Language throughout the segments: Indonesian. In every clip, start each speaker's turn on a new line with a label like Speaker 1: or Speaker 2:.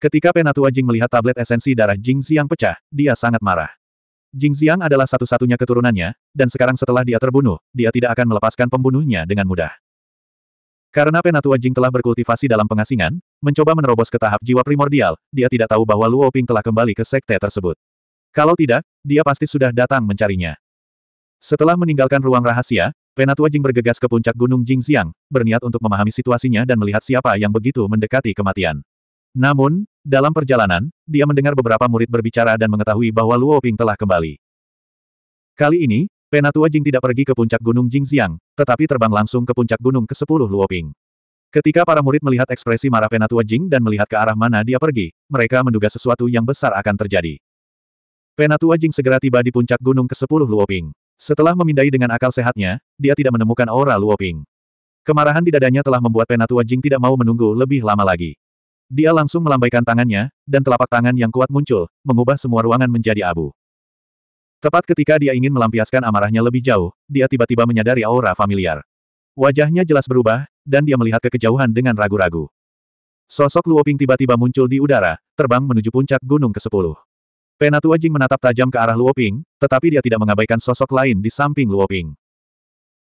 Speaker 1: Ketika Penatua Jing melihat tablet esensi darah Jing Xiang pecah, dia sangat marah. Jing Xiang adalah satu-satunya keturunannya, dan sekarang setelah dia terbunuh, dia tidak akan melepaskan pembunuhnya dengan mudah. Karena Penatua Jing telah berkultivasi dalam pengasingan, mencoba menerobos ke tahap jiwa primordial, dia tidak tahu bahwa Luo Ping telah kembali ke sekte tersebut. Kalau tidak, dia pasti sudah datang mencarinya. Setelah meninggalkan ruang rahasia, Penatua Jing bergegas ke puncak gunung Jing Xiang, berniat untuk memahami situasinya dan melihat siapa yang begitu mendekati kematian. Namun, dalam perjalanan, dia mendengar beberapa murid berbicara dan mengetahui bahwa Luo Ping telah kembali. Kali ini, Penatua Jing tidak pergi ke puncak Gunung Jingxiang, tetapi terbang langsung ke puncak Gunung ke-10 Luo Ping. Ketika para murid melihat ekspresi marah Penatua Jing dan melihat ke arah mana dia pergi, mereka menduga sesuatu yang besar akan terjadi. Penatua Jing segera tiba di puncak Gunung ke-10 Luo Ping. Setelah memindai dengan akal sehatnya, dia tidak menemukan aura Luo Ping. Kemarahan di dadanya telah membuat Penatua Jing tidak mau menunggu lebih lama lagi. Dia langsung melambaikan tangannya, dan telapak tangan yang kuat muncul, mengubah semua ruangan menjadi abu. Tepat ketika dia ingin melampiaskan amarahnya lebih jauh, dia tiba-tiba menyadari aura familiar. Wajahnya jelas berubah, dan dia melihat ke kejauhan dengan ragu-ragu. Sosok Luoping tiba-tiba muncul di udara, terbang menuju puncak gunung ke-10. Penatua Jing menatap tajam ke arah Luoping, tetapi dia tidak mengabaikan sosok lain di samping Luoping.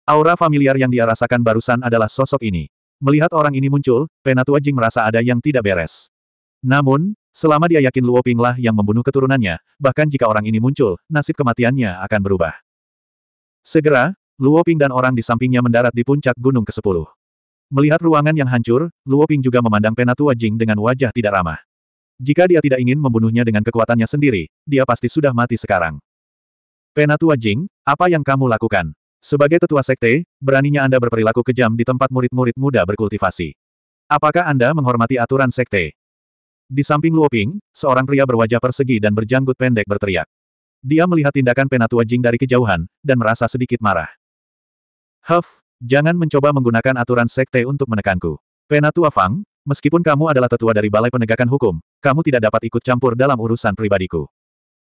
Speaker 1: Aura familiar yang dia rasakan barusan adalah sosok ini. Melihat orang ini muncul, Penatua Jing merasa ada yang tidak beres. Namun, selama dia yakin Luo Ping yang membunuh keturunannya, bahkan jika orang ini muncul, nasib kematiannya akan berubah. Segera, Luo Ping dan orang di sampingnya mendarat di puncak gunung ke-10. Melihat ruangan yang hancur, Luo Ping juga memandang Penatua Jing dengan wajah tidak ramah. Jika dia tidak ingin membunuhnya dengan kekuatannya sendiri, dia pasti sudah mati sekarang. Penatua Jing, apa yang kamu lakukan? Sebagai tetua sekte, beraninya Anda berperilaku kejam di tempat murid-murid muda berkultivasi. Apakah Anda menghormati aturan sekte? Di samping Luoping, seorang pria berwajah persegi dan berjanggut pendek berteriak. Dia melihat tindakan penatua Jing dari kejauhan, dan merasa sedikit marah. Huff, jangan mencoba menggunakan aturan sekte untuk menekanku. Penatua Fang, meskipun kamu adalah tetua dari Balai Penegakan Hukum, kamu tidak dapat ikut campur dalam urusan pribadiku.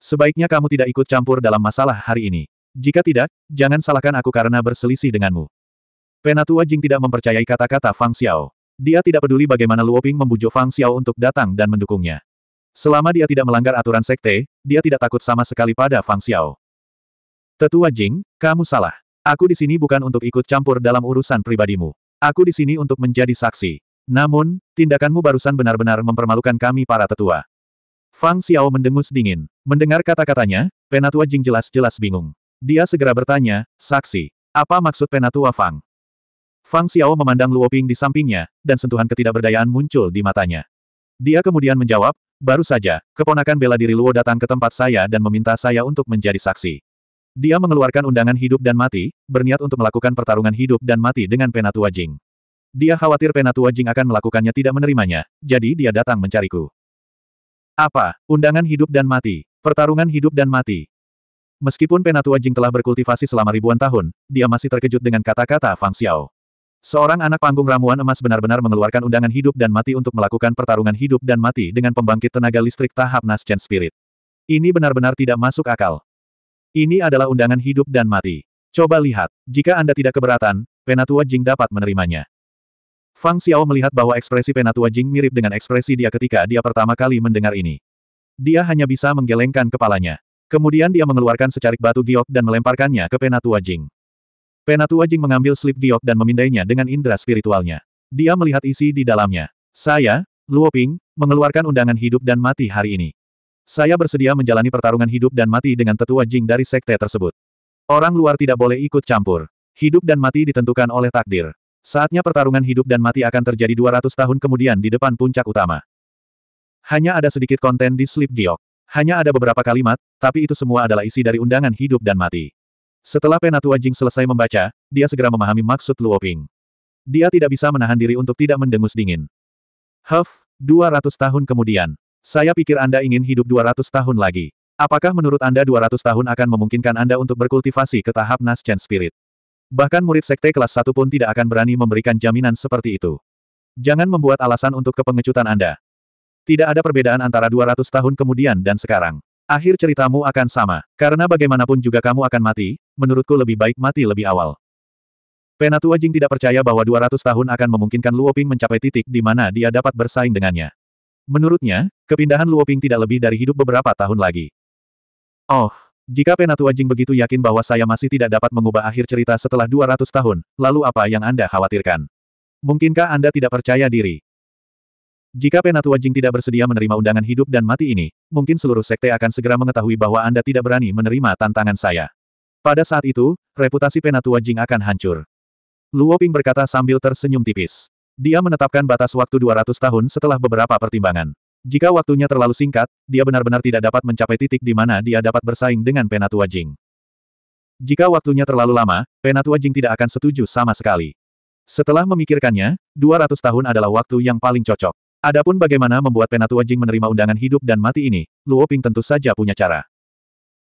Speaker 1: Sebaiknya kamu tidak ikut campur dalam masalah hari ini. Jika tidak, jangan salahkan aku karena berselisih denganmu. Penatua Jing tidak mempercayai kata-kata Fang Xiao. Dia tidak peduli bagaimana Luoping membujuk Fang Xiao untuk datang dan mendukungnya. Selama dia tidak melanggar aturan sekte, dia tidak takut sama sekali pada Fang Xiao. Tetua Jing, kamu salah. Aku di sini bukan untuk ikut campur dalam urusan pribadimu. Aku di sini untuk menjadi saksi. Namun, tindakanmu barusan benar-benar mempermalukan kami para tetua. Fang Xiao mendengus dingin. Mendengar kata-katanya, Penatua Jing jelas-jelas bingung. Dia segera bertanya, saksi, apa maksud penatua Fang? Fang Xiao memandang Luoping di sampingnya, dan sentuhan ketidakberdayaan muncul di matanya. Dia kemudian menjawab, baru saja, keponakan bela diri Luo datang ke tempat saya dan meminta saya untuk menjadi saksi. Dia mengeluarkan undangan hidup dan mati, berniat untuk melakukan pertarungan hidup dan mati dengan penatua Jing. Dia khawatir penatua Jing akan melakukannya tidak menerimanya, jadi dia datang mencariku. Apa? Undangan hidup dan mati. Pertarungan hidup dan mati. Meskipun Penatua Jing telah berkultivasi selama ribuan tahun, dia masih terkejut dengan kata-kata Fang Xiao. Seorang anak panggung ramuan emas benar-benar mengeluarkan undangan hidup dan mati untuk melakukan pertarungan hidup dan mati dengan pembangkit tenaga listrik tahap Naschen Spirit. Ini benar-benar tidak masuk akal. Ini adalah undangan hidup dan mati. Coba lihat, jika Anda tidak keberatan, Penatua Jing dapat menerimanya. Fang Xiao melihat bahwa ekspresi Penatua Jing mirip dengan ekspresi dia ketika dia pertama kali mendengar ini. Dia hanya bisa menggelengkan kepalanya. Kemudian dia mengeluarkan secarik batu giok dan melemparkannya ke Penatua Jing. Penatua Jing mengambil slip giok dan memindainya dengan indera spiritualnya. Dia melihat isi di dalamnya. Saya, Luo Ping, mengeluarkan undangan hidup dan mati hari ini. Saya bersedia menjalani pertarungan hidup dan mati dengan tetua Jing dari sekte tersebut. Orang luar tidak boleh ikut campur. Hidup dan mati ditentukan oleh takdir. Saatnya pertarungan hidup dan mati akan terjadi 200 tahun kemudian di depan puncak utama. Hanya ada sedikit konten di slip giok. Hanya ada beberapa kalimat, tapi itu semua adalah isi dari undangan hidup dan mati. Setelah Penatua Jing selesai membaca, dia segera memahami maksud Luo Ping. Dia tidak bisa menahan diri untuk tidak mendengus dingin. Huff, 200 tahun kemudian. Saya pikir Anda ingin hidup 200 tahun lagi. Apakah menurut Anda 200 tahun akan memungkinkan Anda untuk berkultivasi ke tahap Naschen Spirit? Bahkan murid sekte kelas 1 pun tidak akan berani memberikan jaminan seperti itu. Jangan membuat alasan untuk kepengecutan Anda. Tidak ada perbedaan antara 200 tahun kemudian dan sekarang. Akhir ceritamu akan sama, karena bagaimanapun juga kamu akan mati, menurutku lebih baik mati lebih awal. Penatua Jing tidak percaya bahwa 200 tahun akan memungkinkan Luoping mencapai titik di mana dia dapat bersaing dengannya. Menurutnya, kepindahan Luoping tidak lebih dari hidup beberapa tahun lagi. Oh, jika Penatua Jing begitu yakin bahwa saya masih tidak dapat mengubah akhir cerita setelah 200 tahun, lalu apa yang Anda khawatirkan? Mungkinkah Anda tidak percaya diri? Jika Penatua Jing tidak bersedia menerima undangan hidup dan mati ini, mungkin seluruh sekte akan segera mengetahui bahwa Anda tidak berani menerima tantangan saya. Pada saat itu, reputasi Penatua Jing akan hancur. Luoping berkata sambil tersenyum tipis. Dia menetapkan batas waktu 200 tahun setelah beberapa pertimbangan. Jika waktunya terlalu singkat, dia benar-benar tidak dapat mencapai titik di mana dia dapat bersaing dengan Penatua Jing. Jika waktunya terlalu lama, Penatua Jing tidak akan setuju sama sekali. Setelah memikirkannya, 200 tahun adalah waktu yang paling cocok. Adapun bagaimana membuat Penatua Jing menerima undangan hidup dan mati ini, Luo Ping tentu saja punya cara.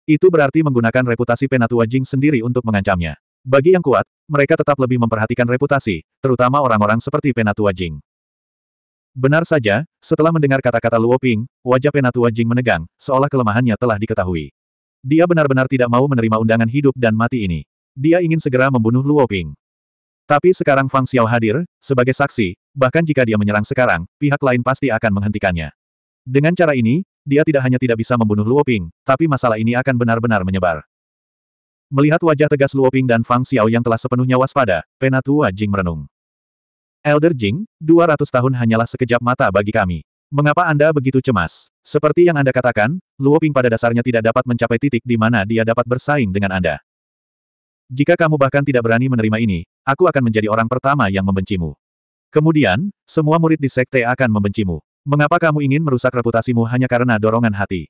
Speaker 1: Itu berarti menggunakan reputasi Penatua Jing sendiri untuk mengancamnya. Bagi yang kuat, mereka tetap lebih memperhatikan reputasi, terutama orang-orang seperti Penatua Jing. Benar saja, setelah mendengar kata-kata Luo Ping, wajah Penatua Jing menegang, seolah kelemahannya telah diketahui. Dia benar-benar tidak mau menerima undangan hidup dan mati ini. Dia ingin segera membunuh Luo Ping. Tapi sekarang Fang Xiao hadir, sebagai saksi, bahkan jika dia menyerang sekarang, pihak lain pasti akan menghentikannya. Dengan cara ini, dia tidak hanya tidak bisa membunuh Luoping, tapi masalah ini akan benar-benar menyebar. Melihat wajah tegas Luoping dan Fang Xiao yang telah sepenuhnya waspada, Penatua Jing merenung. Elder Jing, 200 tahun hanyalah sekejap mata bagi kami. Mengapa Anda begitu cemas? Seperti yang Anda katakan, Luoping pada dasarnya tidak dapat mencapai titik di mana dia dapat bersaing dengan Anda. Jika kamu bahkan tidak berani menerima ini, aku akan menjadi orang pertama yang membencimu. Kemudian, semua murid di sekte akan membencimu. Mengapa kamu ingin merusak reputasimu hanya karena dorongan hati?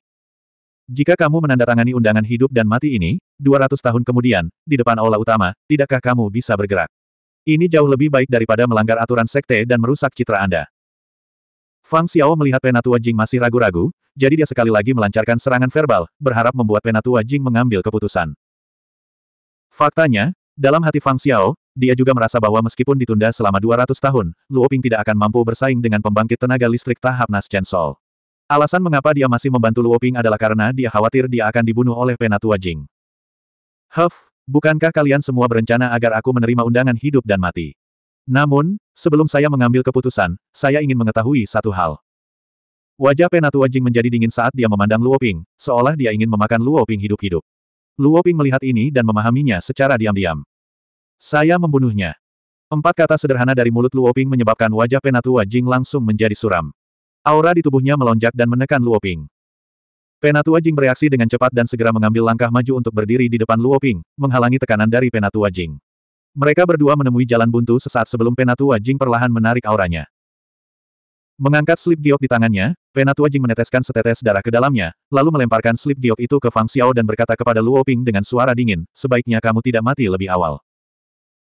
Speaker 1: Jika kamu menandatangani undangan hidup dan mati ini, 200 tahun kemudian, di depan aula utama, tidakkah kamu bisa bergerak? Ini jauh lebih baik daripada melanggar aturan sekte dan merusak citra Anda. Fang Xiao melihat penatua Jing masih ragu-ragu, jadi dia sekali lagi melancarkan serangan verbal, berharap membuat penatua Jing mengambil keputusan. Faktanya, dalam hati Fang Xiao, dia juga merasa bahwa meskipun ditunda selama 200 tahun, Luoping tidak akan mampu bersaing dengan pembangkit tenaga listrik tahap Naschen Sol. Alasan mengapa dia masih membantu Luoping adalah karena dia khawatir dia akan dibunuh oleh Penatua Jing. Huff, bukankah kalian semua berencana agar aku menerima undangan hidup dan mati? Namun, sebelum saya mengambil keputusan, saya ingin mengetahui satu hal. Wajah Penatua Jing menjadi dingin saat dia memandang Luoping, seolah dia ingin memakan Luoping hidup-hidup. Luoping melihat ini dan memahaminya secara diam-diam. Saya membunuhnya. Empat kata sederhana dari mulut Luoping menyebabkan wajah Penatua Jing langsung menjadi suram. Aura di tubuhnya melonjak dan menekan Luoping. Penatua Jing bereaksi dengan cepat dan segera mengambil langkah maju untuk berdiri di depan Luoping, menghalangi tekanan dari Penatua Jing. Mereka berdua menemui jalan buntu sesaat sebelum Penatua Jing perlahan menarik auranya. Mengangkat slip giok di tangannya, Penatua Jing meneteskan setetes darah ke dalamnya, lalu melemparkan slip giok itu ke Fang Xiao dan berkata kepada Luoping dengan suara dingin, sebaiknya kamu tidak mati lebih awal.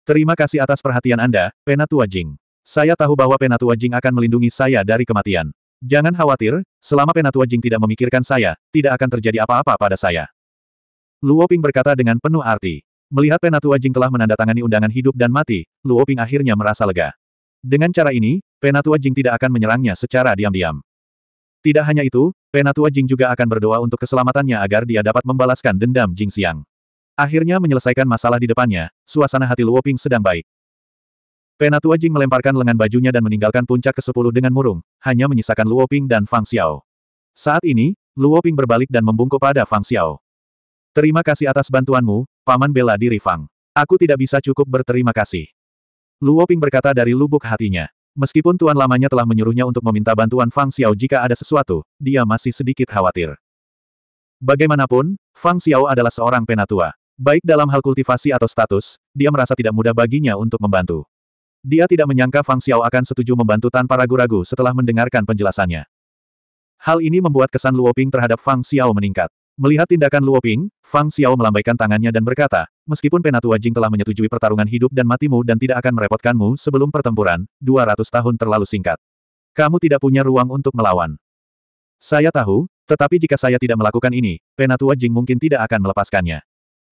Speaker 1: Terima kasih atas perhatian Anda, Penatua Jing. Saya tahu bahwa Penatua Jing akan melindungi saya dari kematian. Jangan khawatir, selama Penatua Jing tidak memikirkan saya, tidak akan terjadi apa-apa pada saya. Luo Ping berkata dengan penuh arti. Melihat Penatua Jing telah menandatangani undangan hidup dan mati, Luo Ping akhirnya merasa lega. Dengan cara ini, Penatua Jing tidak akan menyerangnya secara diam-diam. Tidak hanya itu, Penatua Jing juga akan berdoa untuk keselamatannya agar dia dapat membalaskan dendam Jing Xiang. Akhirnya menyelesaikan masalah di depannya, suasana hati Luoping sedang baik. Penatua Jing melemparkan lengan bajunya dan meninggalkan puncak ke-10 dengan murung, hanya menyisakan Luoping dan Fang Xiao. Saat ini, Luoping berbalik dan membungkuk pada Fang Xiao. Terima kasih atas bantuanmu, Paman bela diri Fang. Aku tidak bisa cukup berterima kasih. Luoping berkata dari lubuk hatinya. Meskipun tuan lamanya telah menyuruhnya untuk meminta bantuan Fang Xiao jika ada sesuatu, dia masih sedikit khawatir. Bagaimanapun, Fang Xiao adalah seorang penatua. Baik dalam hal kultivasi atau status, dia merasa tidak mudah baginya untuk membantu. Dia tidak menyangka Fang Xiao akan setuju membantu tanpa ragu-ragu setelah mendengarkan penjelasannya. Hal ini membuat kesan Luoping terhadap Fang Xiao meningkat. Melihat tindakan Luoping, Fang Xiao melambaikan tangannya dan berkata, meskipun Penatua Jing telah menyetujui pertarungan hidup dan matimu dan tidak akan merepotkanmu sebelum pertempuran, 200 tahun terlalu singkat. Kamu tidak punya ruang untuk melawan. Saya tahu, tetapi jika saya tidak melakukan ini, Penatua Jing mungkin tidak akan melepaskannya.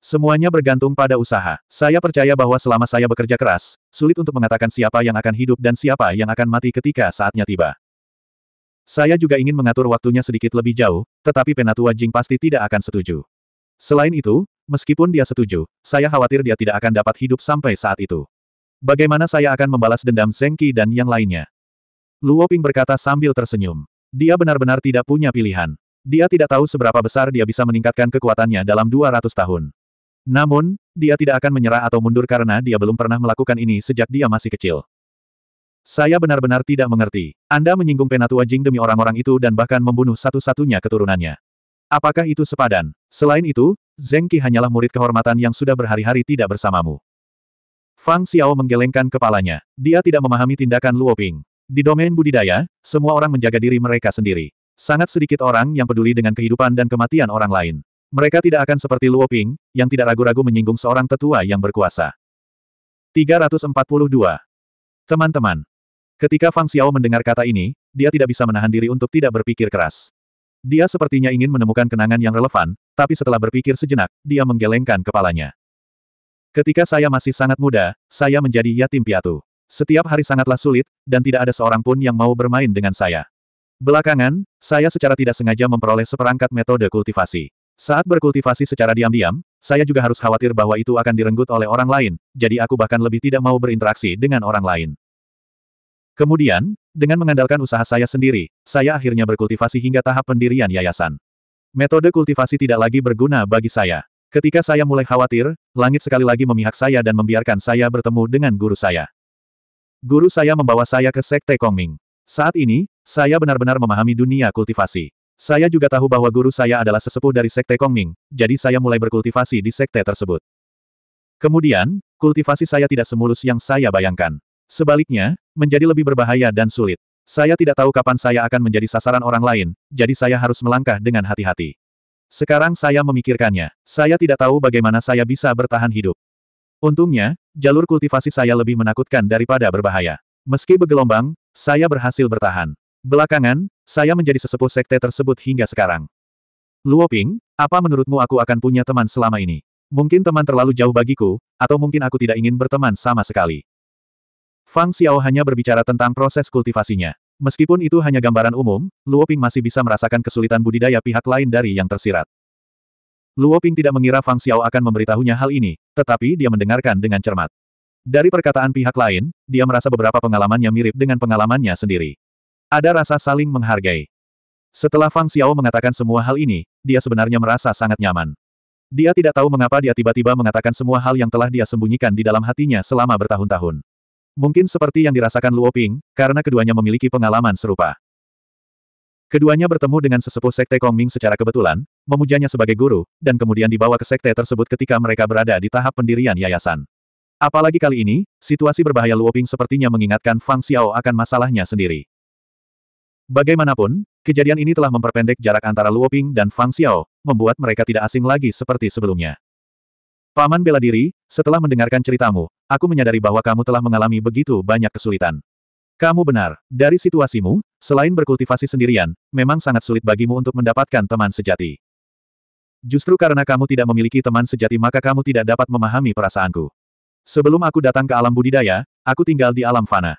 Speaker 1: Semuanya bergantung pada usaha. Saya percaya bahwa selama saya bekerja keras, sulit untuk mengatakan siapa yang akan hidup dan siapa yang akan mati ketika saatnya tiba. Saya juga ingin mengatur waktunya sedikit lebih jauh, tetapi Penatua Jing pasti tidak akan setuju. Selain itu, meskipun dia setuju, saya khawatir dia tidak akan dapat hidup sampai saat itu. Bagaimana saya akan membalas dendam Zengki dan yang lainnya? Luo Ping berkata sambil tersenyum. Dia benar-benar tidak punya pilihan. Dia tidak tahu seberapa besar dia bisa meningkatkan kekuatannya dalam 200 tahun. Namun, dia tidak akan menyerah atau mundur karena dia belum pernah melakukan ini sejak dia masih kecil. Saya benar-benar tidak mengerti. Anda menyinggung Penatua Jing demi orang-orang itu dan bahkan membunuh satu-satunya keturunannya. Apakah itu sepadan? Selain itu, Zeng Qi hanyalah murid kehormatan yang sudah berhari-hari tidak bersamamu. Fang Xiao menggelengkan kepalanya. Dia tidak memahami tindakan Luo Ping. Di domain budidaya, semua orang menjaga diri mereka sendiri. Sangat sedikit orang yang peduli dengan kehidupan dan kematian orang lain. Mereka tidak akan seperti Luo Ping, yang tidak ragu-ragu menyinggung seorang tetua yang berkuasa. 342. Teman-teman. Ketika Fang Xiao mendengar kata ini, dia tidak bisa menahan diri untuk tidak berpikir keras. Dia sepertinya ingin menemukan kenangan yang relevan, tapi setelah berpikir sejenak, dia menggelengkan kepalanya. Ketika saya masih sangat muda, saya menjadi yatim piatu. Setiap hari sangatlah sulit, dan tidak ada seorang pun yang mau bermain dengan saya. Belakangan, saya secara tidak sengaja memperoleh seperangkat metode kultivasi. Saat berkultivasi secara diam-diam, saya juga harus khawatir bahwa itu akan direnggut oleh orang lain, jadi aku bahkan lebih tidak mau berinteraksi dengan orang lain. Kemudian, dengan mengandalkan usaha saya sendiri, saya akhirnya berkultivasi hingga tahap pendirian yayasan. Metode kultivasi tidak lagi berguna bagi saya. Ketika saya mulai khawatir, langit sekali lagi memihak saya dan membiarkan saya bertemu dengan guru saya. Guru saya membawa saya ke Sekte Kongming. Saat ini, saya benar-benar memahami dunia kultivasi. Saya juga tahu bahwa guru saya adalah sesepuh dari Sekte Kongming, jadi saya mulai berkultivasi di Sekte tersebut. Kemudian, kultivasi saya tidak semulus yang saya bayangkan. Sebaliknya, menjadi lebih berbahaya dan sulit. Saya tidak tahu kapan saya akan menjadi sasaran orang lain, jadi saya harus melangkah dengan hati-hati. Sekarang saya memikirkannya. Saya tidak tahu bagaimana saya bisa bertahan hidup. Untungnya, jalur kultivasi saya lebih menakutkan daripada berbahaya. Meski bergelombang, saya berhasil bertahan. Belakangan, saya menjadi sesepuh sekte tersebut hingga sekarang. Luoping, apa menurutmu aku akan punya teman selama ini? Mungkin teman terlalu jauh bagiku, atau mungkin aku tidak ingin berteman sama sekali. Fang Xiao hanya berbicara tentang proses kultivasinya. Meskipun itu hanya gambaran umum, Luoping masih bisa merasakan kesulitan budidaya pihak lain dari yang tersirat. Luoping tidak mengira Fang Xiao akan memberitahunya hal ini, tetapi dia mendengarkan dengan cermat. Dari perkataan pihak lain, dia merasa beberapa pengalamannya mirip dengan pengalamannya sendiri. Ada rasa saling menghargai. Setelah Fang Xiao mengatakan semua hal ini, dia sebenarnya merasa sangat nyaman. Dia tidak tahu mengapa dia tiba-tiba mengatakan semua hal yang telah dia sembunyikan di dalam hatinya selama bertahun-tahun. Mungkin seperti yang dirasakan Luo Ping, karena keduanya memiliki pengalaman serupa. Keduanya bertemu dengan sesepuh Sekte Kongming secara kebetulan, memujanya sebagai guru, dan kemudian dibawa ke Sekte tersebut ketika mereka berada di tahap pendirian yayasan. Apalagi kali ini, situasi berbahaya Luo Ping sepertinya mengingatkan Fang Xiao akan masalahnya sendiri. Bagaimanapun, kejadian ini telah memperpendek jarak antara Luoping dan Fang Xiao, membuat mereka tidak asing lagi seperti sebelumnya. Paman bela diri, setelah mendengarkan ceritamu, aku menyadari bahwa kamu telah mengalami begitu banyak kesulitan. Kamu benar, dari situasimu, selain berkultivasi sendirian, memang sangat sulit bagimu untuk mendapatkan teman sejati. Justru karena kamu tidak memiliki teman sejati maka kamu tidak dapat memahami perasaanku. Sebelum aku datang ke alam budidaya, aku tinggal di alam fana.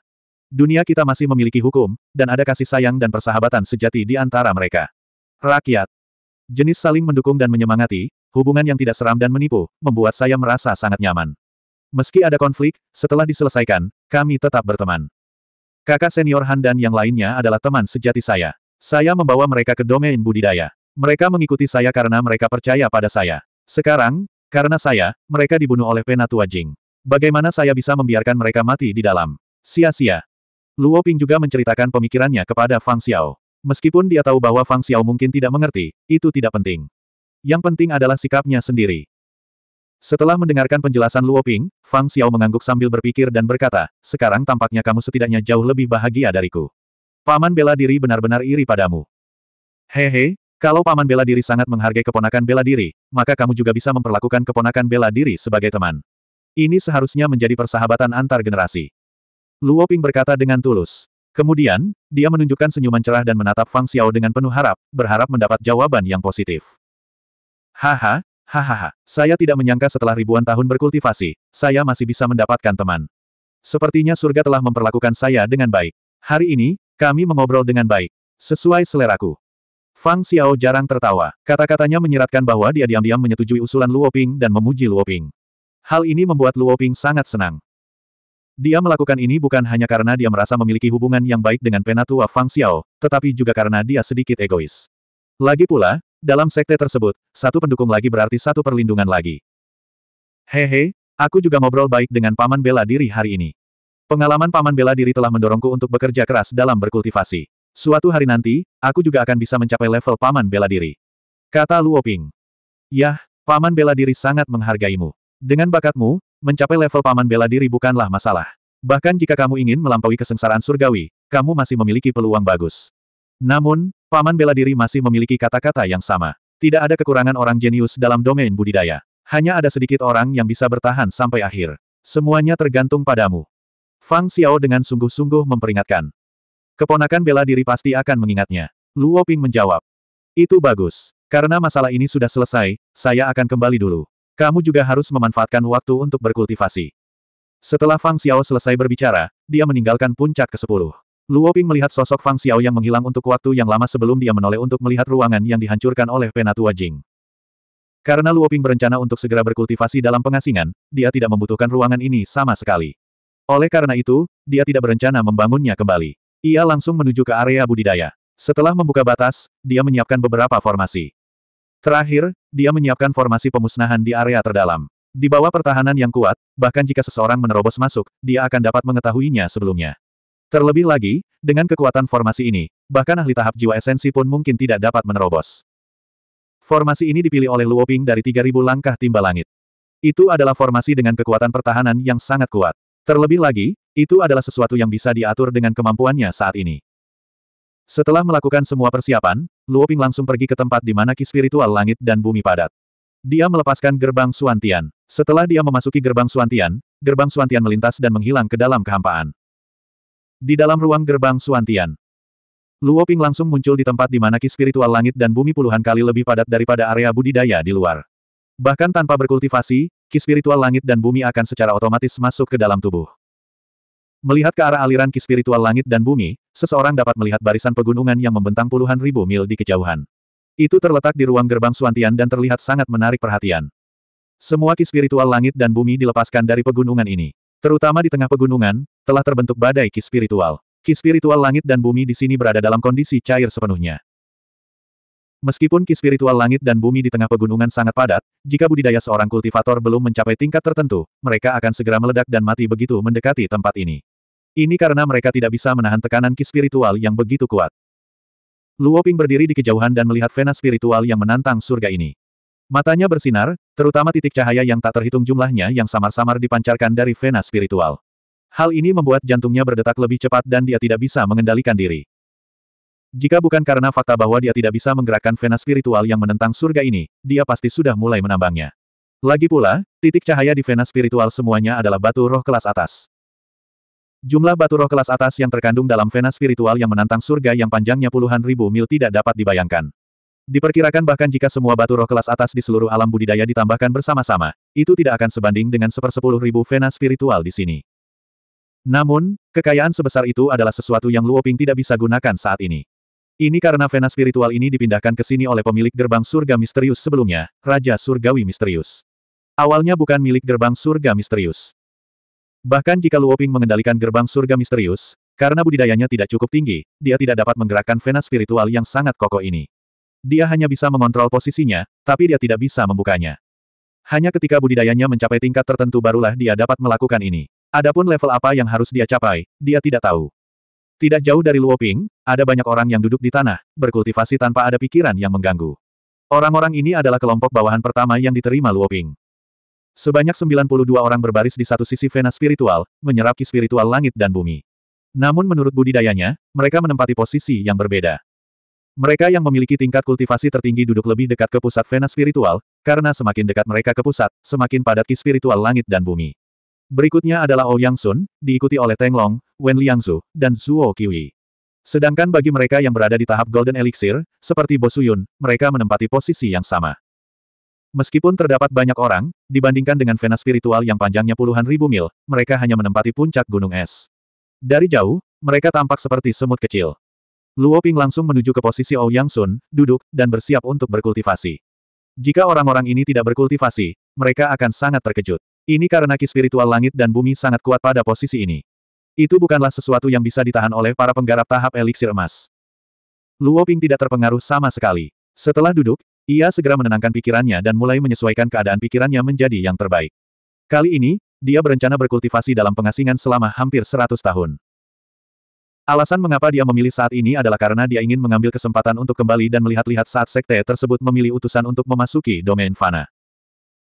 Speaker 1: Dunia kita masih memiliki hukum, dan ada kasih sayang dan persahabatan sejati di antara mereka. Rakyat. Jenis saling mendukung dan menyemangati, hubungan yang tidak seram dan menipu, membuat saya merasa sangat nyaman. Meski ada konflik, setelah diselesaikan, kami tetap berteman. Kakak senior Han dan yang lainnya adalah teman sejati saya. Saya membawa mereka ke domain budidaya. Mereka mengikuti saya karena mereka percaya pada saya. Sekarang, karena saya, mereka dibunuh oleh Penatua Jing. Bagaimana saya bisa membiarkan mereka mati di dalam? Sia-sia. Luo Ping juga menceritakan pemikirannya kepada Fang Xiao. Meskipun dia tahu bahwa Fang Xiao mungkin tidak mengerti, itu tidak penting. Yang penting adalah sikapnya sendiri. Setelah mendengarkan penjelasan Luo Ping, Fang Xiao mengangguk sambil berpikir dan berkata, sekarang tampaknya kamu setidaknya jauh lebih bahagia dariku. Paman bela diri benar-benar iri padamu. Hehe, kalau paman bela diri sangat menghargai keponakan bela diri, maka kamu juga bisa memperlakukan keponakan bela diri sebagai teman. Ini seharusnya menjadi persahabatan antar generasi. Luo Ping berkata dengan tulus. Kemudian, dia menunjukkan senyuman cerah dan menatap Fang Xiao dengan penuh harap, berharap mendapat jawaban yang positif. Haha, hahaha, saya tidak menyangka setelah ribuan tahun berkultivasi, saya masih bisa mendapatkan teman. Sepertinya surga telah memperlakukan saya dengan baik. Hari ini, kami mengobrol dengan baik. Sesuai seleraku. Fang Xiao jarang tertawa. Kata-katanya menyiratkan bahwa dia diam-diam menyetujui usulan Luo Ping dan memuji Luo Ping. Hal ini membuat Luo Ping sangat senang. Dia melakukan ini bukan hanya karena dia merasa memiliki hubungan yang baik dengan penatua Fang Xiao, tetapi juga karena dia sedikit egois. Lagi pula, dalam sekte tersebut, satu pendukung lagi berarti satu perlindungan lagi. Hehe, aku juga ngobrol baik dengan paman bela diri hari ini. Pengalaman paman bela diri telah mendorongku untuk bekerja keras dalam berkultivasi. Suatu hari nanti, aku juga akan bisa mencapai level paman bela diri. Kata Luoping. Yah, paman bela diri sangat menghargaimu. Dengan bakatmu, mencapai level paman bela diri bukanlah masalah. Bahkan jika kamu ingin melampaui kesengsaraan surgawi, kamu masih memiliki peluang bagus. Namun, paman bela diri masih memiliki kata-kata yang sama. Tidak ada kekurangan orang jenius dalam domain budidaya. Hanya ada sedikit orang yang bisa bertahan sampai akhir. Semuanya tergantung padamu. Fang Xiao dengan sungguh-sungguh memperingatkan. Keponakan bela diri pasti akan mengingatnya. Luo Ping menjawab. Itu bagus. Karena masalah ini sudah selesai, saya akan kembali dulu. Kamu juga harus memanfaatkan waktu untuk berkultivasi. Setelah Fang Xiao selesai berbicara, dia meninggalkan puncak ke-10. Luo Ping melihat sosok Fang Xiao yang menghilang untuk waktu yang lama sebelum dia menoleh untuk melihat ruangan yang dihancurkan oleh Penatua Jing. Karena Luo Ping berencana untuk segera berkultivasi dalam pengasingan, dia tidak membutuhkan ruangan ini sama sekali. Oleh karena itu, dia tidak berencana membangunnya kembali. Ia langsung menuju ke area budidaya. Setelah membuka batas, dia menyiapkan beberapa formasi. Terakhir, dia menyiapkan formasi pemusnahan di area terdalam. Di bawah pertahanan yang kuat, bahkan jika seseorang menerobos masuk, dia akan dapat mengetahuinya sebelumnya. Terlebih lagi, dengan kekuatan formasi ini, bahkan ahli tahap jiwa esensi pun mungkin tidak dapat menerobos. Formasi ini dipilih oleh Luoping dari 3.000 langkah timba langit. Itu adalah formasi dengan kekuatan pertahanan yang sangat kuat. Terlebih lagi, itu adalah sesuatu yang bisa diatur dengan kemampuannya saat ini. Setelah melakukan semua persiapan, Luo Ping langsung pergi ke tempat di mana ki spiritual langit dan bumi padat. Dia melepaskan gerbang Suantian. Setelah dia memasuki gerbang Suantian, gerbang Suantian melintas dan menghilang ke dalam kehampaan. Di dalam ruang gerbang Suantian, Luo Ping langsung muncul di tempat di mana ki spiritual langit dan bumi puluhan kali lebih padat daripada area budidaya di luar. Bahkan tanpa berkultivasi, ki spiritual langit dan bumi akan secara otomatis masuk ke dalam tubuh. Melihat ke arah aliran ki spiritual langit dan bumi, seseorang dapat melihat barisan pegunungan yang membentang puluhan ribu mil di kejauhan. Itu terletak di ruang gerbang Suantian dan terlihat sangat menarik perhatian. Semua ki spiritual langit dan bumi dilepaskan dari pegunungan ini. Terutama di tengah pegunungan, telah terbentuk badai ki spiritual. Ki spiritual langit dan bumi di sini berada dalam kondisi cair sepenuhnya. Meskipun ki spiritual langit dan bumi di tengah pegunungan sangat padat, jika budidaya seorang kultivator belum mencapai tingkat tertentu, mereka akan segera meledak dan mati begitu mendekati tempat ini. Ini karena mereka tidak bisa menahan tekanan ki spiritual yang begitu kuat. Luo Ping berdiri di kejauhan dan melihat vena spiritual yang menantang surga ini. Matanya bersinar, terutama titik cahaya yang tak terhitung jumlahnya yang samar-samar dipancarkan dari vena spiritual. Hal ini membuat jantungnya berdetak lebih cepat dan dia tidak bisa mengendalikan diri. Jika bukan karena fakta bahwa dia tidak bisa menggerakkan vena spiritual yang menentang surga ini, dia pasti sudah mulai menambangnya. Lagi pula, titik cahaya di vena spiritual semuanya adalah batu roh kelas atas. Jumlah batu roh kelas atas yang terkandung dalam vena spiritual yang menantang surga yang panjangnya puluhan ribu mil tidak dapat dibayangkan. Diperkirakan bahkan jika semua batu roh kelas atas di seluruh alam budidaya ditambahkan bersama-sama, itu tidak akan sebanding dengan sepersepuluh ribu vena spiritual di sini. Namun, kekayaan sebesar itu adalah sesuatu yang Luoping tidak bisa gunakan saat ini. Ini karena vena spiritual ini dipindahkan ke sini oleh pemilik gerbang surga misterius sebelumnya, Raja Surgawi Misterius. Awalnya bukan milik gerbang surga misterius. Bahkan jika Luoping mengendalikan gerbang surga misterius, karena budidayanya tidak cukup tinggi, dia tidak dapat menggerakkan vena spiritual yang sangat kokoh ini. Dia hanya bisa mengontrol posisinya, tapi dia tidak bisa membukanya. Hanya ketika budidayanya mencapai tingkat tertentu barulah dia dapat melakukan ini. Adapun level apa yang harus dia capai, dia tidak tahu. Tidak jauh dari Luoping, ada banyak orang yang duduk di tanah, berkultivasi tanpa ada pikiran yang mengganggu. Orang-orang ini adalah kelompok bawahan pertama yang diterima Luoping. Sebanyak 92 orang berbaris di satu sisi vena spiritual, menyerap ki spiritual langit dan bumi. Namun menurut budidayanya, mereka menempati posisi yang berbeda. Mereka yang memiliki tingkat kultivasi tertinggi duduk lebih dekat ke pusat vena spiritual, karena semakin dekat mereka ke pusat, semakin padat ki spiritual langit dan bumi. Berikutnya adalah Ouyang oh Sun, diikuti oleh Teng Long, Wen Liangzu, dan Zuo Qiyi. Sedangkan bagi mereka yang berada di tahap Golden Elixir, seperti Bo Suyun, mereka menempati posisi yang sama. Meskipun terdapat banyak orang, dibandingkan dengan vena spiritual yang panjangnya puluhan ribu mil, mereka hanya menempati puncak gunung es. Dari jauh, mereka tampak seperti semut kecil. Luo Ping langsung menuju ke posisi Ouyang Sun, duduk, dan bersiap untuk berkultivasi. Jika orang-orang ini tidak berkultivasi, mereka akan sangat terkejut. Ini karena ki spiritual langit dan bumi sangat kuat pada posisi ini. Itu bukanlah sesuatu yang bisa ditahan oleh para penggarap tahap eliksir emas. Luo Ping tidak terpengaruh sama sekali. Setelah duduk, ia segera menenangkan pikirannya dan mulai menyesuaikan keadaan pikirannya menjadi yang terbaik. Kali ini, dia berencana berkultivasi dalam pengasingan selama hampir 100 tahun. Alasan mengapa dia memilih saat ini adalah karena dia ingin mengambil kesempatan untuk kembali dan melihat-lihat saat sekte tersebut memilih utusan untuk memasuki domain fana.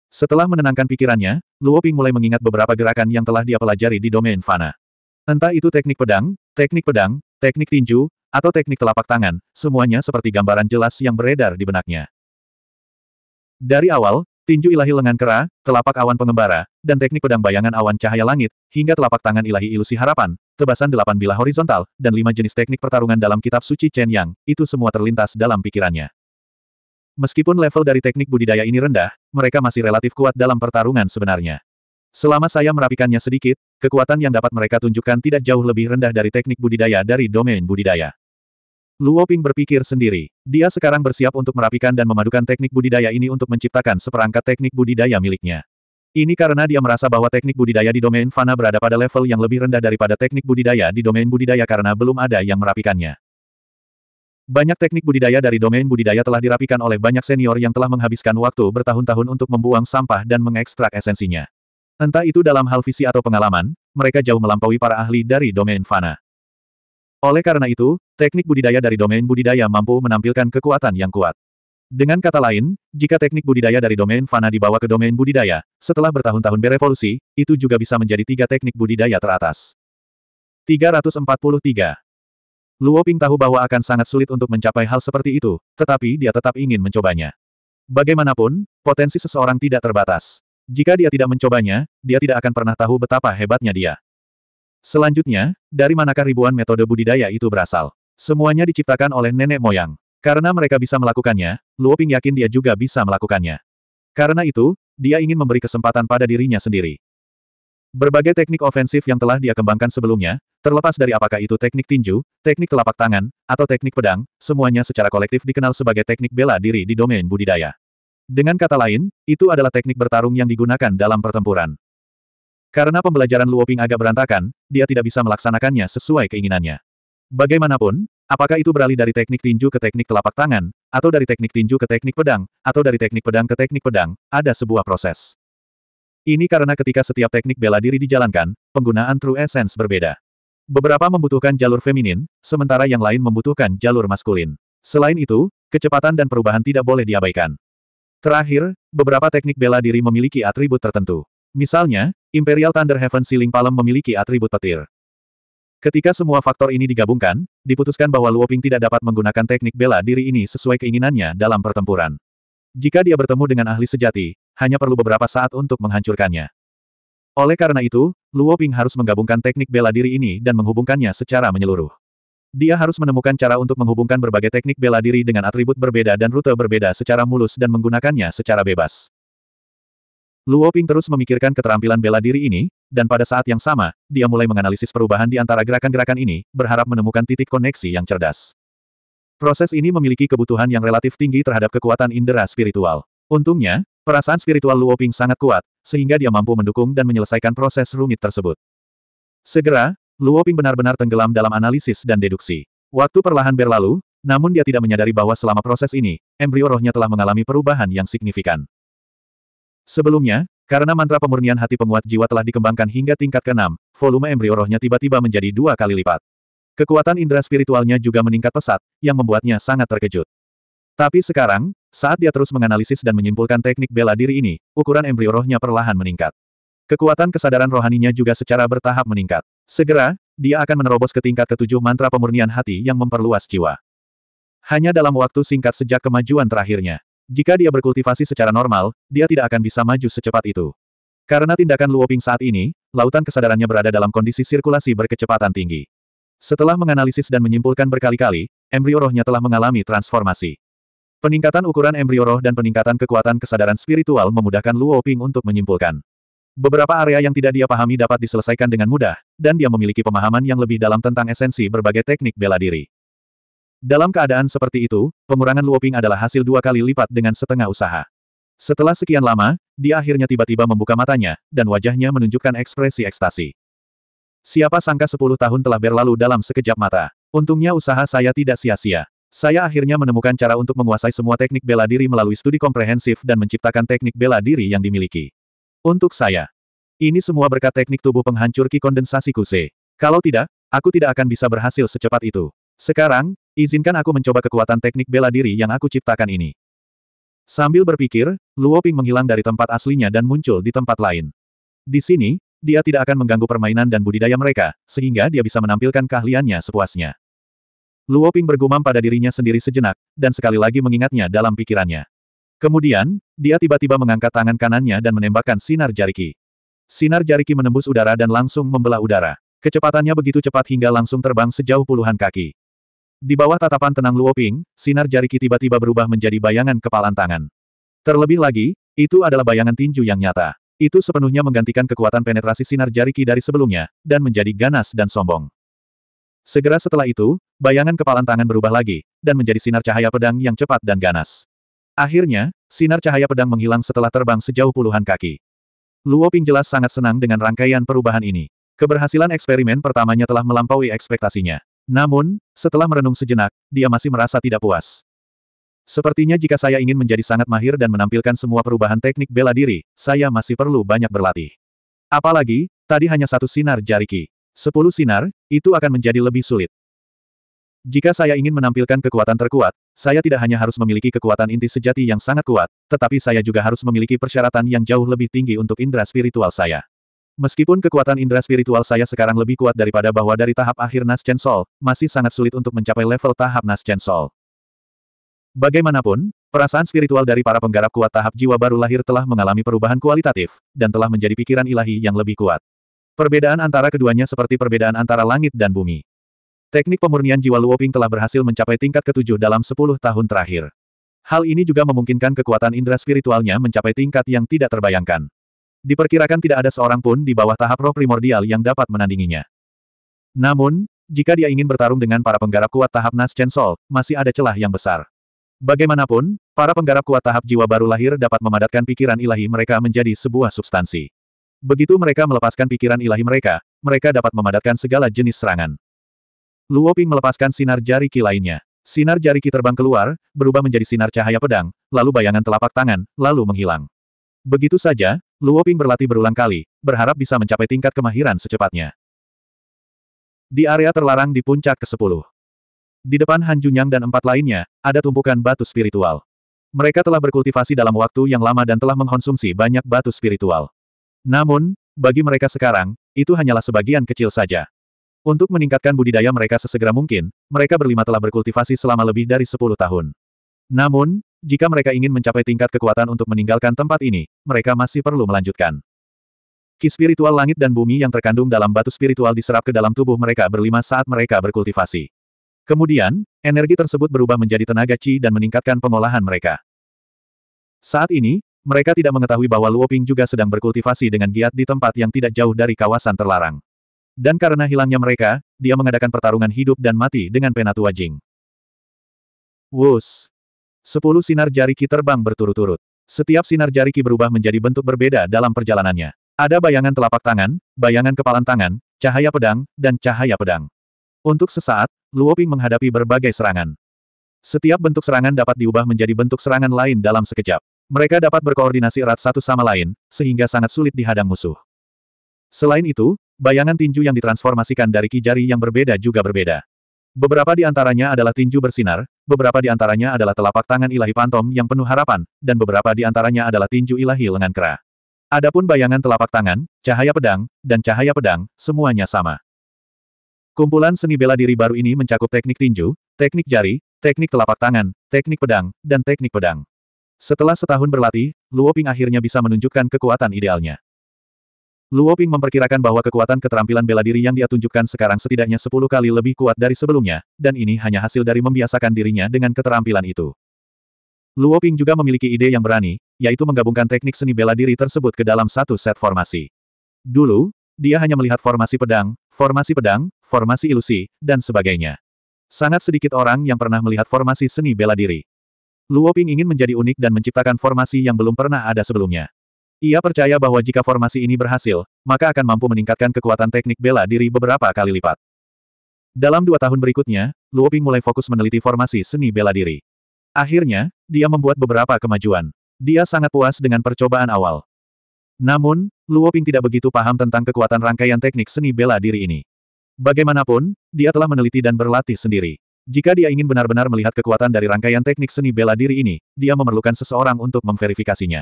Speaker 1: Setelah menenangkan pikirannya, Luo Ping mulai mengingat beberapa gerakan yang telah dia pelajari di domain fana. Entah itu teknik pedang, teknik pedang, teknik tinju, atau teknik telapak tangan, semuanya seperti gambaran jelas yang beredar di benaknya. Dari awal, tinju ilahi lengan kera, telapak awan pengembara, dan teknik pedang bayangan awan cahaya langit, hingga telapak tangan ilahi ilusi harapan, tebasan delapan bilah horizontal, dan lima jenis teknik pertarungan dalam kitab suci Chen Yang, itu semua terlintas dalam pikirannya. Meskipun level dari teknik budidaya ini rendah, mereka masih relatif kuat dalam pertarungan sebenarnya. Selama saya merapikannya sedikit, kekuatan yang dapat mereka tunjukkan tidak jauh lebih rendah dari teknik budidaya dari domain budidaya. Luo Ping berpikir sendiri. Dia sekarang bersiap untuk merapikan dan memadukan teknik budidaya ini untuk menciptakan seperangkat teknik budidaya miliknya. Ini karena dia merasa bahwa teknik budidaya di domain fana berada pada level yang lebih rendah daripada teknik budidaya di domain budidaya karena belum ada yang merapikannya. Banyak teknik budidaya dari domain budidaya telah dirapikan oleh banyak senior yang telah menghabiskan waktu bertahun-tahun untuk membuang sampah dan mengekstrak esensinya. Entah itu dalam hal visi atau pengalaman, mereka jauh melampaui para ahli dari domain fana. Oleh karena itu, teknik budidaya dari domain budidaya mampu menampilkan kekuatan yang kuat. Dengan kata lain, jika teknik budidaya dari domain fana dibawa ke domain budidaya, setelah bertahun-tahun berevolusi, itu juga bisa menjadi tiga teknik budidaya teratas. 343. Luo Ping tahu bahwa akan sangat sulit untuk mencapai hal seperti itu, tetapi dia tetap ingin mencobanya. Bagaimanapun, potensi seseorang tidak terbatas. Jika dia tidak mencobanya, dia tidak akan pernah tahu betapa hebatnya dia. Selanjutnya, dari manakah ribuan metode budidaya itu berasal? Semuanya diciptakan oleh nenek moyang. Karena mereka bisa melakukannya, Luoping yakin dia juga bisa melakukannya. Karena itu, dia ingin memberi kesempatan pada dirinya sendiri. Berbagai teknik ofensif yang telah dia kembangkan sebelumnya, terlepas dari apakah itu teknik tinju, teknik telapak tangan, atau teknik pedang, semuanya secara kolektif dikenal sebagai teknik bela diri di domain budidaya. Dengan kata lain, itu adalah teknik bertarung yang digunakan dalam pertempuran. Karena pembelajaran Luoping agak berantakan, dia tidak bisa melaksanakannya sesuai keinginannya. Bagaimanapun, apakah itu beralih dari teknik tinju ke teknik telapak tangan, atau dari teknik tinju ke teknik pedang, atau dari teknik pedang ke teknik pedang, ada sebuah proses. Ini karena ketika setiap teknik bela diri dijalankan, penggunaan True Essence berbeda. Beberapa membutuhkan jalur feminin, sementara yang lain membutuhkan jalur maskulin. Selain itu, kecepatan dan perubahan tidak boleh diabaikan. Terakhir, beberapa teknik bela diri memiliki atribut tertentu. Misalnya, Imperial Thunder Heaven Ceiling Palem memiliki atribut petir. Ketika semua faktor ini digabungkan, diputuskan bahwa Luoping tidak dapat menggunakan teknik bela diri ini sesuai keinginannya dalam pertempuran. Jika dia bertemu dengan ahli sejati, hanya perlu beberapa saat untuk menghancurkannya. Oleh karena itu, Luoping harus menggabungkan teknik bela diri ini dan menghubungkannya secara menyeluruh. Dia harus menemukan cara untuk menghubungkan berbagai teknik bela diri dengan atribut berbeda dan rute berbeda secara mulus dan menggunakannya secara bebas. Luo Ping terus memikirkan keterampilan bela diri ini, dan pada saat yang sama, dia mulai menganalisis perubahan di antara gerakan-gerakan ini, berharap menemukan titik koneksi yang cerdas. Proses ini memiliki kebutuhan yang relatif tinggi terhadap kekuatan indera spiritual. Untungnya, perasaan spiritual Luo Ping sangat kuat, sehingga dia mampu mendukung dan menyelesaikan proses rumit tersebut. Segera, Luo Ping benar-benar tenggelam dalam analisis dan deduksi. Waktu perlahan berlalu, namun dia tidak menyadari bahwa selama proses ini, embrio rohnya telah mengalami perubahan yang signifikan. Sebelumnya, karena mantra pemurnian hati penguat jiwa telah dikembangkan hingga tingkat ke-6, volume embrio rohnya tiba-tiba menjadi dua kali lipat. Kekuatan indera spiritualnya juga meningkat pesat, yang membuatnya sangat terkejut. Tapi sekarang, saat dia terus menganalisis dan menyimpulkan teknik bela diri ini, ukuran embrio rohnya perlahan meningkat. Kekuatan kesadaran rohaninya juga secara bertahap meningkat. Segera, dia akan menerobos ke tingkat ketujuh mantra pemurnian hati yang memperluas jiwa. Hanya dalam waktu singkat sejak kemajuan terakhirnya. Jika dia berkultivasi secara normal, dia tidak akan bisa maju secepat itu. Karena tindakan Luoping saat ini, lautan kesadarannya berada dalam kondisi sirkulasi berkecepatan tinggi. Setelah menganalisis dan menyimpulkan berkali-kali, embrio rohnya telah mengalami transformasi. Peningkatan ukuran embrio roh dan peningkatan kekuatan kesadaran spiritual memudahkan Luoping untuk menyimpulkan. Beberapa area yang tidak dia pahami dapat diselesaikan dengan mudah, dan dia memiliki pemahaman yang lebih dalam tentang esensi berbagai teknik bela diri. Dalam keadaan seperti itu, pengurangan Luoping adalah hasil dua kali lipat dengan setengah usaha. Setelah sekian lama, dia akhirnya tiba-tiba membuka matanya, dan wajahnya menunjukkan ekspresi ekstasi. Siapa sangka sepuluh tahun telah berlalu dalam sekejap mata. Untungnya usaha saya tidak sia-sia. Saya akhirnya menemukan cara untuk menguasai semua teknik bela diri melalui studi komprehensif dan menciptakan teknik bela diri yang dimiliki. Untuk saya. Ini semua berkat teknik tubuh penghancur ki kondensasi kuse. Kalau tidak, aku tidak akan bisa berhasil secepat itu. Sekarang, izinkan aku mencoba kekuatan teknik bela diri yang aku ciptakan ini. Sambil berpikir, Luo Ping menghilang dari tempat aslinya dan muncul di tempat lain. Di sini, dia tidak akan mengganggu permainan dan budidaya mereka, sehingga dia bisa menampilkan keahliannya sepuasnya. Luo Ping bergumam pada dirinya sendiri sejenak, dan sekali lagi mengingatnya dalam pikirannya. Kemudian, dia tiba-tiba mengangkat tangan kanannya dan menembakkan sinar jariki. Sinar jariki menembus udara dan langsung membelah udara. Kecepatannya begitu cepat hingga langsung terbang sejauh puluhan kaki. Di bawah tatapan tenang Luo Ping, sinar jari jariki tiba-tiba berubah menjadi bayangan kepalan tangan. Terlebih lagi, itu adalah bayangan tinju yang nyata. Itu sepenuhnya menggantikan kekuatan penetrasi sinar jari jariki dari sebelumnya, dan menjadi ganas dan sombong. Segera setelah itu, bayangan kepalan tangan berubah lagi, dan menjadi sinar cahaya pedang yang cepat dan ganas. Akhirnya, sinar cahaya pedang menghilang setelah terbang sejauh puluhan kaki. Luo Ping jelas sangat senang dengan rangkaian perubahan ini. Keberhasilan eksperimen pertamanya telah melampaui ekspektasinya. Namun, setelah merenung sejenak, dia masih merasa tidak puas. Sepertinya jika saya ingin menjadi sangat mahir dan menampilkan semua perubahan teknik bela diri, saya masih perlu banyak berlatih. Apalagi, tadi hanya satu sinar jari Ki. Sepuluh sinar, itu akan menjadi lebih sulit. Jika saya ingin menampilkan kekuatan terkuat, saya tidak hanya harus memiliki kekuatan inti sejati yang sangat kuat, tetapi saya juga harus memiliki persyaratan yang jauh lebih tinggi untuk indera spiritual saya. Meskipun kekuatan indera spiritual saya sekarang lebih kuat daripada bahwa dari tahap akhir Chen Sol, masih sangat sulit untuk mencapai level tahap Chen Sol. Bagaimanapun, perasaan spiritual dari para penggarap kuat tahap jiwa baru lahir telah mengalami perubahan kualitatif, dan telah menjadi pikiran ilahi yang lebih kuat. Perbedaan antara keduanya seperti perbedaan antara langit dan bumi. Teknik pemurnian jiwa Luoping telah berhasil mencapai tingkat ketujuh dalam sepuluh tahun terakhir. Hal ini juga memungkinkan kekuatan indera spiritualnya mencapai tingkat yang tidak terbayangkan. Diperkirakan tidak ada seorang pun di bawah tahap roh primordial yang dapat menandinginya. Namun, jika dia ingin bertarung dengan para penggarap kuat tahap Chen Sol, masih ada celah yang besar. Bagaimanapun, para penggarap kuat tahap jiwa baru lahir dapat memadatkan pikiran ilahi mereka menjadi sebuah substansi. Begitu mereka melepaskan pikiran ilahi mereka, mereka dapat memadatkan segala jenis serangan. Luoping melepaskan sinar jari ki lainnya. Sinar jari ki terbang keluar, berubah menjadi sinar cahaya pedang, lalu bayangan telapak tangan, lalu menghilang. Begitu saja, Luo Ping berlatih berulang kali, berharap bisa mencapai tingkat kemahiran secepatnya. Di area terlarang di puncak ke-10. Di depan Han Junyang dan empat lainnya, ada tumpukan batu spiritual. Mereka telah berkultivasi dalam waktu yang lama dan telah mengkonsumsi banyak batu spiritual. Namun, bagi mereka sekarang, itu hanyalah sebagian kecil saja. Untuk meningkatkan budidaya mereka sesegera mungkin, mereka berlima telah berkultivasi selama lebih dari 10 tahun. Namun, jika mereka ingin mencapai tingkat kekuatan untuk meninggalkan tempat ini, mereka masih perlu melanjutkan. Ki spiritual langit dan bumi yang terkandung dalam batu spiritual diserap ke dalam tubuh mereka berlima saat mereka berkultivasi. Kemudian, energi tersebut berubah menjadi tenaga chi dan meningkatkan pengolahan mereka. Saat ini, mereka tidak mengetahui bahwa Luoping juga sedang berkultivasi dengan giat di tempat yang tidak jauh dari kawasan terlarang. Dan karena hilangnya mereka, dia mengadakan pertarungan hidup dan mati dengan Penatua Jing. Wus! Sepuluh sinar jari ki terbang berturut-turut. Setiap sinar jari ki berubah menjadi bentuk berbeda dalam perjalanannya. Ada bayangan telapak tangan, bayangan kepalan tangan, cahaya pedang, dan cahaya pedang. Untuk sesaat, Luoping menghadapi berbagai serangan. Setiap bentuk serangan dapat diubah menjadi bentuk serangan lain dalam sekejap. Mereka dapat berkoordinasi erat satu sama lain, sehingga sangat sulit dihadang musuh. Selain itu, bayangan tinju yang ditransformasikan dari kijari yang berbeda juga berbeda. Beberapa di antaranya adalah tinju bersinar, Beberapa di antaranya adalah telapak tangan ilahi pantom yang penuh harapan, dan beberapa di antaranya adalah tinju ilahi lengan kera. Adapun bayangan telapak tangan, cahaya pedang, dan cahaya pedang, semuanya sama. Kumpulan seni bela diri baru ini mencakup teknik tinju, teknik jari, teknik telapak tangan, teknik pedang, dan teknik pedang. Setelah setahun berlatih, Luo Ping akhirnya bisa menunjukkan kekuatan idealnya. Luo Ping memperkirakan bahwa kekuatan keterampilan bela diri yang dia tunjukkan sekarang setidaknya sepuluh kali lebih kuat dari sebelumnya, dan ini hanya hasil dari membiasakan dirinya dengan keterampilan itu. Luo Ping juga memiliki ide yang berani, yaitu menggabungkan teknik seni bela diri tersebut ke dalam satu set formasi. Dulu, dia hanya melihat formasi pedang, formasi pedang, formasi ilusi, dan sebagainya. Sangat sedikit orang yang pernah melihat formasi seni bela diri. Luo Ping ingin menjadi unik dan menciptakan formasi yang belum pernah ada sebelumnya. Ia percaya bahwa jika formasi ini berhasil, maka akan mampu meningkatkan kekuatan teknik bela diri beberapa kali lipat. Dalam dua tahun berikutnya, Luoping mulai fokus meneliti formasi seni bela diri. Akhirnya, dia membuat beberapa kemajuan. Dia sangat puas dengan percobaan awal. Namun, Luoping tidak begitu paham tentang kekuatan rangkaian teknik seni bela diri ini. Bagaimanapun, dia telah meneliti dan berlatih sendiri. Jika dia ingin benar-benar melihat kekuatan dari rangkaian teknik seni bela diri ini, dia memerlukan seseorang untuk memverifikasinya.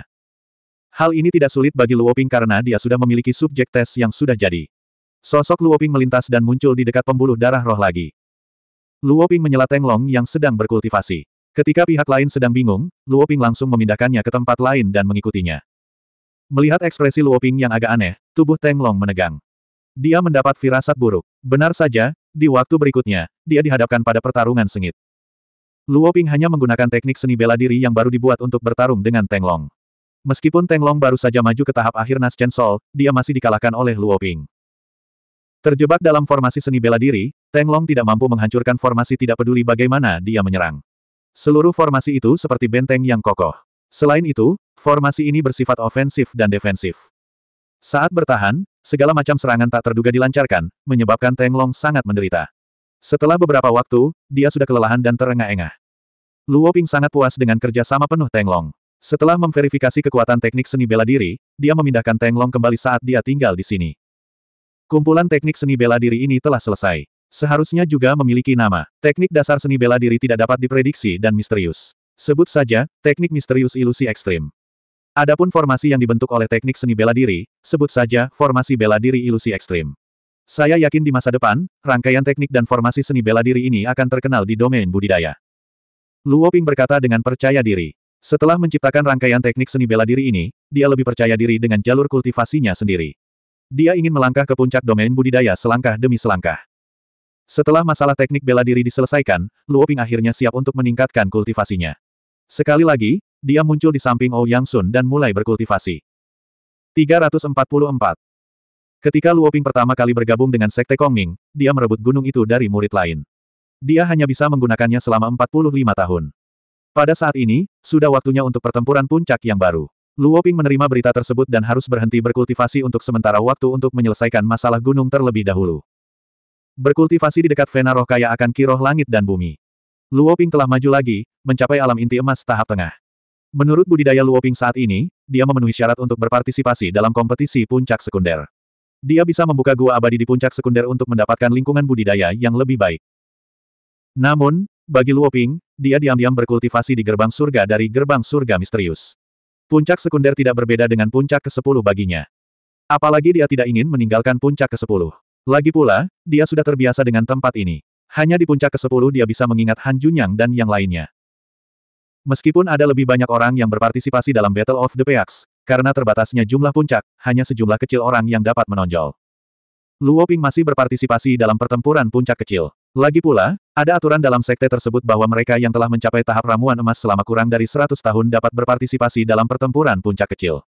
Speaker 1: Hal ini tidak sulit bagi Luoping karena dia sudah memiliki subjek tes yang sudah jadi. Sosok Luoping melintas dan muncul di dekat pembuluh darah roh lagi. Luoping menyela Teng Long yang sedang berkultivasi. Ketika pihak lain sedang bingung, Luoping langsung memindahkannya ke tempat lain dan mengikutinya. Melihat ekspresi Luoping yang agak aneh, tubuh Teng Long menegang. Dia mendapat firasat buruk. Benar saja, di waktu berikutnya, dia dihadapkan pada pertarungan sengit. Luoping hanya menggunakan teknik seni bela diri yang baru dibuat untuk bertarung dengan Teng Long. Meskipun Teng Long baru saja maju ke tahap akhir Chen Sol, dia masih dikalahkan oleh Luo Ping. Terjebak dalam formasi seni bela diri, Teng Long tidak mampu menghancurkan formasi tidak peduli bagaimana dia menyerang. Seluruh formasi itu seperti benteng yang kokoh. Selain itu, formasi ini bersifat ofensif dan defensif. Saat bertahan, segala macam serangan tak terduga dilancarkan, menyebabkan Teng Long sangat menderita. Setelah beberapa waktu, dia sudah kelelahan dan terengah-engah. Luo Ping sangat puas dengan kerja sama penuh Teng Long. Setelah memverifikasi kekuatan teknik seni bela diri, dia memindahkan Teng Long kembali saat dia tinggal di sini. Kumpulan teknik seni bela diri ini telah selesai. Seharusnya juga memiliki nama. Teknik dasar seni bela diri tidak dapat diprediksi dan misterius. Sebut saja, teknik misterius ilusi ekstrim. Adapun formasi yang dibentuk oleh teknik seni bela diri, sebut saja, formasi bela diri ilusi ekstrim. Saya yakin di masa depan, rangkaian teknik dan formasi seni bela diri ini akan terkenal di domain budidaya. Luoping berkata dengan percaya diri. Setelah menciptakan rangkaian teknik seni bela diri ini, dia lebih percaya diri dengan jalur kultivasinya sendiri. Dia ingin melangkah ke puncak domain budidaya selangkah demi selangkah. Setelah masalah teknik bela diri diselesaikan, Luoping akhirnya siap untuk meningkatkan kultivasinya. Sekali lagi, dia muncul di samping Ouyang oh Yang Sun dan mulai berkultivasi. 344. Ketika Luoping pertama kali bergabung dengan Sekte Kongming, dia merebut gunung itu dari murid lain. Dia hanya bisa menggunakannya selama 45 tahun. Pada saat ini, sudah waktunya untuk pertempuran puncak yang baru. Luo Ping menerima berita tersebut dan harus berhenti berkultivasi untuk sementara waktu untuk menyelesaikan masalah gunung terlebih dahulu. Berkultivasi di dekat Vena Roh Kaya akan kiroh langit dan bumi. Luo Ping telah maju lagi, mencapai alam inti emas tahap tengah. Menurut budidaya Luo Ping saat ini, dia memenuhi syarat untuk berpartisipasi dalam kompetisi puncak sekunder. Dia bisa membuka gua abadi di puncak sekunder untuk mendapatkan lingkungan budidaya yang lebih baik. Namun, bagi Luoping, dia diam-diam berkultivasi di gerbang surga dari gerbang surga misterius. Puncak sekunder tidak berbeda dengan puncak ke-10 baginya. Apalagi dia tidak ingin meninggalkan puncak ke-10. Lagi pula, dia sudah terbiasa dengan tempat ini. Hanya di puncak ke-10 dia bisa mengingat Han Junyang dan yang lainnya. Meskipun ada lebih banyak orang yang berpartisipasi dalam Battle of the Peaks, karena terbatasnya jumlah puncak, hanya sejumlah kecil orang yang dapat menonjol. Luo Ping masih berpartisipasi dalam pertempuran puncak kecil. Lagi pula, ada aturan dalam sekte tersebut bahwa mereka yang telah mencapai tahap ramuan emas selama kurang dari 100 tahun dapat berpartisipasi dalam pertempuran puncak kecil.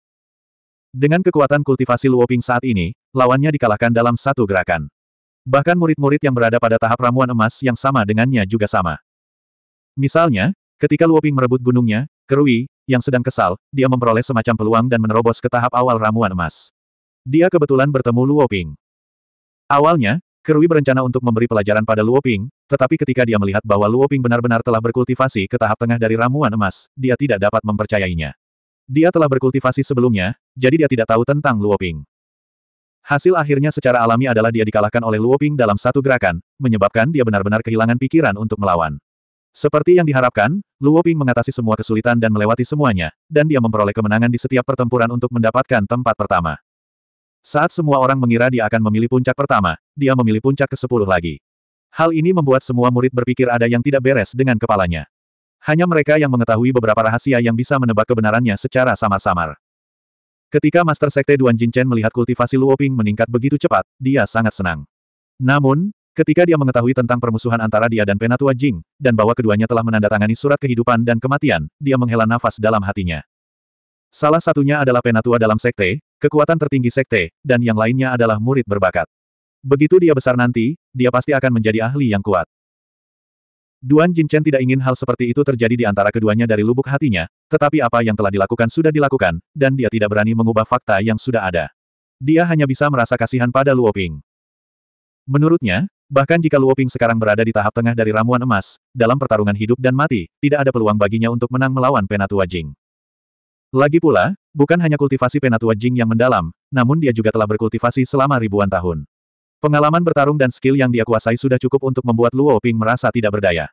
Speaker 1: Dengan kekuatan kultivasi Luoping saat ini, lawannya dikalahkan dalam satu gerakan. Bahkan murid-murid yang berada pada tahap ramuan emas yang sama dengannya juga sama. Misalnya, ketika Luoping merebut gunungnya, Kerui, yang sedang kesal, dia memperoleh semacam peluang dan menerobos ke tahap awal ramuan emas. Dia kebetulan bertemu Luoping. Awalnya, Kerui berencana untuk memberi pelajaran pada Luoping, tetapi ketika dia melihat bahwa Luoping benar-benar telah berkultivasi ke tahap tengah dari ramuan emas, dia tidak dapat mempercayainya. Dia telah berkultivasi sebelumnya, jadi dia tidak tahu tentang Luoping. Hasil akhirnya secara alami adalah dia dikalahkan oleh Luoping dalam satu gerakan, menyebabkan dia benar-benar kehilangan pikiran untuk melawan. Seperti yang diharapkan, Luoping mengatasi semua kesulitan dan melewati semuanya, dan dia memperoleh kemenangan di setiap pertempuran untuk mendapatkan tempat pertama. Saat semua orang mengira dia akan memilih puncak pertama, dia memilih puncak ke-10 lagi. Hal ini membuat semua murid berpikir ada yang tidak beres dengan kepalanya. Hanya mereka yang mengetahui beberapa rahasia yang bisa menebak kebenarannya secara samar-samar. Ketika Master Sekte Duan Jinchen melihat kultivasi Luoping meningkat begitu cepat, dia sangat senang. Namun, ketika dia mengetahui tentang permusuhan antara dia dan Penatua Jing, dan bahwa keduanya telah menandatangani surat kehidupan dan kematian, dia menghela nafas dalam hatinya. Salah satunya adalah Penatua dalam Sekte, kekuatan tertinggi sekte, dan yang lainnya adalah murid berbakat. Begitu dia besar nanti, dia pasti akan menjadi ahli yang kuat. Duan Jinchen tidak ingin hal seperti itu terjadi di antara keduanya dari lubuk hatinya, tetapi apa yang telah dilakukan sudah dilakukan, dan dia tidak berani mengubah fakta yang sudah ada. Dia hanya bisa merasa kasihan pada Luoping. Menurutnya, bahkan jika Luoping sekarang berada di tahap tengah dari ramuan emas, dalam pertarungan hidup dan mati, tidak ada peluang baginya untuk menang melawan Penatua Jing. Lagi pula, bukan hanya kultivasi penatua Jing yang mendalam, namun dia juga telah berkultivasi selama ribuan tahun. Pengalaman bertarung dan skill yang dia kuasai sudah cukup untuk membuat Luo Ping merasa tidak berdaya.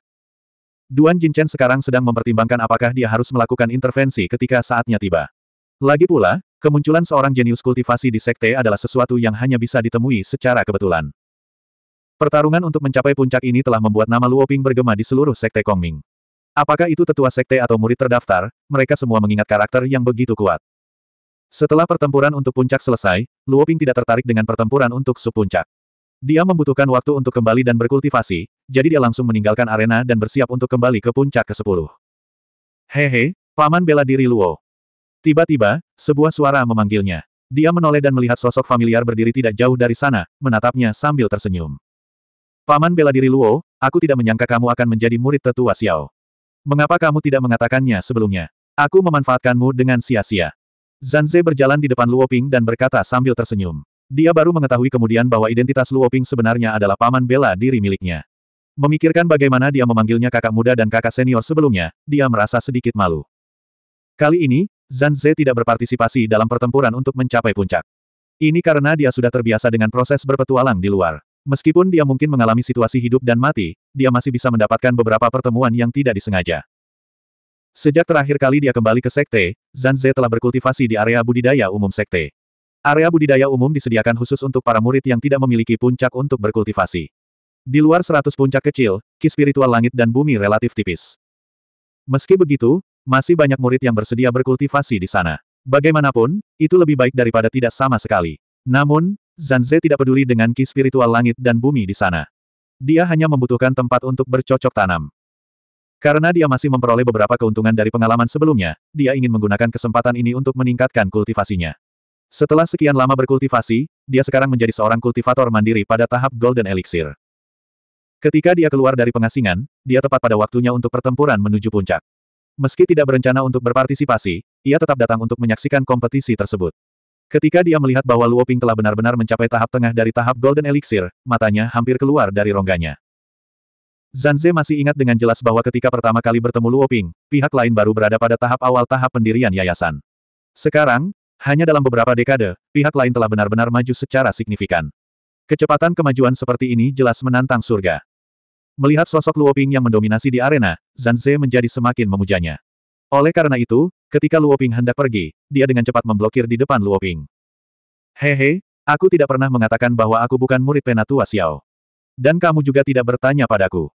Speaker 1: Duan Jinchen sekarang sedang mempertimbangkan apakah dia harus melakukan intervensi ketika saatnya tiba. Lagi pula, kemunculan seorang jenius kultivasi di sekte adalah sesuatu yang hanya bisa ditemui secara kebetulan. Pertarungan untuk mencapai puncak ini telah membuat nama Luo Ping bergema di seluruh sekte Kongming. Apakah itu tetua sekte atau murid terdaftar, mereka semua mengingat karakter yang begitu kuat. Setelah pertempuran untuk puncak selesai, Luo Ping tidak tertarik dengan pertempuran untuk subpuncak. Dia membutuhkan waktu untuk kembali dan berkultivasi, jadi dia langsung meninggalkan arena dan bersiap untuk kembali ke puncak ke-10. Hehe, paman bela diri Luo. Tiba-tiba, sebuah suara memanggilnya. Dia menoleh dan melihat sosok familiar berdiri tidak jauh dari sana, menatapnya sambil tersenyum. Paman bela diri Luo, aku tidak menyangka kamu akan menjadi murid tetua Xiao. Mengapa kamu tidak mengatakannya sebelumnya? Aku memanfaatkanmu dengan sia-sia. Zanze berjalan di depan Luoping dan berkata sambil tersenyum. Dia baru mengetahui kemudian bahwa identitas Luoping sebenarnya adalah paman bela diri miliknya. Memikirkan bagaimana dia memanggilnya kakak muda dan kakak senior sebelumnya, dia merasa sedikit malu. Kali ini, Zanze tidak berpartisipasi dalam pertempuran untuk mencapai puncak. Ini karena dia sudah terbiasa dengan proses berpetualang di luar. Meskipun dia mungkin mengalami situasi hidup dan mati, dia masih bisa mendapatkan beberapa pertemuan yang tidak disengaja. Sejak terakhir kali dia kembali ke sekte, Zanze telah berkultivasi di area budidaya umum sekte. Area budidaya umum disediakan khusus untuk para murid yang tidak memiliki puncak untuk berkultivasi. Di luar seratus puncak kecil, ki spiritual langit dan bumi relatif tipis. Meski begitu, masih banyak murid yang bersedia berkultivasi di sana. Bagaimanapun, itu lebih baik daripada tidak sama sekali. Namun, Zanze tidak peduli dengan ki spiritual langit dan bumi di sana. Dia hanya membutuhkan tempat untuk bercocok tanam. Karena dia masih memperoleh beberapa keuntungan dari pengalaman sebelumnya, dia ingin menggunakan kesempatan ini untuk meningkatkan kultivasinya. Setelah sekian lama berkultivasi, dia sekarang menjadi seorang kultivator mandiri pada tahap Golden Elixir. Ketika dia keluar dari pengasingan, dia tepat pada waktunya untuk pertempuran menuju puncak. Meski tidak berencana untuk berpartisipasi, ia tetap datang untuk menyaksikan kompetisi tersebut. Ketika dia melihat bahwa Luo Ping telah benar-benar mencapai tahap tengah dari tahap Golden Elixir, matanya hampir keluar dari rongganya. Zanze masih ingat dengan jelas bahwa ketika pertama kali bertemu Luo Ping, pihak lain baru berada pada tahap awal tahap pendirian yayasan. Sekarang, hanya dalam beberapa dekade, pihak lain telah benar-benar maju secara signifikan. Kecepatan kemajuan seperti ini jelas menantang surga. Melihat sosok Luo Ping yang mendominasi di arena, Zanze menjadi semakin memujanya. Oleh karena itu, ketika Luoping hendak pergi, dia dengan cepat memblokir di depan Luoping. Hehe, aku tidak pernah mengatakan bahwa aku bukan murid Penatua Xiao. Dan kamu juga tidak bertanya padaku.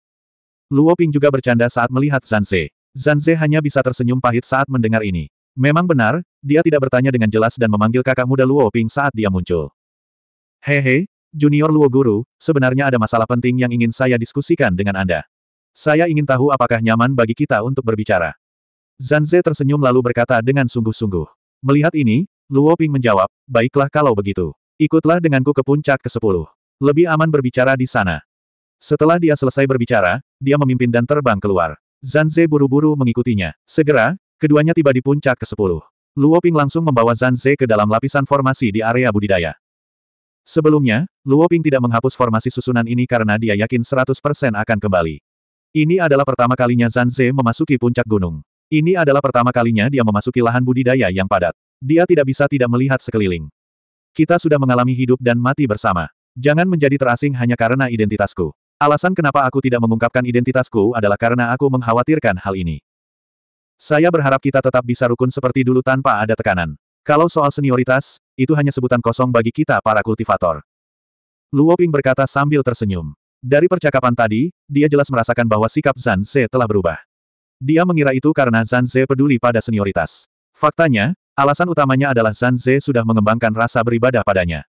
Speaker 1: Luoping juga bercanda saat melihat Zanze. Zanze hanya bisa tersenyum pahit saat mendengar ini. Memang benar, dia tidak bertanya dengan jelas dan memanggil kakak muda Luoping saat dia muncul. Hehe, Junior Luo Guru, sebenarnya ada masalah penting yang ingin saya diskusikan dengan Anda. Saya ingin tahu apakah nyaman bagi kita untuk berbicara. Zanze tersenyum lalu berkata dengan sungguh-sungguh. Melihat ini, Luo Ping menjawab, baiklah kalau begitu. Ikutlah denganku ke puncak ke-10. Lebih aman berbicara di sana. Setelah dia selesai berbicara, dia memimpin dan terbang keluar. Zanze buru-buru mengikutinya. Segera, keduanya tiba di puncak ke-10. Luo Ping langsung membawa Zanze ke dalam lapisan formasi di area budidaya. Sebelumnya, Luo Ping tidak menghapus formasi susunan ini karena dia yakin 100% akan kembali. Ini adalah pertama kalinya Zanze memasuki puncak gunung. Ini adalah pertama kalinya dia memasuki lahan budidaya yang padat. Dia tidak bisa tidak melihat sekeliling. Kita sudah mengalami hidup dan mati bersama. Jangan menjadi terasing hanya karena identitasku. Alasan kenapa aku tidak mengungkapkan identitasku adalah karena aku mengkhawatirkan hal ini. Saya berharap kita tetap bisa rukun seperti dulu tanpa ada tekanan. Kalau soal senioritas, itu hanya sebutan kosong bagi kita para kultivator. Luo Ping berkata sambil tersenyum. Dari percakapan tadi, dia jelas merasakan bahwa sikap Zan Ze telah berubah. Dia mengira itu karena Zhan Ze peduli pada senioritas. Faktanya, alasan utamanya adalah Zhan Ze sudah mengembangkan rasa beribadah padanya.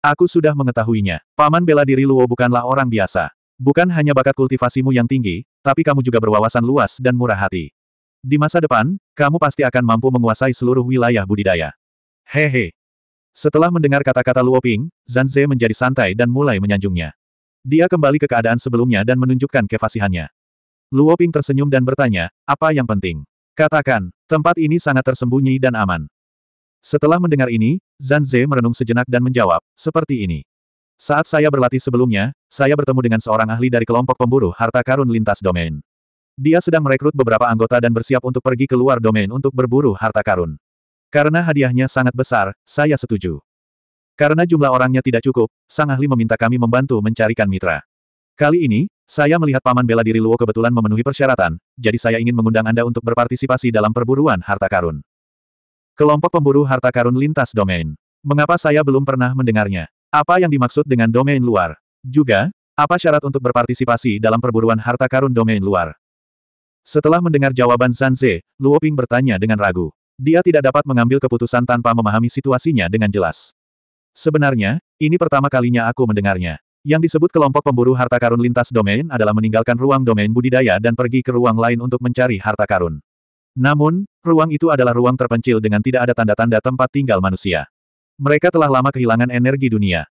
Speaker 1: Aku sudah mengetahuinya. Paman bela diri Luo bukanlah orang biasa. Bukan hanya bakat kultivasimu yang tinggi, tapi kamu juga berwawasan luas dan murah hati. Di masa depan, kamu pasti akan mampu menguasai seluruh wilayah budidaya. Hehe. Setelah mendengar kata-kata Luo Ping, Zhan Ze menjadi santai dan mulai menyanjungnya. Dia kembali ke keadaan sebelumnya dan menunjukkan kefasihannya. Luo Ping tersenyum dan bertanya, apa yang penting? Katakan, tempat ini sangat tersembunyi dan aman. Setelah mendengar ini, Zhan Ze merenung sejenak dan menjawab, seperti ini. Saat saya berlatih sebelumnya, saya bertemu dengan seorang ahli dari kelompok pemburu harta karun lintas domain. Dia sedang merekrut beberapa anggota dan bersiap untuk pergi keluar domain untuk berburu harta karun. Karena hadiahnya sangat besar, saya setuju. Karena jumlah orangnya tidak cukup, sang ahli meminta kami membantu mencarikan mitra. Kali ini, saya melihat paman bela diri Luo kebetulan memenuhi persyaratan, jadi saya ingin mengundang Anda untuk berpartisipasi dalam perburuan harta karun. Kelompok pemburu harta karun lintas domain. Mengapa saya belum pernah mendengarnya? Apa yang dimaksud dengan domain luar? Juga, apa syarat untuk berpartisipasi dalam perburuan harta karun domain luar? Setelah mendengar jawaban Sanze, Luo Ping bertanya dengan ragu. Dia tidak dapat mengambil keputusan tanpa memahami situasinya dengan jelas. Sebenarnya, ini pertama kalinya aku mendengarnya. Yang disebut kelompok pemburu harta karun lintas domain adalah meninggalkan ruang domain budidaya dan pergi ke ruang lain untuk mencari harta karun. Namun, ruang itu adalah ruang terpencil dengan tidak ada tanda-tanda tempat tinggal manusia. Mereka telah lama kehilangan energi dunia.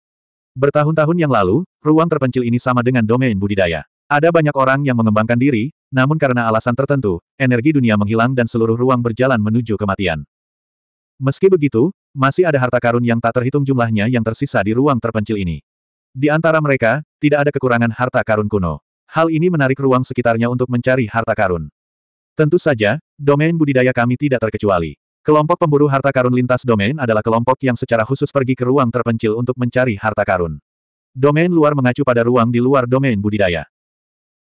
Speaker 1: Bertahun-tahun yang lalu, ruang terpencil ini sama dengan domain budidaya. Ada banyak orang yang mengembangkan diri, namun karena alasan tertentu, energi dunia menghilang dan seluruh ruang berjalan menuju kematian. Meski begitu, masih ada harta karun yang tak terhitung jumlahnya yang tersisa di ruang terpencil ini. Di antara mereka, tidak ada kekurangan harta karun kuno. Hal ini menarik ruang sekitarnya untuk mencari harta karun. Tentu saja, domain budidaya kami tidak terkecuali. Kelompok pemburu harta karun lintas domain adalah kelompok yang secara khusus pergi ke ruang terpencil untuk mencari harta karun. Domain luar mengacu pada ruang di luar domain budidaya.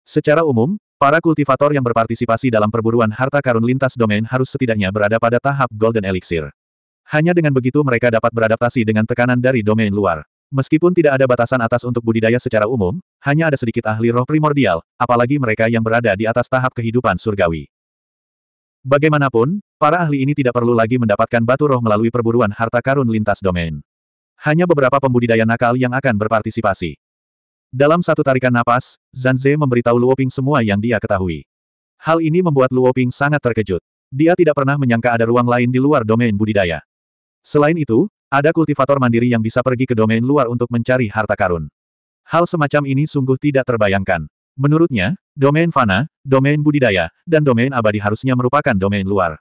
Speaker 1: Secara umum, para kultivator yang berpartisipasi dalam perburuan harta karun lintas domain harus setidaknya berada pada tahap Golden Elixir. Hanya dengan begitu mereka dapat beradaptasi dengan tekanan dari domain luar. Meskipun tidak ada batasan atas untuk budidaya secara umum, hanya ada sedikit ahli roh primordial, apalagi mereka yang berada di atas tahap kehidupan surgawi. Bagaimanapun, para ahli ini tidak perlu lagi mendapatkan batu roh melalui perburuan harta karun lintas domain. Hanya beberapa pembudidaya nakal yang akan berpartisipasi. Dalam satu tarikan napas, Zanze memberitahu Luoping semua yang dia ketahui. Hal ini membuat Luoping sangat terkejut. Dia tidak pernah menyangka ada ruang lain di luar domain budidaya. Selain itu, ada kultivator mandiri yang bisa pergi ke domain luar untuk mencari harta karun. Hal semacam ini sungguh tidak terbayangkan. Menurutnya, domain fana, domain budidaya, dan domain abadi harusnya merupakan domain luar.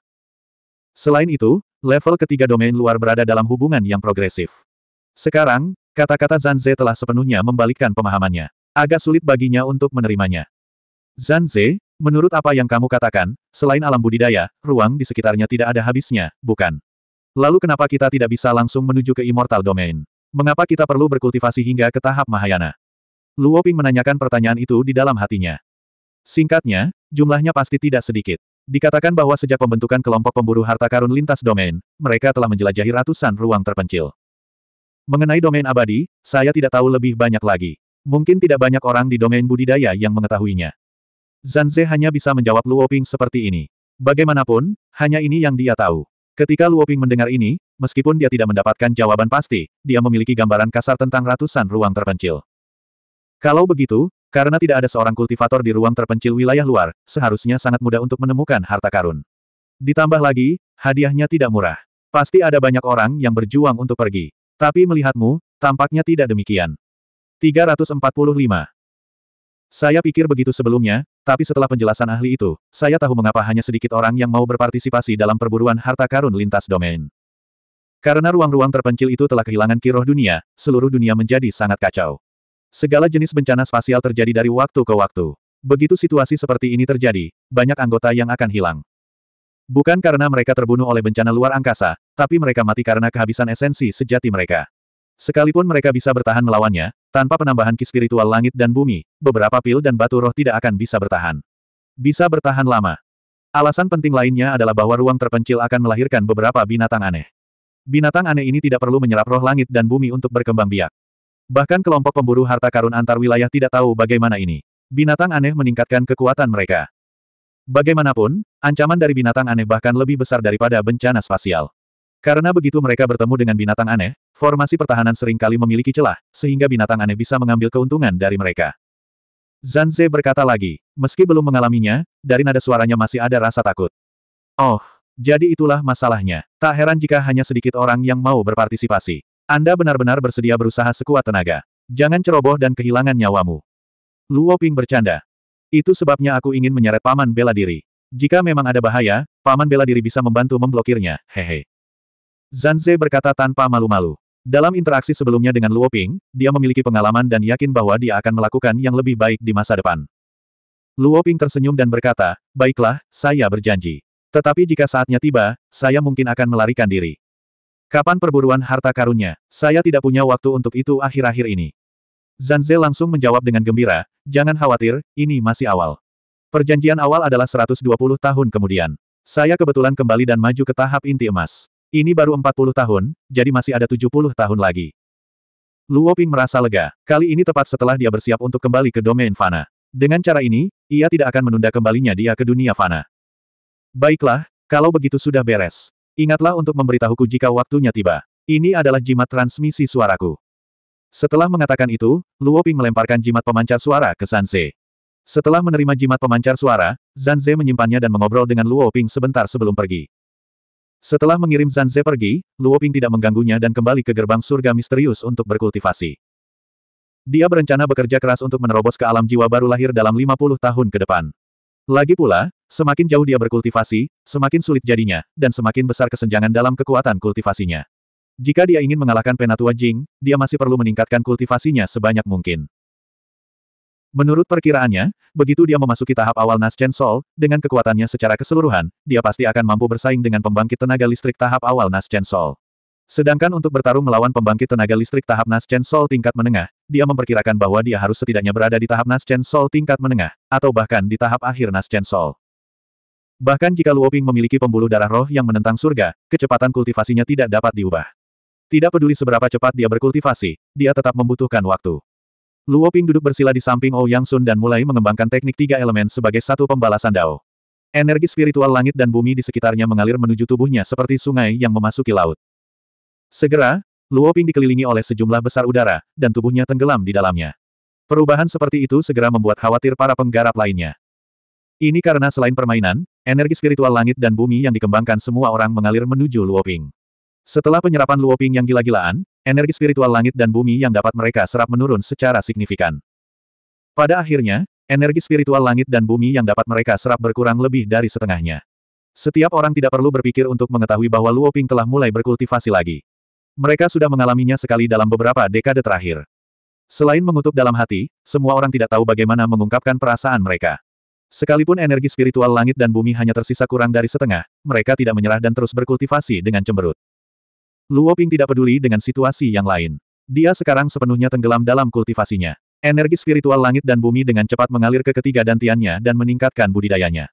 Speaker 1: Selain itu, level ketiga domain luar berada dalam hubungan yang progresif. Sekarang, kata-kata Zanze telah sepenuhnya membalikkan pemahamannya. Agak sulit baginya untuk menerimanya. Zanze, menurut apa yang kamu katakan, selain alam budidaya, ruang di sekitarnya tidak ada habisnya, bukan? Lalu kenapa kita tidak bisa langsung menuju ke Immortal Domain? Mengapa kita perlu berkultivasi hingga ke tahap Mahayana? Luo Ping menanyakan pertanyaan itu di dalam hatinya. Singkatnya, jumlahnya pasti tidak sedikit. Dikatakan bahwa sejak pembentukan kelompok pemburu harta karun lintas domain, mereka telah menjelajahi ratusan ruang terpencil. Mengenai domain abadi, saya tidak tahu lebih banyak lagi. Mungkin tidak banyak orang di domain budidaya yang mengetahuinya. Zanze hanya bisa menjawab Luo Ping seperti ini. Bagaimanapun, hanya ini yang dia tahu. Ketika Luo Ping mendengar ini, meskipun dia tidak mendapatkan jawaban pasti, dia memiliki gambaran kasar tentang ratusan ruang terpencil. Kalau begitu, karena tidak ada seorang kultivator di ruang terpencil wilayah luar, seharusnya sangat mudah untuk menemukan harta karun. Ditambah lagi, hadiahnya tidak murah. Pasti ada banyak orang yang berjuang untuk pergi. Tapi melihatmu, tampaknya tidak demikian. 345. Saya pikir begitu sebelumnya, tapi setelah penjelasan ahli itu, saya tahu mengapa hanya sedikit orang yang mau berpartisipasi dalam perburuan harta karun lintas domain. Karena ruang-ruang terpencil itu telah kehilangan kiroh dunia, seluruh dunia menjadi sangat kacau. Segala jenis bencana spasial terjadi dari waktu ke waktu. Begitu situasi seperti ini terjadi, banyak anggota yang akan hilang. Bukan karena mereka terbunuh oleh bencana luar angkasa, tapi mereka mati karena kehabisan esensi sejati mereka. Sekalipun mereka bisa bertahan melawannya, tanpa penambahan ki spiritual langit dan bumi, beberapa pil dan batu roh tidak akan bisa bertahan. Bisa bertahan lama. Alasan penting lainnya adalah bahwa ruang terpencil akan melahirkan beberapa binatang aneh. Binatang aneh ini tidak perlu menyerap roh langit dan bumi untuk berkembang biak. Bahkan kelompok pemburu harta karun antar wilayah tidak tahu bagaimana ini. Binatang aneh meningkatkan kekuatan mereka. Bagaimanapun, ancaman dari binatang aneh bahkan lebih besar daripada bencana spasial. Karena begitu mereka bertemu dengan binatang aneh, formasi pertahanan seringkali memiliki celah, sehingga binatang aneh bisa mengambil keuntungan dari mereka. Zanze berkata lagi, meski belum mengalaminya, dari nada suaranya masih ada rasa takut. Oh, jadi itulah masalahnya. Tak heran jika hanya sedikit orang yang mau berpartisipasi. Anda benar-benar bersedia berusaha sekuat tenaga. Jangan ceroboh dan kehilangan nyawamu. Luo Ping bercanda. Itu sebabnya aku ingin menyeret paman bela diri. Jika memang ada bahaya, paman bela diri bisa membantu memblokirnya, hehe. Zanze berkata tanpa malu-malu. Dalam interaksi sebelumnya dengan Luo Ping, dia memiliki pengalaman dan yakin bahwa dia akan melakukan yang lebih baik di masa depan. Luo Ping tersenyum dan berkata, Baiklah, saya berjanji. Tetapi jika saatnya tiba, saya mungkin akan melarikan diri. Kapan perburuan harta karunnya? Saya tidak punya waktu untuk itu akhir-akhir ini. Zanze langsung menjawab dengan gembira, Jangan khawatir, ini masih awal. Perjanjian awal adalah 120 tahun kemudian. Saya kebetulan kembali dan maju ke tahap inti emas. Ini baru 40 tahun, jadi masih ada 70 tahun lagi. Luo Ping merasa lega, kali ini tepat setelah dia bersiap untuk kembali ke domain Fana. Dengan cara ini, ia tidak akan menunda kembalinya dia ke dunia Fana. Baiklah, kalau begitu sudah beres. Ingatlah untuk memberitahuku jika waktunya tiba. Ini adalah jimat transmisi suaraku. Setelah mengatakan itu, Luo Ping melemparkan jimat pemancar suara ke Sanse. Setelah menerima jimat pemancar suara, Zanze menyimpannya dan mengobrol dengan Luo Ping sebentar sebelum pergi. Setelah mengirim Zanze pergi, Luoping tidak mengganggunya dan kembali ke gerbang surga misterius untuk berkultivasi. Dia berencana bekerja keras untuk menerobos ke alam jiwa baru lahir dalam 50 tahun ke depan. Lagi pula, semakin jauh dia berkultivasi, semakin sulit jadinya, dan semakin besar kesenjangan dalam kekuatan kultivasinya. Jika dia ingin mengalahkan Penatua Jing, dia masih perlu meningkatkan kultivasinya sebanyak mungkin. Menurut perkiraannya, begitu dia memasuki tahap awal naschen sol, dengan kekuatannya secara keseluruhan, dia pasti akan mampu bersaing dengan pembangkit tenaga listrik tahap awal naschen sol. Sedangkan untuk bertarung melawan pembangkit tenaga listrik tahap naschen sol tingkat menengah, dia memperkirakan bahwa dia harus setidaknya berada di tahap naschen sol tingkat menengah, atau bahkan di tahap akhir naschen sol. Bahkan jika Luoping memiliki pembuluh darah roh yang menentang surga, kecepatan kultivasinya tidak dapat diubah. Tidak peduli seberapa cepat dia berkultivasi, dia tetap membutuhkan waktu. Luo Ping duduk bersila di samping Ouyang oh Sun dan mulai mengembangkan teknik tiga elemen sebagai satu pembalasan Dao. Energi spiritual langit dan bumi di sekitarnya mengalir menuju tubuhnya seperti sungai yang memasuki laut. Segera, Luo Ping dikelilingi oleh sejumlah besar udara, dan tubuhnya tenggelam di dalamnya. Perubahan seperti itu segera membuat khawatir para penggarap lainnya. Ini karena selain permainan, energi spiritual langit dan bumi yang dikembangkan semua orang mengalir menuju Luoping. Setelah penyerapan Luoping yang gila-gilaan, energi spiritual langit dan bumi yang dapat mereka serap menurun secara signifikan. Pada akhirnya, energi spiritual langit dan bumi yang dapat mereka serap berkurang lebih dari setengahnya. Setiap orang tidak perlu berpikir untuk mengetahui bahwa Luoping telah mulai berkultivasi lagi. Mereka sudah mengalaminya sekali dalam beberapa dekade terakhir. Selain mengutuk dalam hati, semua orang tidak tahu bagaimana mengungkapkan perasaan mereka. Sekalipun energi spiritual langit dan bumi hanya tersisa kurang dari setengah, mereka tidak menyerah dan terus berkultivasi dengan cemberut. Luo Ping tidak peduli dengan situasi yang lain. Dia sekarang sepenuhnya tenggelam dalam kultivasinya. Energi spiritual langit dan bumi dengan cepat mengalir ke ketiga dantiannya dan meningkatkan budidayanya.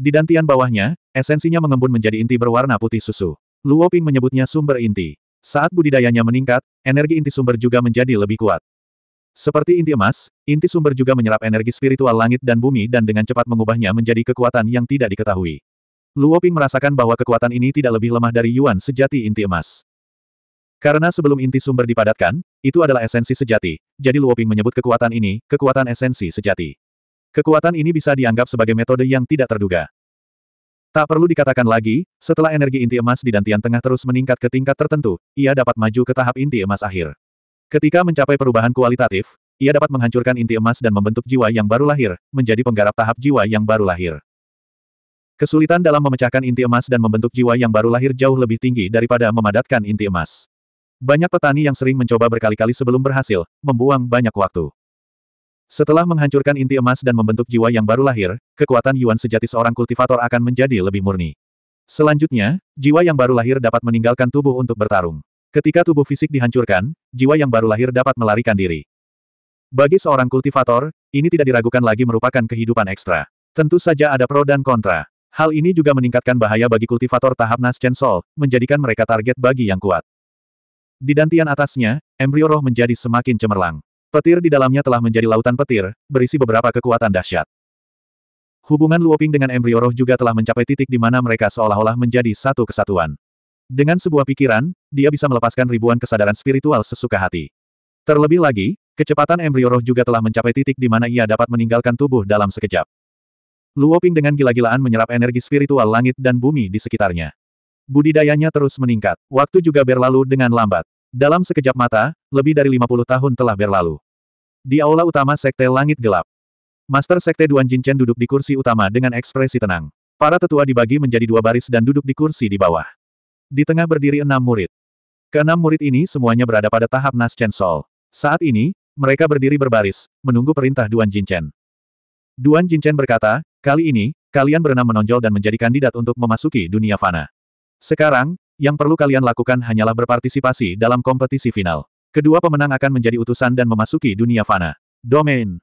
Speaker 1: Di dantian bawahnya, esensinya mengembun menjadi inti berwarna putih susu. Luo Ping menyebutnya sumber inti. Saat budidayanya meningkat, energi inti sumber juga menjadi lebih kuat. Seperti inti emas, inti sumber juga menyerap energi spiritual langit dan bumi dan dengan cepat mengubahnya menjadi kekuatan yang tidak diketahui. Luo Ping merasakan bahwa kekuatan ini tidak lebih lemah dari Yuan sejati inti emas. Karena sebelum inti sumber dipadatkan, itu adalah esensi sejati, jadi Luo Ping menyebut kekuatan ini, kekuatan esensi sejati. Kekuatan ini bisa dianggap sebagai metode yang tidak terduga. Tak perlu dikatakan lagi, setelah energi inti emas di Dantian Tengah terus meningkat ke tingkat tertentu, ia dapat maju ke tahap inti emas akhir. Ketika mencapai perubahan kualitatif, ia dapat menghancurkan inti emas dan membentuk jiwa yang baru lahir, menjadi penggarap tahap jiwa yang baru lahir. Kesulitan dalam memecahkan inti emas dan membentuk jiwa yang baru lahir jauh lebih tinggi daripada memadatkan inti emas. Banyak petani yang sering mencoba berkali-kali sebelum berhasil, membuang banyak waktu. Setelah menghancurkan inti emas dan membentuk jiwa yang baru lahir, kekuatan Yuan sejati seorang kultivator akan menjadi lebih murni. Selanjutnya, jiwa yang baru lahir dapat meninggalkan tubuh untuk bertarung. Ketika tubuh fisik dihancurkan, jiwa yang baru lahir dapat melarikan diri. Bagi seorang kultivator, ini tidak diragukan lagi merupakan kehidupan ekstra. Tentu saja ada pro dan kontra. Hal ini juga meningkatkan bahaya bagi kultivator tahap Nascent Soul, menjadikan mereka target bagi yang kuat. Di dantian atasnya, embrio roh menjadi semakin cemerlang. Petir di dalamnya telah menjadi lautan petir, berisi beberapa kekuatan dahsyat. Hubungan Luoping dengan embrio roh juga telah mencapai titik di mana mereka seolah-olah menjadi satu kesatuan. Dengan sebuah pikiran, dia bisa melepaskan ribuan kesadaran spiritual sesuka hati. Terlebih lagi, kecepatan embrio roh juga telah mencapai titik di mana ia dapat meninggalkan tubuh dalam sekejap. Luoping dengan gila-gilaan menyerap energi spiritual langit dan bumi di sekitarnya. Budidayanya terus meningkat. Waktu juga berlalu dengan lambat. Dalam sekejap mata, lebih dari 50 tahun telah berlalu. Di aula utama Sekte Langit Gelap. Master Sekte Duan Jinchen duduk di kursi utama dengan ekspresi tenang. Para tetua dibagi menjadi dua baris dan duduk di kursi di bawah. Di tengah berdiri enam murid. Keenam murid ini semuanya berada pada tahap Nas Chen Sol. Saat ini, mereka berdiri berbaris, menunggu perintah Duan Jinchen. Duan Jinchen berkata, Kali ini, kalian berenam menonjol dan menjadi kandidat untuk memasuki dunia fana. Sekarang, yang perlu kalian lakukan hanyalah berpartisipasi dalam kompetisi final. Kedua pemenang akan menjadi utusan dan memasuki dunia fana. Domain.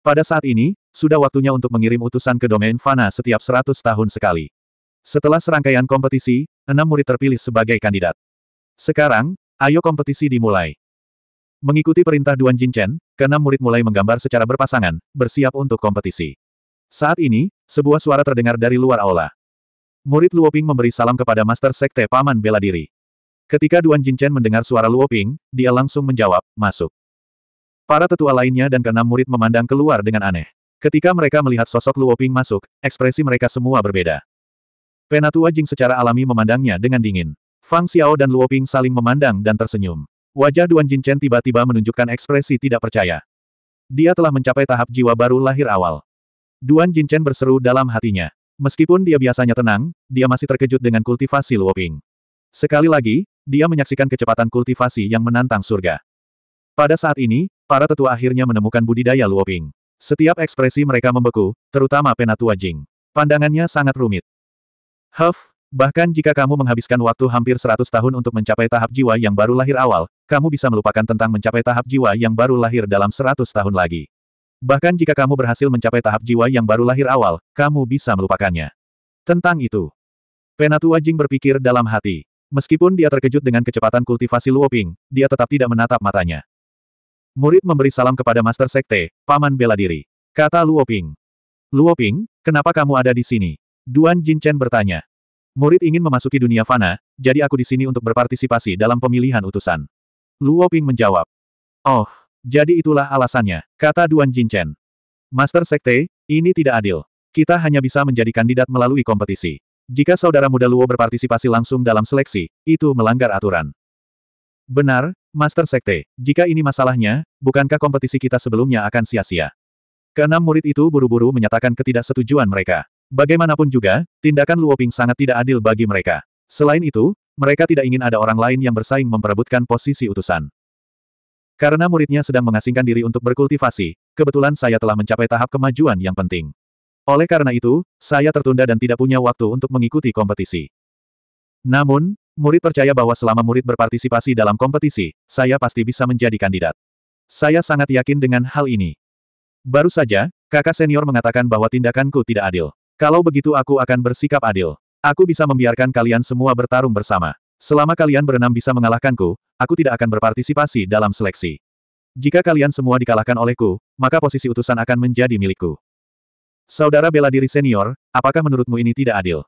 Speaker 1: Pada saat ini, sudah waktunya untuk mengirim utusan ke domain fana setiap 100 tahun sekali. Setelah serangkaian kompetisi, enam murid terpilih sebagai kandidat. Sekarang, ayo kompetisi dimulai. Mengikuti perintah Duan Jinchen, keenam murid mulai menggambar secara berpasangan, bersiap untuk kompetisi. Saat ini, sebuah suara terdengar dari luar aula. Murid Luoping memberi salam kepada Master Sekte Paman Bela Diri. Ketika Duan Jinchen mendengar suara Luoping, dia langsung menjawab, masuk. Para tetua lainnya dan keenam murid memandang keluar dengan aneh. Ketika mereka melihat sosok Luoping masuk, ekspresi mereka semua berbeda. Penatua Jing secara alami memandangnya dengan dingin. Fang Xiao dan Luoping saling memandang dan tersenyum. Wajah Duan Jinchen tiba-tiba menunjukkan ekspresi tidak percaya. Dia telah mencapai tahap jiwa baru lahir awal. Duan Jinchen berseru dalam hatinya. Meskipun dia biasanya tenang, dia masih terkejut dengan kultivasi Luoping. Sekali lagi, dia menyaksikan kecepatan kultivasi yang menantang surga. Pada saat ini, para tetua akhirnya menemukan budidaya Luoping. Setiap ekspresi mereka membeku, terutama penatua Jing. Pandangannya sangat rumit. Huff, bahkan jika kamu menghabiskan waktu hampir 100 tahun untuk mencapai tahap jiwa yang baru lahir awal, kamu bisa melupakan tentang mencapai tahap jiwa yang baru lahir dalam 100 tahun lagi. Bahkan jika kamu berhasil mencapai tahap jiwa yang baru lahir awal, kamu bisa melupakannya. Tentang itu, Penatua Jing berpikir dalam hati. Meskipun dia terkejut dengan kecepatan kultivasi Luoping, dia tetap tidak menatap matanya. Murid memberi salam kepada Master Sekte, Paman bela diri. Kata Luoping. Luoping, kenapa kamu ada di sini? Duan Jin Chen bertanya. Murid ingin memasuki dunia fana, jadi aku di sini untuk berpartisipasi dalam pemilihan utusan. Luoping menjawab. Oh, jadi itulah alasannya, kata Duan Jinchen. Master Sekte, ini tidak adil. Kita hanya bisa menjadi kandidat melalui kompetisi. Jika saudara muda Luo berpartisipasi langsung dalam seleksi, itu melanggar aturan. Benar, Master Sekte, jika ini masalahnya, bukankah kompetisi kita sebelumnya akan sia-sia? Keenam murid itu buru-buru menyatakan ketidaksetujuan mereka. Bagaimanapun juga, tindakan Luo Ping sangat tidak adil bagi mereka. Selain itu, mereka tidak ingin ada orang lain yang bersaing memperebutkan posisi utusan. Karena muridnya sedang mengasingkan diri untuk berkultivasi, kebetulan saya telah mencapai tahap kemajuan yang penting. Oleh karena itu, saya tertunda dan tidak punya waktu untuk mengikuti kompetisi. Namun, murid percaya bahwa selama murid berpartisipasi dalam kompetisi, saya pasti bisa menjadi kandidat. Saya sangat yakin dengan hal ini. Baru saja, kakak senior mengatakan bahwa tindakanku tidak adil. Kalau begitu aku akan bersikap adil. Aku bisa membiarkan kalian semua bertarung bersama. Selama kalian berenam bisa mengalahkanku, aku tidak akan berpartisipasi dalam seleksi. Jika kalian semua dikalahkan olehku, maka posisi utusan akan menjadi milikku. Saudara bela diri senior, apakah menurutmu ini tidak adil?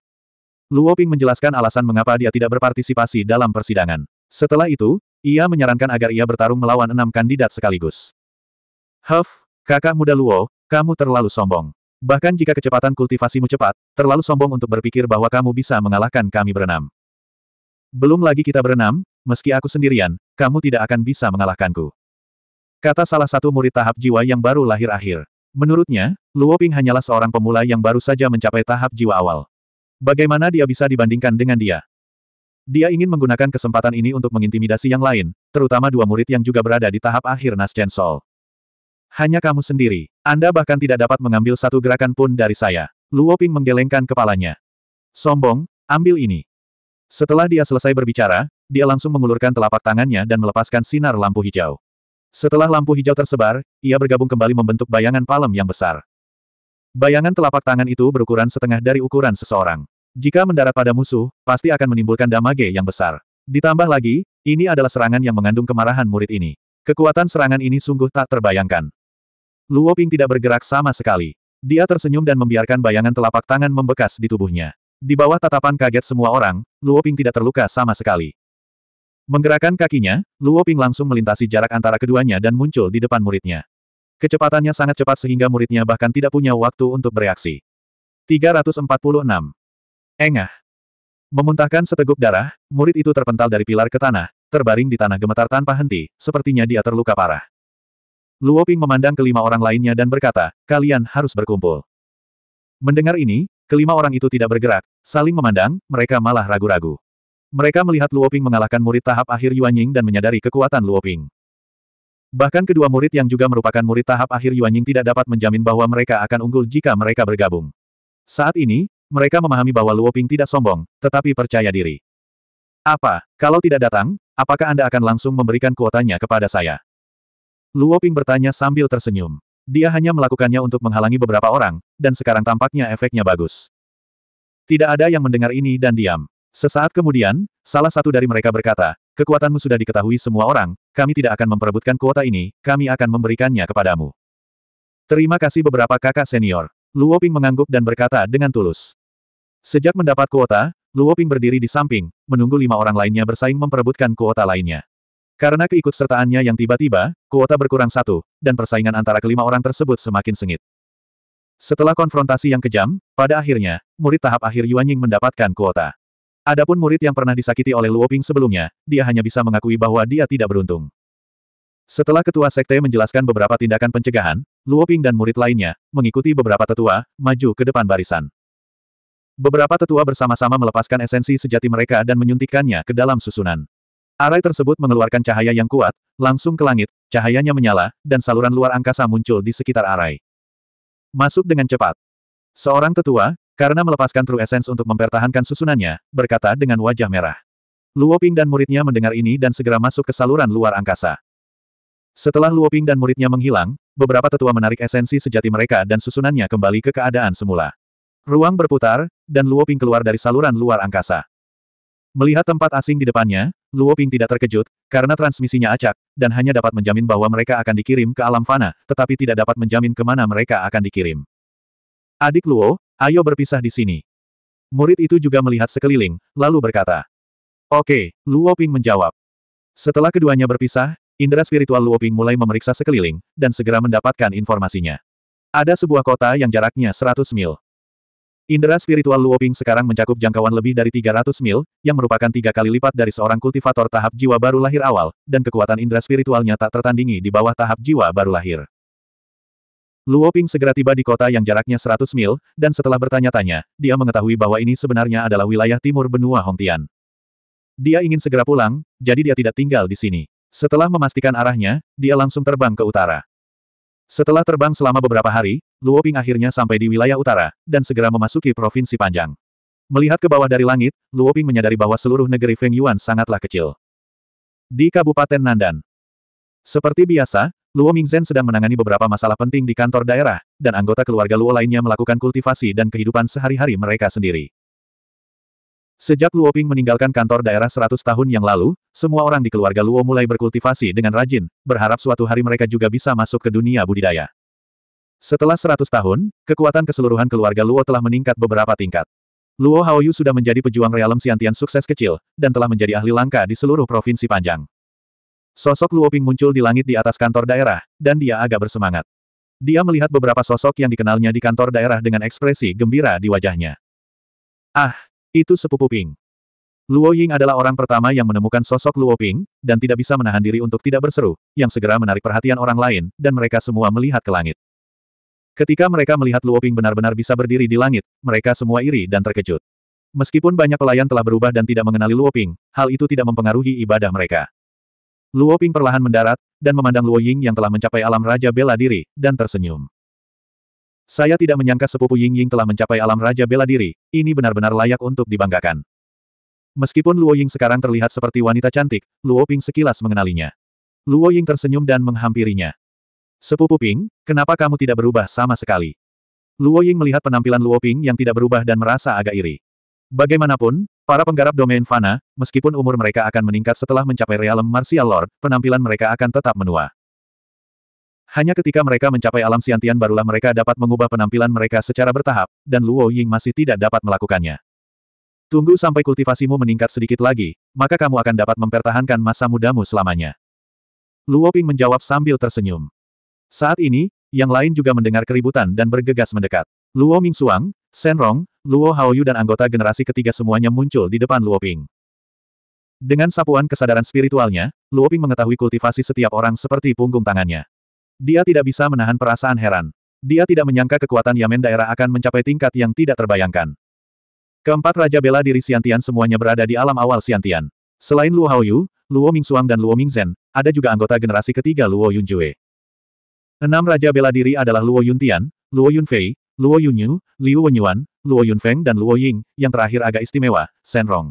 Speaker 1: Luo Ping menjelaskan alasan mengapa dia tidak berpartisipasi dalam persidangan. Setelah itu, ia menyarankan agar ia bertarung melawan enam kandidat sekaligus. Huff, kakak muda Luo, kamu terlalu sombong. Bahkan jika kecepatan kultivasimu cepat, terlalu sombong untuk berpikir bahwa kamu bisa mengalahkan kami berenam. Belum lagi kita berenam, meski aku sendirian, kamu tidak akan bisa mengalahkanku. Kata salah satu murid tahap jiwa yang baru lahir akhir. Menurutnya, Luo Ping hanyalah seorang pemula yang baru saja mencapai tahap jiwa awal. Bagaimana dia bisa dibandingkan dengan dia? Dia ingin menggunakan kesempatan ini untuk mengintimidasi yang lain, terutama dua murid yang juga berada di tahap akhir Nasjen Sol. Hanya kamu sendiri. Anda bahkan tidak dapat mengambil satu gerakan pun dari saya. Luo Ping menggelengkan kepalanya. Sombong, ambil ini. Setelah dia selesai berbicara, dia langsung mengulurkan telapak tangannya dan melepaskan sinar lampu hijau. Setelah lampu hijau tersebar, ia bergabung kembali membentuk bayangan palem yang besar. Bayangan telapak tangan itu berukuran setengah dari ukuran seseorang. Jika mendarat pada musuh, pasti akan menimbulkan damage yang besar. Ditambah lagi, ini adalah serangan yang mengandung kemarahan murid ini. Kekuatan serangan ini sungguh tak terbayangkan. Luo Ping tidak bergerak sama sekali. Dia tersenyum dan membiarkan bayangan telapak tangan membekas di tubuhnya. Di bawah tatapan kaget semua orang, Luo Ping tidak terluka sama sekali. Menggerakkan kakinya, Luo Ping langsung melintasi jarak antara keduanya dan muncul di depan muridnya. Kecepatannya sangat cepat sehingga muridnya bahkan tidak punya waktu untuk bereaksi. 346. Engah. Memuntahkan seteguk darah, murid itu terpental dari pilar ke tanah, terbaring di tanah gemetar tanpa henti, sepertinya dia terluka parah. Luo Ping memandang kelima orang lainnya dan berkata, kalian harus berkumpul. Mendengar ini, kelima orang itu tidak bergerak, saling memandang, mereka malah ragu-ragu. Mereka melihat Luoping mengalahkan murid tahap akhir Yuan Ying dan menyadari kekuatan Luoping. Bahkan kedua murid yang juga merupakan murid tahap akhir Yuan Ying tidak dapat menjamin bahwa mereka akan unggul jika mereka bergabung. Saat ini, mereka memahami bahwa Luoping tidak sombong, tetapi percaya diri. Apa, kalau tidak datang, apakah Anda akan langsung memberikan kuotanya kepada saya? Luoping bertanya sambil tersenyum. Dia hanya melakukannya untuk menghalangi beberapa orang, dan sekarang tampaknya efeknya bagus. Tidak ada yang mendengar ini dan diam. Sesaat kemudian, salah satu dari mereka berkata, kekuatanmu sudah diketahui semua orang, kami tidak akan memperebutkan kuota ini, kami akan memberikannya kepadamu. Terima kasih beberapa kakak senior. Luoping mengangguk dan berkata dengan tulus. Sejak mendapat kuota, Luoping berdiri di samping, menunggu lima orang lainnya bersaing memperebutkan kuota lainnya. Karena keikutsertaannya yang tiba-tiba, kuota berkurang satu, dan persaingan antara kelima orang tersebut semakin sengit. Setelah konfrontasi yang kejam, pada akhirnya, murid tahap akhir Yuanying mendapatkan kuota. Adapun murid yang pernah disakiti oleh Luoping sebelumnya, dia hanya bisa mengakui bahwa dia tidak beruntung. Setelah ketua sekte menjelaskan beberapa tindakan pencegahan, Luoping dan murid lainnya, mengikuti beberapa tetua, maju ke depan barisan. Beberapa tetua bersama-sama melepaskan esensi sejati mereka dan menyuntikkannya ke dalam susunan. Arai tersebut mengeluarkan cahaya yang kuat, langsung ke langit, cahayanya menyala, dan saluran luar angkasa muncul di sekitar arai. Masuk dengan cepat. Seorang tetua, karena melepaskan True Essence untuk mempertahankan susunannya, berkata dengan wajah merah. Luoping dan muridnya mendengar ini dan segera masuk ke saluran luar angkasa. Setelah Luoping dan muridnya menghilang, beberapa tetua menarik esensi sejati mereka dan susunannya kembali ke keadaan semula. Ruang berputar, dan Luoping keluar dari saluran luar angkasa. Melihat tempat asing di depannya, Luoping tidak terkejut, karena transmisinya acak, dan hanya dapat menjamin bahwa mereka akan dikirim ke alam fana, tetapi tidak dapat menjamin kemana mereka akan dikirim. Adik Luo, Ayo berpisah di sini. Murid itu juga melihat sekeliling, lalu berkata. Oke, Luo Ping menjawab. Setelah keduanya berpisah, indera spiritual Luo Ping mulai memeriksa sekeliling, dan segera mendapatkan informasinya. Ada sebuah kota yang jaraknya 100 mil. Indera spiritual Luo Ping sekarang mencakup jangkauan lebih dari 300 mil, yang merupakan tiga kali lipat dari seorang kultivator tahap jiwa baru lahir awal, dan kekuatan indera spiritualnya tak tertandingi di bawah tahap jiwa baru lahir. Luo Ping segera tiba di kota yang jaraknya 100 mil, dan setelah bertanya-tanya, dia mengetahui bahwa ini sebenarnya adalah wilayah timur benua Hongtian. Dia ingin segera pulang, jadi dia tidak tinggal di sini. Setelah memastikan arahnya, dia langsung terbang ke utara. Setelah terbang selama beberapa hari, Luo Ping akhirnya sampai di wilayah utara, dan segera memasuki provinsi panjang. Melihat ke bawah dari langit, Luo Ping menyadari bahwa seluruh negeri Feng Yuan sangatlah kecil. Di Kabupaten Nandan. Seperti biasa, Luo Mingzhen sedang menangani beberapa masalah penting di kantor daerah, dan anggota keluarga Luo lainnya melakukan kultivasi dan kehidupan sehari-hari mereka sendiri. Sejak Luo Ping meninggalkan kantor daerah 100 tahun yang lalu, semua orang di keluarga Luo mulai berkultivasi dengan rajin, berharap suatu hari mereka juga bisa masuk ke dunia budidaya. Setelah 100 tahun, kekuatan keseluruhan keluarga Luo telah meningkat beberapa tingkat. Luo Haoyu sudah menjadi pejuang realem siantian sukses kecil, dan telah menjadi ahli langka di seluruh provinsi panjang. Sosok Luoping muncul di langit di atas kantor daerah, dan dia agak bersemangat. Dia melihat beberapa sosok yang dikenalnya di kantor daerah dengan ekspresi gembira di wajahnya. Ah, itu sepupu Ping. Luo Ying adalah orang pertama yang menemukan sosok Luo Ping, dan tidak bisa menahan diri untuk tidak berseru, yang segera menarik perhatian orang lain, dan mereka semua melihat ke langit. Ketika mereka melihat Luo Ping benar-benar bisa berdiri di langit, mereka semua iri dan terkejut. Meskipun banyak pelayan telah berubah dan tidak mengenali Luo Ping, hal itu tidak mempengaruhi ibadah mereka. Luo Ping perlahan mendarat, dan memandang Luo Ying yang telah mencapai alam Raja Bela Diri, dan tersenyum. Saya tidak menyangka sepupu Ying Ying telah mencapai alam Raja Bela Diri, ini benar-benar layak untuk dibanggakan. Meskipun Luo Ying sekarang terlihat seperti wanita cantik, Luo Ping sekilas mengenalinya. Luo Ying tersenyum dan menghampirinya. Sepupu Ping, kenapa kamu tidak berubah sama sekali? Luo Ying melihat penampilan Luo Ping yang tidak berubah dan merasa agak iri. Bagaimanapun, Para penggarap domain fana, meskipun umur mereka akan meningkat setelah mencapai realem martial lord, penampilan mereka akan tetap menua. Hanya ketika mereka mencapai alam siantian barulah mereka dapat mengubah penampilan mereka secara bertahap, dan Luo Ying masih tidak dapat melakukannya. Tunggu sampai kultivasimu meningkat sedikit lagi, maka kamu akan dapat mempertahankan masa mudamu selamanya. Luo Ping menjawab sambil tersenyum. Saat ini, yang lain juga mendengar keributan dan bergegas mendekat. Luo Ming Shen Rong, Luo Haoyu dan anggota generasi ketiga semuanya muncul di depan Luo Ping. Dengan sapuan kesadaran spiritualnya, Luo Ping mengetahui kultivasi setiap orang seperti punggung tangannya. Dia tidak bisa menahan perasaan heran. Dia tidak menyangka kekuatan Yamen daerah akan mencapai tingkat yang tidak terbayangkan. Keempat Raja Bela diri siantian semuanya berada di alam awal siantian. Selain Luo Haoyu, Luo Mingsuang dan Luo Mingzhen, ada juga anggota generasi ketiga Luo Yunjue. Enam Raja Bela Diri adalah Luo Yuntian, Luo Yunfei, Luo Yunyu, Liu Wenyuan, Luo Yunfeng dan Luo Ying, yang terakhir agak istimewa, Shen Rong.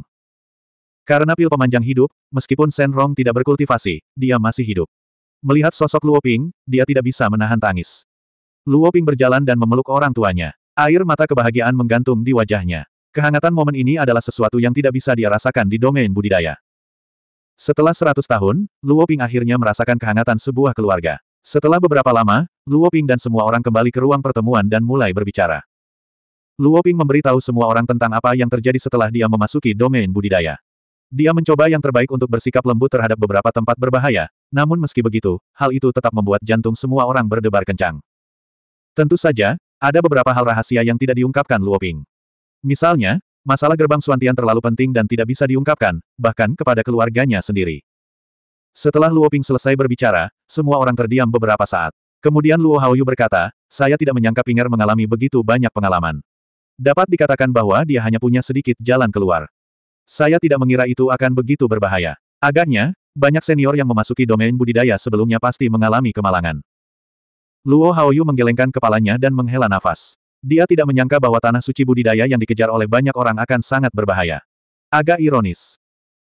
Speaker 1: Karena pil pemanjang hidup, meskipun Shen Rong tidak berkultivasi, dia masih hidup. Melihat sosok Luo Ping, dia tidak bisa menahan tangis. Luo Ping berjalan dan memeluk orang tuanya. Air mata kebahagiaan menggantung di wajahnya. Kehangatan momen ini adalah sesuatu yang tidak bisa dia rasakan di domain budidaya. Setelah seratus tahun, Luo Ping akhirnya merasakan kehangatan sebuah keluarga. Setelah beberapa lama, Luo Ping dan semua orang kembali ke ruang pertemuan dan mulai berbicara. Luo Ping memberitahu semua orang tentang apa yang terjadi setelah dia memasuki domain budidaya. Dia mencoba yang terbaik untuk bersikap lembut terhadap beberapa tempat berbahaya, namun meski begitu, hal itu tetap membuat jantung semua orang berdebar kencang. Tentu saja, ada beberapa hal rahasia yang tidak diungkapkan Luo Ping. Misalnya, masalah gerbang Suantian terlalu penting dan tidak bisa diungkapkan, bahkan kepada keluarganya sendiri. Setelah Luo Ping selesai berbicara, semua orang terdiam beberapa saat. Kemudian Luo Haoyu berkata, saya tidak menyangka Pinger mengalami begitu banyak pengalaman. Dapat dikatakan bahwa dia hanya punya sedikit jalan keluar. Saya tidak mengira itu akan begitu berbahaya. Agaknya, banyak senior yang memasuki domain budidaya sebelumnya pasti mengalami kemalangan. Luo Haoyu menggelengkan kepalanya dan menghela nafas. Dia tidak menyangka bahwa tanah suci budidaya yang dikejar oleh banyak orang akan sangat berbahaya. Agak ironis.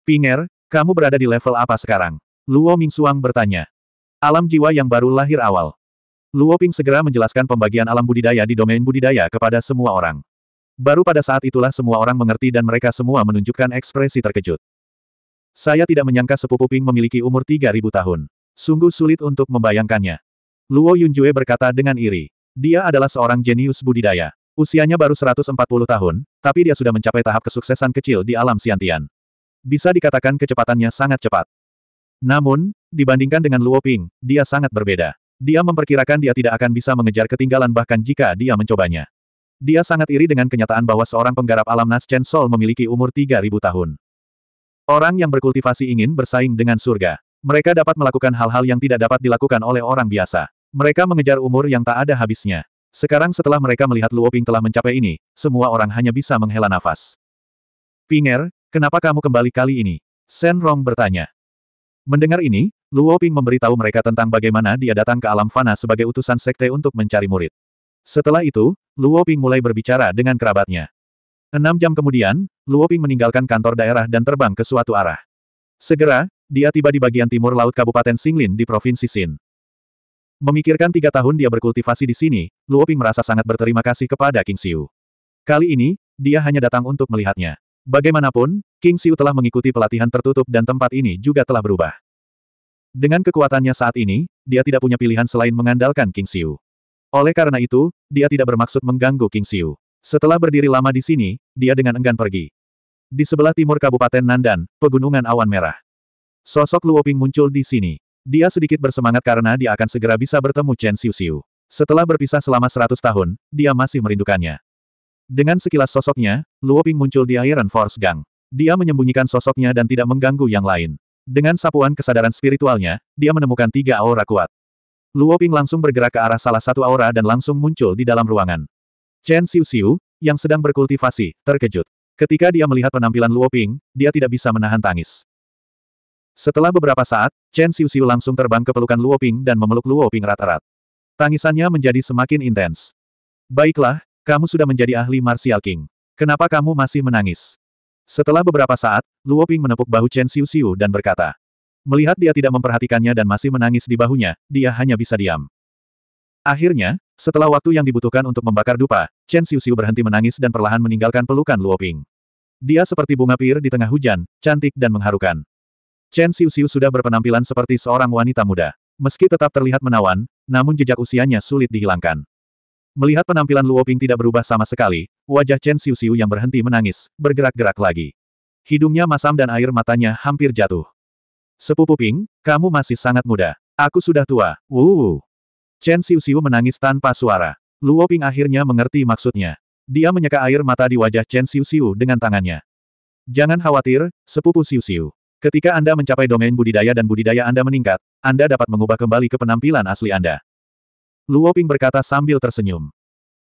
Speaker 1: Pinger, kamu berada di level apa sekarang? Luo Mingsuang bertanya. Alam jiwa yang baru lahir awal. Luo Ping segera menjelaskan pembagian alam budidaya di domain budidaya kepada semua orang. Baru pada saat itulah semua orang mengerti dan mereka semua menunjukkan ekspresi terkejut. Saya tidak menyangka sepupu Ping memiliki umur 3000 tahun. Sungguh sulit untuk membayangkannya. Luo Yunjue berkata dengan iri. Dia adalah seorang jenius budidaya. Usianya baru 140 tahun, tapi dia sudah mencapai tahap kesuksesan kecil di alam siantian. Bisa dikatakan kecepatannya sangat cepat. Namun, dibandingkan dengan Luo Ping, dia sangat berbeda. Dia memperkirakan dia tidak akan bisa mengejar ketinggalan bahkan jika dia mencobanya. Dia sangat iri dengan kenyataan bahwa seorang penggarap alam Nas Chen Sol memiliki umur 3000 tahun. Orang yang berkultivasi ingin bersaing dengan surga. Mereka dapat melakukan hal-hal yang tidak dapat dilakukan oleh orang biasa. Mereka mengejar umur yang tak ada habisnya. Sekarang setelah mereka melihat Luo Ping telah mencapai ini, semua orang hanya bisa menghela nafas. Pinger, kenapa kamu kembali kali ini? Shen Rong bertanya. Mendengar ini, Luo Ping memberitahu mereka tentang bagaimana dia datang ke alam fana sebagai utusan sekte untuk mencari murid. Setelah itu, Luo Ping mulai berbicara dengan kerabatnya. Enam jam kemudian, Luo Ping meninggalkan kantor daerah dan terbang ke suatu arah. Segera, dia tiba di bagian timur laut Kabupaten Singlin di Provinsi Xin. Memikirkan tiga tahun dia berkultivasi di sini, Luo Ping merasa sangat berterima kasih kepada King Xiu. Kali ini, dia hanya datang untuk melihatnya. Bagaimanapun, King Xiu telah mengikuti pelatihan tertutup dan tempat ini juga telah berubah. Dengan kekuatannya saat ini, dia tidak punya pilihan selain mengandalkan King Xiu. Oleh karena itu, dia tidak bermaksud mengganggu King Siu. Setelah berdiri lama di sini, dia dengan enggan pergi. Di sebelah timur Kabupaten Nandan, Pegunungan Awan Merah. Sosok Luoping muncul di sini. Dia sedikit bersemangat karena dia akan segera bisa bertemu Chen Siu Siu. Setelah berpisah selama 100 tahun, dia masih merindukannya. Dengan sekilas sosoknya, Luoping muncul di Iron Force Gang. Dia menyembunyikan sosoknya dan tidak mengganggu yang lain. Dengan sapuan kesadaran spiritualnya, dia menemukan tiga aura kuat. Luo Ping langsung bergerak ke arah salah satu aura dan langsung muncul di dalam ruangan. Chen Xiu Xiu, yang sedang berkultivasi, terkejut. Ketika dia melihat penampilan Luo Ping, dia tidak bisa menahan tangis. Setelah beberapa saat, Chen Xiu Xiu langsung terbang ke pelukan Luo Ping dan memeluk Luo Ping erat-erat. Tangisannya menjadi semakin intens. Baiklah, kamu sudah menjadi ahli Martial King. Kenapa kamu masih menangis? Setelah beberapa saat, Luo Ping menepuk bahu Chen Xiu Xiu dan berkata, Melihat dia tidak memperhatikannya dan masih menangis di bahunya, dia hanya bisa diam. Akhirnya, setelah waktu yang dibutuhkan untuk membakar dupa, Chen Xiuxiu berhenti menangis dan perlahan meninggalkan pelukan Luo Ping. Dia seperti bunga pir di tengah hujan, cantik dan mengharukan. Chen Xiuxiu sudah berpenampilan seperti seorang wanita muda. Meski tetap terlihat menawan, namun jejak usianya sulit dihilangkan. Melihat penampilan Luo Ping tidak berubah sama sekali, wajah Chen Xiuxiu yang berhenti menangis, bergerak-gerak lagi. Hidungnya masam dan air matanya hampir jatuh. Sepupu Ping, kamu masih sangat muda. Aku sudah tua. Wuuu. Chen Xiuxiu menangis tanpa suara. Luo Ping akhirnya mengerti maksudnya. Dia menyeka air mata di wajah Chen Xiuxiu dengan tangannya. Jangan khawatir, sepupu Xiuxiu. Ketika Anda mencapai domain budidaya dan budidaya Anda meningkat, Anda dapat mengubah kembali ke penampilan asli Anda. Luo Ping berkata sambil tersenyum.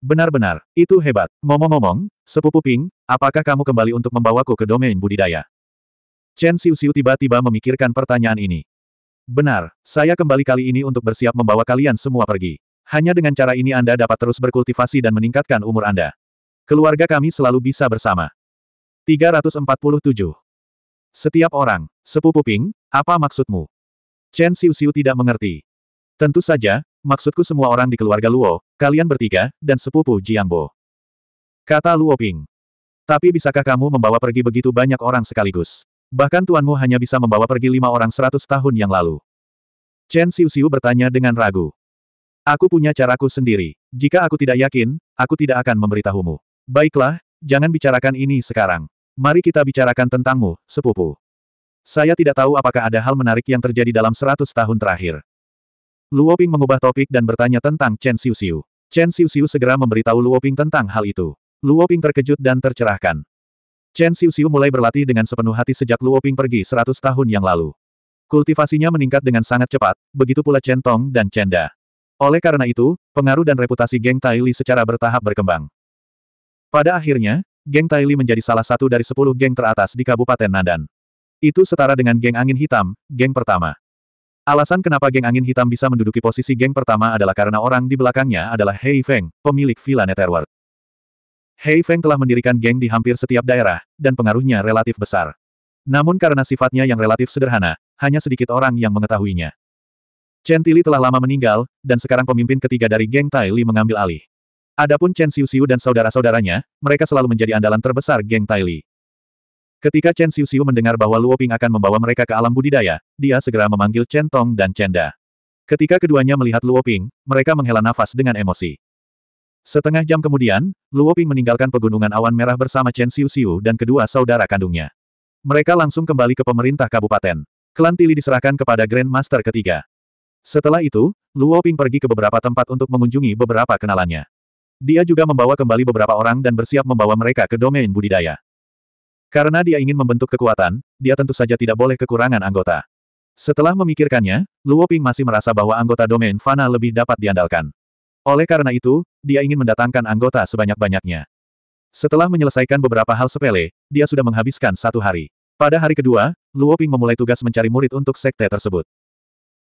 Speaker 1: Benar-benar, itu hebat. Ngomong-ngomong, sepupu Ping, apakah kamu kembali untuk membawaku ke domain budidaya? Chen Xiuxiu tiba-tiba memikirkan pertanyaan ini. Benar, saya kembali kali ini untuk bersiap membawa kalian semua pergi. Hanya dengan cara ini Anda dapat terus berkultivasi dan meningkatkan umur Anda. Keluarga kami selalu bisa bersama. 347. Setiap orang, sepupu Ping, apa maksudmu? Chen Xiuxiu tidak mengerti. Tentu saja, maksudku semua orang di keluarga Luo, kalian bertiga, dan sepupu Jiang Bo. Kata Luo Ping. Tapi bisakah kamu membawa pergi begitu banyak orang sekaligus? Bahkan tuanmu hanya bisa membawa pergi lima orang seratus tahun yang lalu. Chen Xiuxiu bertanya dengan ragu. Aku punya caraku sendiri. Jika aku tidak yakin, aku tidak akan memberitahumu. Baiklah, jangan bicarakan ini sekarang. Mari kita bicarakan tentangmu, sepupu. Saya tidak tahu apakah ada hal menarik yang terjadi dalam seratus tahun terakhir. Luoping mengubah topik dan bertanya tentang Chen Xiuxiu. Chen Xiuxiu segera memberitahu Luoping tentang hal itu. Luoping terkejut dan tercerahkan. Chen Xiuxiu mulai berlatih dengan sepenuh hati sejak Luo Ping pergi 100 tahun yang lalu. Kultivasinya meningkat dengan sangat cepat, begitu pula Chen Tong dan Chen Da. Oleh karena itu, pengaruh dan reputasi geng Tai Li secara bertahap berkembang. Pada akhirnya, geng Tai Li menjadi salah satu dari sepuluh geng teratas di Kabupaten Nandan. Itu setara dengan geng angin hitam, geng pertama. Alasan kenapa geng angin hitam bisa menduduki posisi geng pertama adalah karena orang di belakangnya adalah Hei Feng, pemilik Villa Netherworld. Hei Feng telah mendirikan geng di hampir setiap daerah, dan pengaruhnya relatif besar. Namun karena sifatnya yang relatif sederhana, hanya sedikit orang yang mengetahuinya. Chen Tili telah lama meninggal, dan sekarang pemimpin ketiga dari geng Tai Li mengambil alih. Adapun Chen Xiuxiu dan saudara-saudaranya, mereka selalu menjadi andalan terbesar geng Tai Li. Ketika Chen Xiuxiu mendengar bahwa Luo Ping akan membawa mereka ke alam budidaya, dia segera memanggil Chen Tong dan Chen Da. Ketika keduanya melihat Luo Ping, mereka menghela nafas dengan emosi. Setengah jam kemudian, Luo Ping meninggalkan pegunungan awan merah bersama Chen Xiu Xiu dan kedua saudara kandungnya. Mereka langsung kembali ke pemerintah kabupaten. Klan Tili diserahkan kepada Grand Master ketiga. Setelah itu, Luo Ping pergi ke beberapa tempat untuk mengunjungi beberapa kenalannya. Dia juga membawa kembali beberapa orang dan bersiap membawa mereka ke domain budidaya. Karena dia ingin membentuk kekuatan, dia tentu saja tidak boleh kekurangan anggota. Setelah memikirkannya, Luo Ping masih merasa bahwa anggota domain Fana lebih dapat diandalkan. Oleh karena itu, dia ingin mendatangkan anggota sebanyak-banyaknya. Setelah menyelesaikan beberapa hal sepele, dia sudah menghabiskan satu hari. Pada hari kedua, Luo Ping memulai tugas mencari murid untuk sekte tersebut.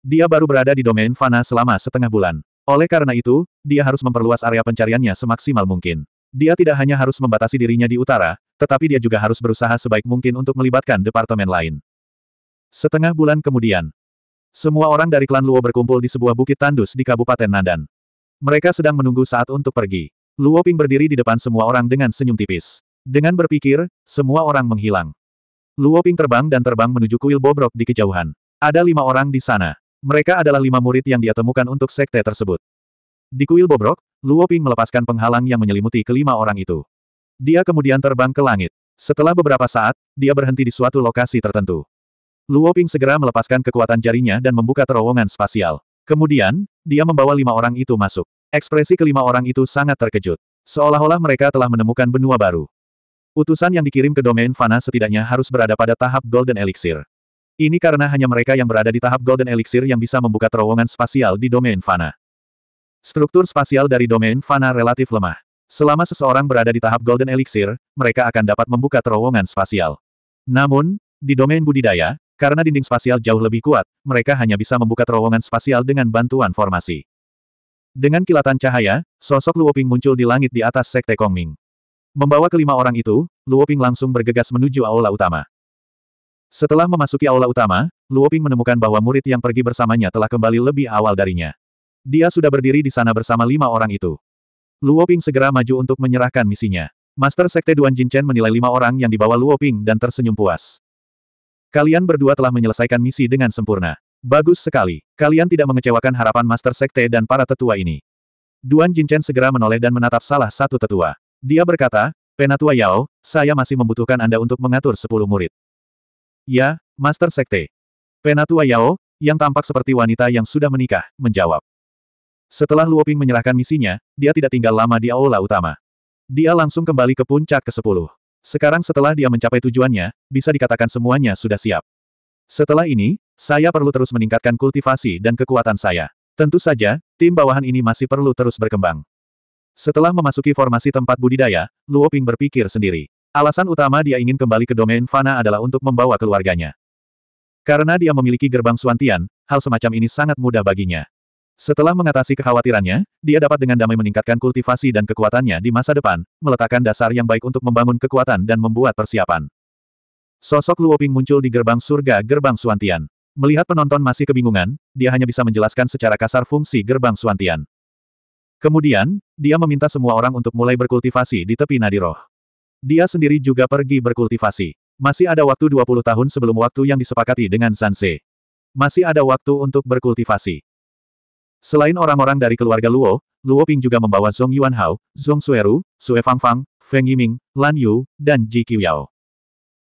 Speaker 1: Dia baru berada di domain Fana selama setengah bulan. Oleh karena itu, dia harus memperluas area pencariannya semaksimal mungkin. Dia tidak hanya harus membatasi dirinya di utara, tetapi dia juga harus berusaha sebaik mungkin untuk melibatkan departemen lain. Setengah bulan kemudian, semua orang dari klan Luo berkumpul di sebuah bukit tandus di Kabupaten Nandan. Mereka sedang menunggu saat untuk pergi. Luo Ping berdiri di depan semua orang dengan senyum tipis. Dengan berpikir, semua orang menghilang. Luo Ping terbang dan terbang menuju kuil bobrok di kejauhan. Ada lima orang di sana. Mereka adalah lima murid yang dia temukan untuk sekte tersebut. Di kuil bobrok, Luo Ping melepaskan penghalang yang menyelimuti kelima orang itu. Dia kemudian terbang ke langit. Setelah beberapa saat, dia berhenti di suatu lokasi tertentu. Luo Ping segera melepaskan kekuatan jarinya dan membuka terowongan spasial. Kemudian, dia membawa lima orang itu masuk. Ekspresi kelima orang itu sangat terkejut. Seolah-olah mereka telah menemukan benua baru. Utusan yang dikirim ke domain Fana setidaknya harus berada pada tahap Golden Elixir. Ini karena hanya mereka yang berada di tahap Golden Elixir yang bisa membuka terowongan spasial di domain Fana. Struktur spasial dari domain Fana relatif lemah. Selama seseorang berada di tahap Golden Elixir, mereka akan dapat membuka terowongan spasial. Namun, di domain budidaya, karena dinding spasial jauh lebih kuat, mereka hanya bisa membuka terowongan spasial dengan bantuan formasi. Dengan kilatan cahaya, sosok Luoping muncul di langit di atas Sekte Kongming. Membawa kelima orang itu, Luoping langsung bergegas menuju aula utama. Setelah memasuki aula utama, Luoping menemukan bahwa murid yang pergi bersamanya telah kembali lebih awal darinya. Dia sudah berdiri di sana bersama lima orang itu. Luoping segera maju untuk menyerahkan misinya. Master Sekte Duan Jinchen menilai lima orang yang dibawa Luoping dan tersenyum puas. Kalian berdua telah menyelesaikan misi dengan sempurna. Bagus sekali. Kalian tidak mengecewakan harapan Master Sekte dan para tetua ini. Duan Jinchen segera menoleh dan menatap salah satu tetua. Dia berkata, Penatua Yao, saya masih membutuhkan Anda untuk mengatur sepuluh murid. Ya, Master Sekte. Penatua Yao, yang tampak seperti wanita yang sudah menikah, menjawab. Setelah Luoping menyerahkan misinya, dia tidak tinggal lama di aula utama. Dia langsung kembali ke puncak ke Sepuluh. Sekarang setelah dia mencapai tujuannya, bisa dikatakan semuanya sudah siap. Setelah ini, saya perlu terus meningkatkan kultivasi dan kekuatan saya. Tentu saja, tim bawahan ini masih perlu terus berkembang. Setelah memasuki formasi tempat budidaya, Luo Ping berpikir sendiri. Alasan utama dia ingin kembali ke domain Fana adalah untuk membawa keluarganya. Karena dia memiliki gerbang suantian, hal semacam ini sangat mudah baginya. Setelah mengatasi kekhawatirannya, dia dapat dengan damai meningkatkan kultivasi dan kekuatannya di masa depan, meletakkan dasar yang baik untuk membangun kekuatan dan membuat persiapan. Sosok Luoping muncul di gerbang surga gerbang Suantian. Melihat penonton masih kebingungan, dia hanya bisa menjelaskan secara kasar fungsi gerbang Suantian. Kemudian, dia meminta semua orang untuk mulai berkultivasi di tepi nadi roh. Dia sendiri juga pergi berkultivasi. Masih ada waktu 20 tahun sebelum waktu yang disepakati dengan Sanse. Masih ada waktu untuk berkultivasi. Selain orang-orang dari keluarga Luo, Luo Ping juga membawa Zhong Yuanhao, Zhong Sueru, Sue Fangfang, Feng Yiming, Lan Yu, dan Ji Qiuyao.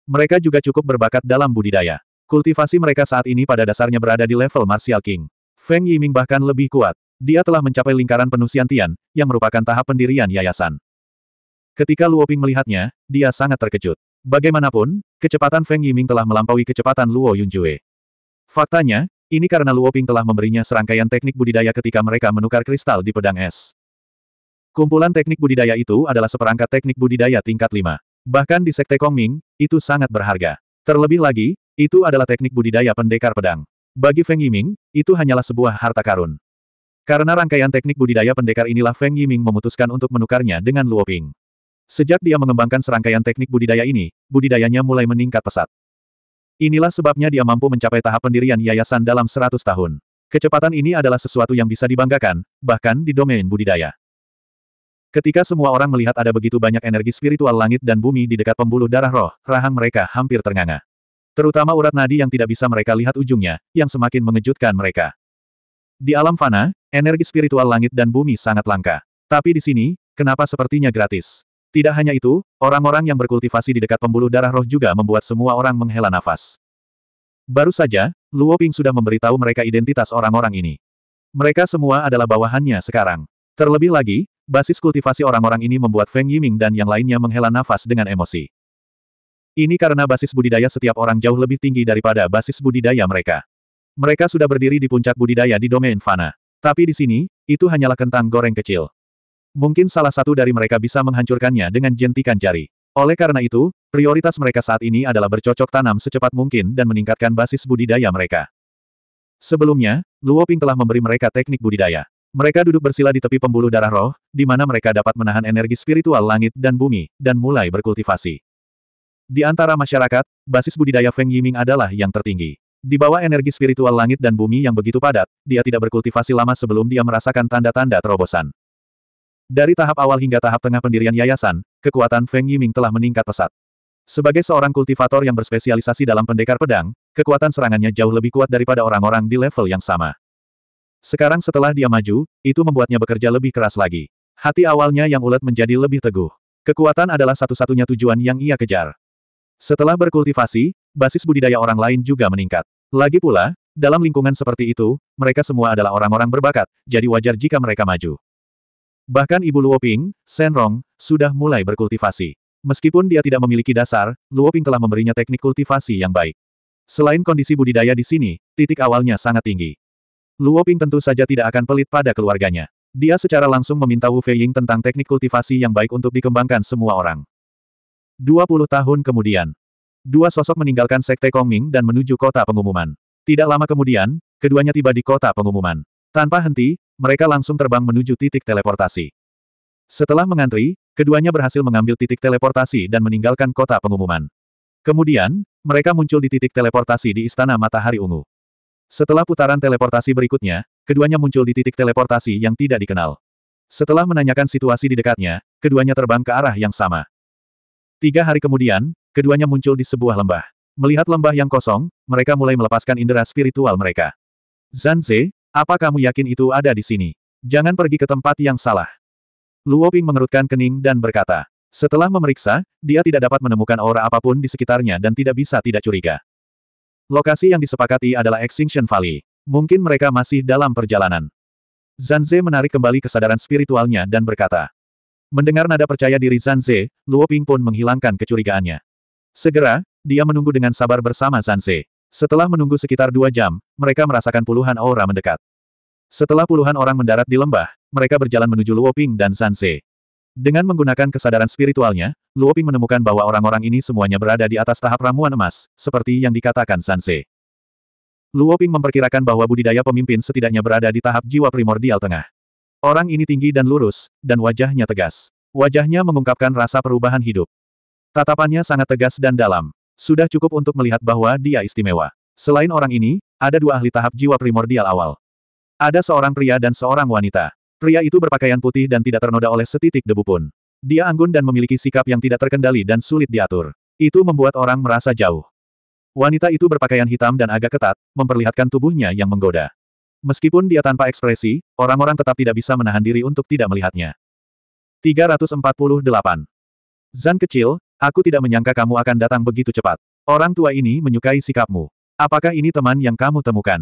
Speaker 1: Mereka juga cukup berbakat dalam budidaya. Kultivasi mereka saat ini pada dasarnya berada di level Martial King. Feng Yiming bahkan lebih kuat. Dia telah mencapai lingkaran penuh siantian, yang merupakan tahap pendirian yayasan. Ketika Luo Ping melihatnya, dia sangat terkejut. Bagaimanapun, kecepatan Feng Yiming telah melampaui kecepatan Luo Yunjue. Faktanya, ini karena Luoping telah memberinya serangkaian teknik budidaya ketika mereka menukar kristal di pedang es. Kumpulan teknik budidaya itu adalah seperangkat teknik budidaya tingkat 5. Bahkan di Sekte Kongming, itu sangat berharga. Terlebih lagi, itu adalah teknik budidaya pendekar pedang. Bagi Feng Yiming, itu hanyalah sebuah harta karun. Karena rangkaian teknik budidaya pendekar inilah Feng Yiming memutuskan untuk menukarnya dengan Luoping. Sejak dia mengembangkan serangkaian teknik budidaya ini, budidayanya mulai meningkat pesat. Inilah sebabnya dia mampu mencapai tahap pendirian yayasan dalam 100 tahun. Kecepatan ini adalah sesuatu yang bisa dibanggakan, bahkan di domain budidaya. Ketika semua orang melihat ada begitu banyak energi spiritual langit dan bumi di dekat pembuluh darah roh, rahang mereka hampir ternganga. Terutama urat nadi yang tidak bisa mereka lihat ujungnya, yang semakin mengejutkan mereka. Di alam fana, energi spiritual langit dan bumi sangat langka. Tapi di sini, kenapa sepertinya gratis? Tidak hanya itu, orang-orang yang berkultivasi di dekat pembuluh darah roh juga membuat semua orang menghela nafas. Baru saja, Luo Ping sudah memberitahu mereka identitas orang-orang ini. Mereka semua adalah bawahannya sekarang. Terlebih lagi, basis kultivasi orang-orang ini membuat Feng Yiming dan yang lainnya menghela nafas dengan emosi. Ini karena basis budidaya setiap orang jauh lebih tinggi daripada basis budidaya mereka. Mereka sudah berdiri di puncak budidaya di domain Fana. Tapi di sini, itu hanyalah kentang goreng kecil. Mungkin salah satu dari mereka bisa menghancurkannya dengan jentikan jari. Oleh karena itu, prioritas mereka saat ini adalah bercocok tanam secepat mungkin dan meningkatkan basis budidaya mereka. Sebelumnya, Luo Ping telah memberi mereka teknik budidaya. Mereka duduk bersila di tepi pembuluh darah roh, di mana mereka dapat menahan energi spiritual langit dan bumi, dan mulai berkultivasi. Di antara masyarakat, basis budidaya Feng Yiming adalah yang tertinggi. Di bawah energi spiritual langit dan bumi yang begitu padat, dia tidak berkultivasi lama sebelum dia merasakan tanda-tanda terobosan. Dari tahap awal hingga tahap tengah pendirian yayasan, kekuatan Feng Yiming telah meningkat pesat. Sebagai seorang kultivator yang berspesialisasi dalam pendekar pedang, kekuatan serangannya jauh lebih kuat daripada orang-orang di level yang sama. Sekarang setelah dia maju, itu membuatnya bekerja lebih keras lagi. Hati awalnya yang ulet menjadi lebih teguh. Kekuatan adalah satu-satunya tujuan yang ia kejar. Setelah berkultivasi, basis budidaya orang lain juga meningkat. Lagi pula, dalam lingkungan seperti itu, mereka semua adalah orang-orang berbakat, jadi wajar jika mereka maju. Bahkan ibu Luoping, Senrong, sudah mulai berkultivasi. Meskipun dia tidak memiliki dasar, Luoping telah memberinya teknik kultivasi yang baik. Selain kondisi budidaya di sini, titik awalnya sangat tinggi. Luoping tentu saja tidak akan pelit pada keluarganya. Dia secara langsung meminta Wu Feiying tentang teknik kultivasi yang baik untuk dikembangkan semua orang. 20 tahun kemudian. Dua sosok meninggalkan Sekte Kongming dan menuju kota pengumuman. Tidak lama kemudian, keduanya tiba di kota pengumuman. Tanpa henti, mereka langsung terbang menuju titik teleportasi. Setelah mengantri, keduanya berhasil mengambil titik teleportasi dan meninggalkan kota pengumuman. Kemudian, mereka muncul di titik teleportasi di Istana Matahari Ungu. Setelah putaran teleportasi berikutnya, keduanya muncul di titik teleportasi yang tidak dikenal. Setelah menanyakan situasi di dekatnya, keduanya terbang ke arah yang sama. Tiga hari kemudian, keduanya muncul di sebuah lembah. Melihat lembah yang kosong, mereka mulai melepaskan indera spiritual mereka. Zanze, apa kamu yakin itu ada di sini? Jangan pergi ke tempat yang salah. Luo Ping mengerutkan kening dan berkata. Setelah memeriksa, dia tidak dapat menemukan aura apapun di sekitarnya dan tidak bisa tidak curiga. Lokasi yang disepakati adalah Extinction Valley. Mungkin mereka masih dalam perjalanan. Zanze menarik kembali kesadaran spiritualnya dan berkata. Mendengar nada percaya diri Zanze, Luo Ping pun menghilangkan kecurigaannya. Segera, dia menunggu dengan sabar bersama Zanze. Setelah menunggu sekitar dua jam, mereka merasakan puluhan aura mendekat. Setelah puluhan orang mendarat di lembah, mereka berjalan menuju Luoping dan Sanse. Dengan menggunakan kesadaran spiritualnya, Luoping menemukan bahwa orang-orang ini semuanya berada di atas tahap ramuan emas, seperti yang dikatakan Sanse. Luoping memperkirakan bahwa budidaya pemimpin setidaknya berada di tahap jiwa primordial tengah. Orang ini tinggi dan lurus, dan wajahnya tegas. Wajahnya mengungkapkan rasa perubahan hidup. Tatapannya sangat tegas dan dalam. Sudah cukup untuk melihat bahwa dia istimewa. Selain orang ini, ada dua ahli tahap jiwa primordial awal. Ada seorang pria dan seorang wanita. Pria itu berpakaian putih dan tidak ternoda oleh setitik debu pun. Dia anggun dan memiliki sikap yang tidak terkendali dan sulit diatur. Itu membuat orang merasa jauh. Wanita itu berpakaian hitam dan agak ketat, memperlihatkan tubuhnya yang menggoda. Meskipun dia tanpa ekspresi, orang-orang tetap tidak bisa menahan diri untuk tidak melihatnya. 348. Zan kecil, Aku tidak menyangka kamu akan datang begitu cepat. Orang tua ini menyukai sikapmu. Apakah ini teman yang kamu temukan?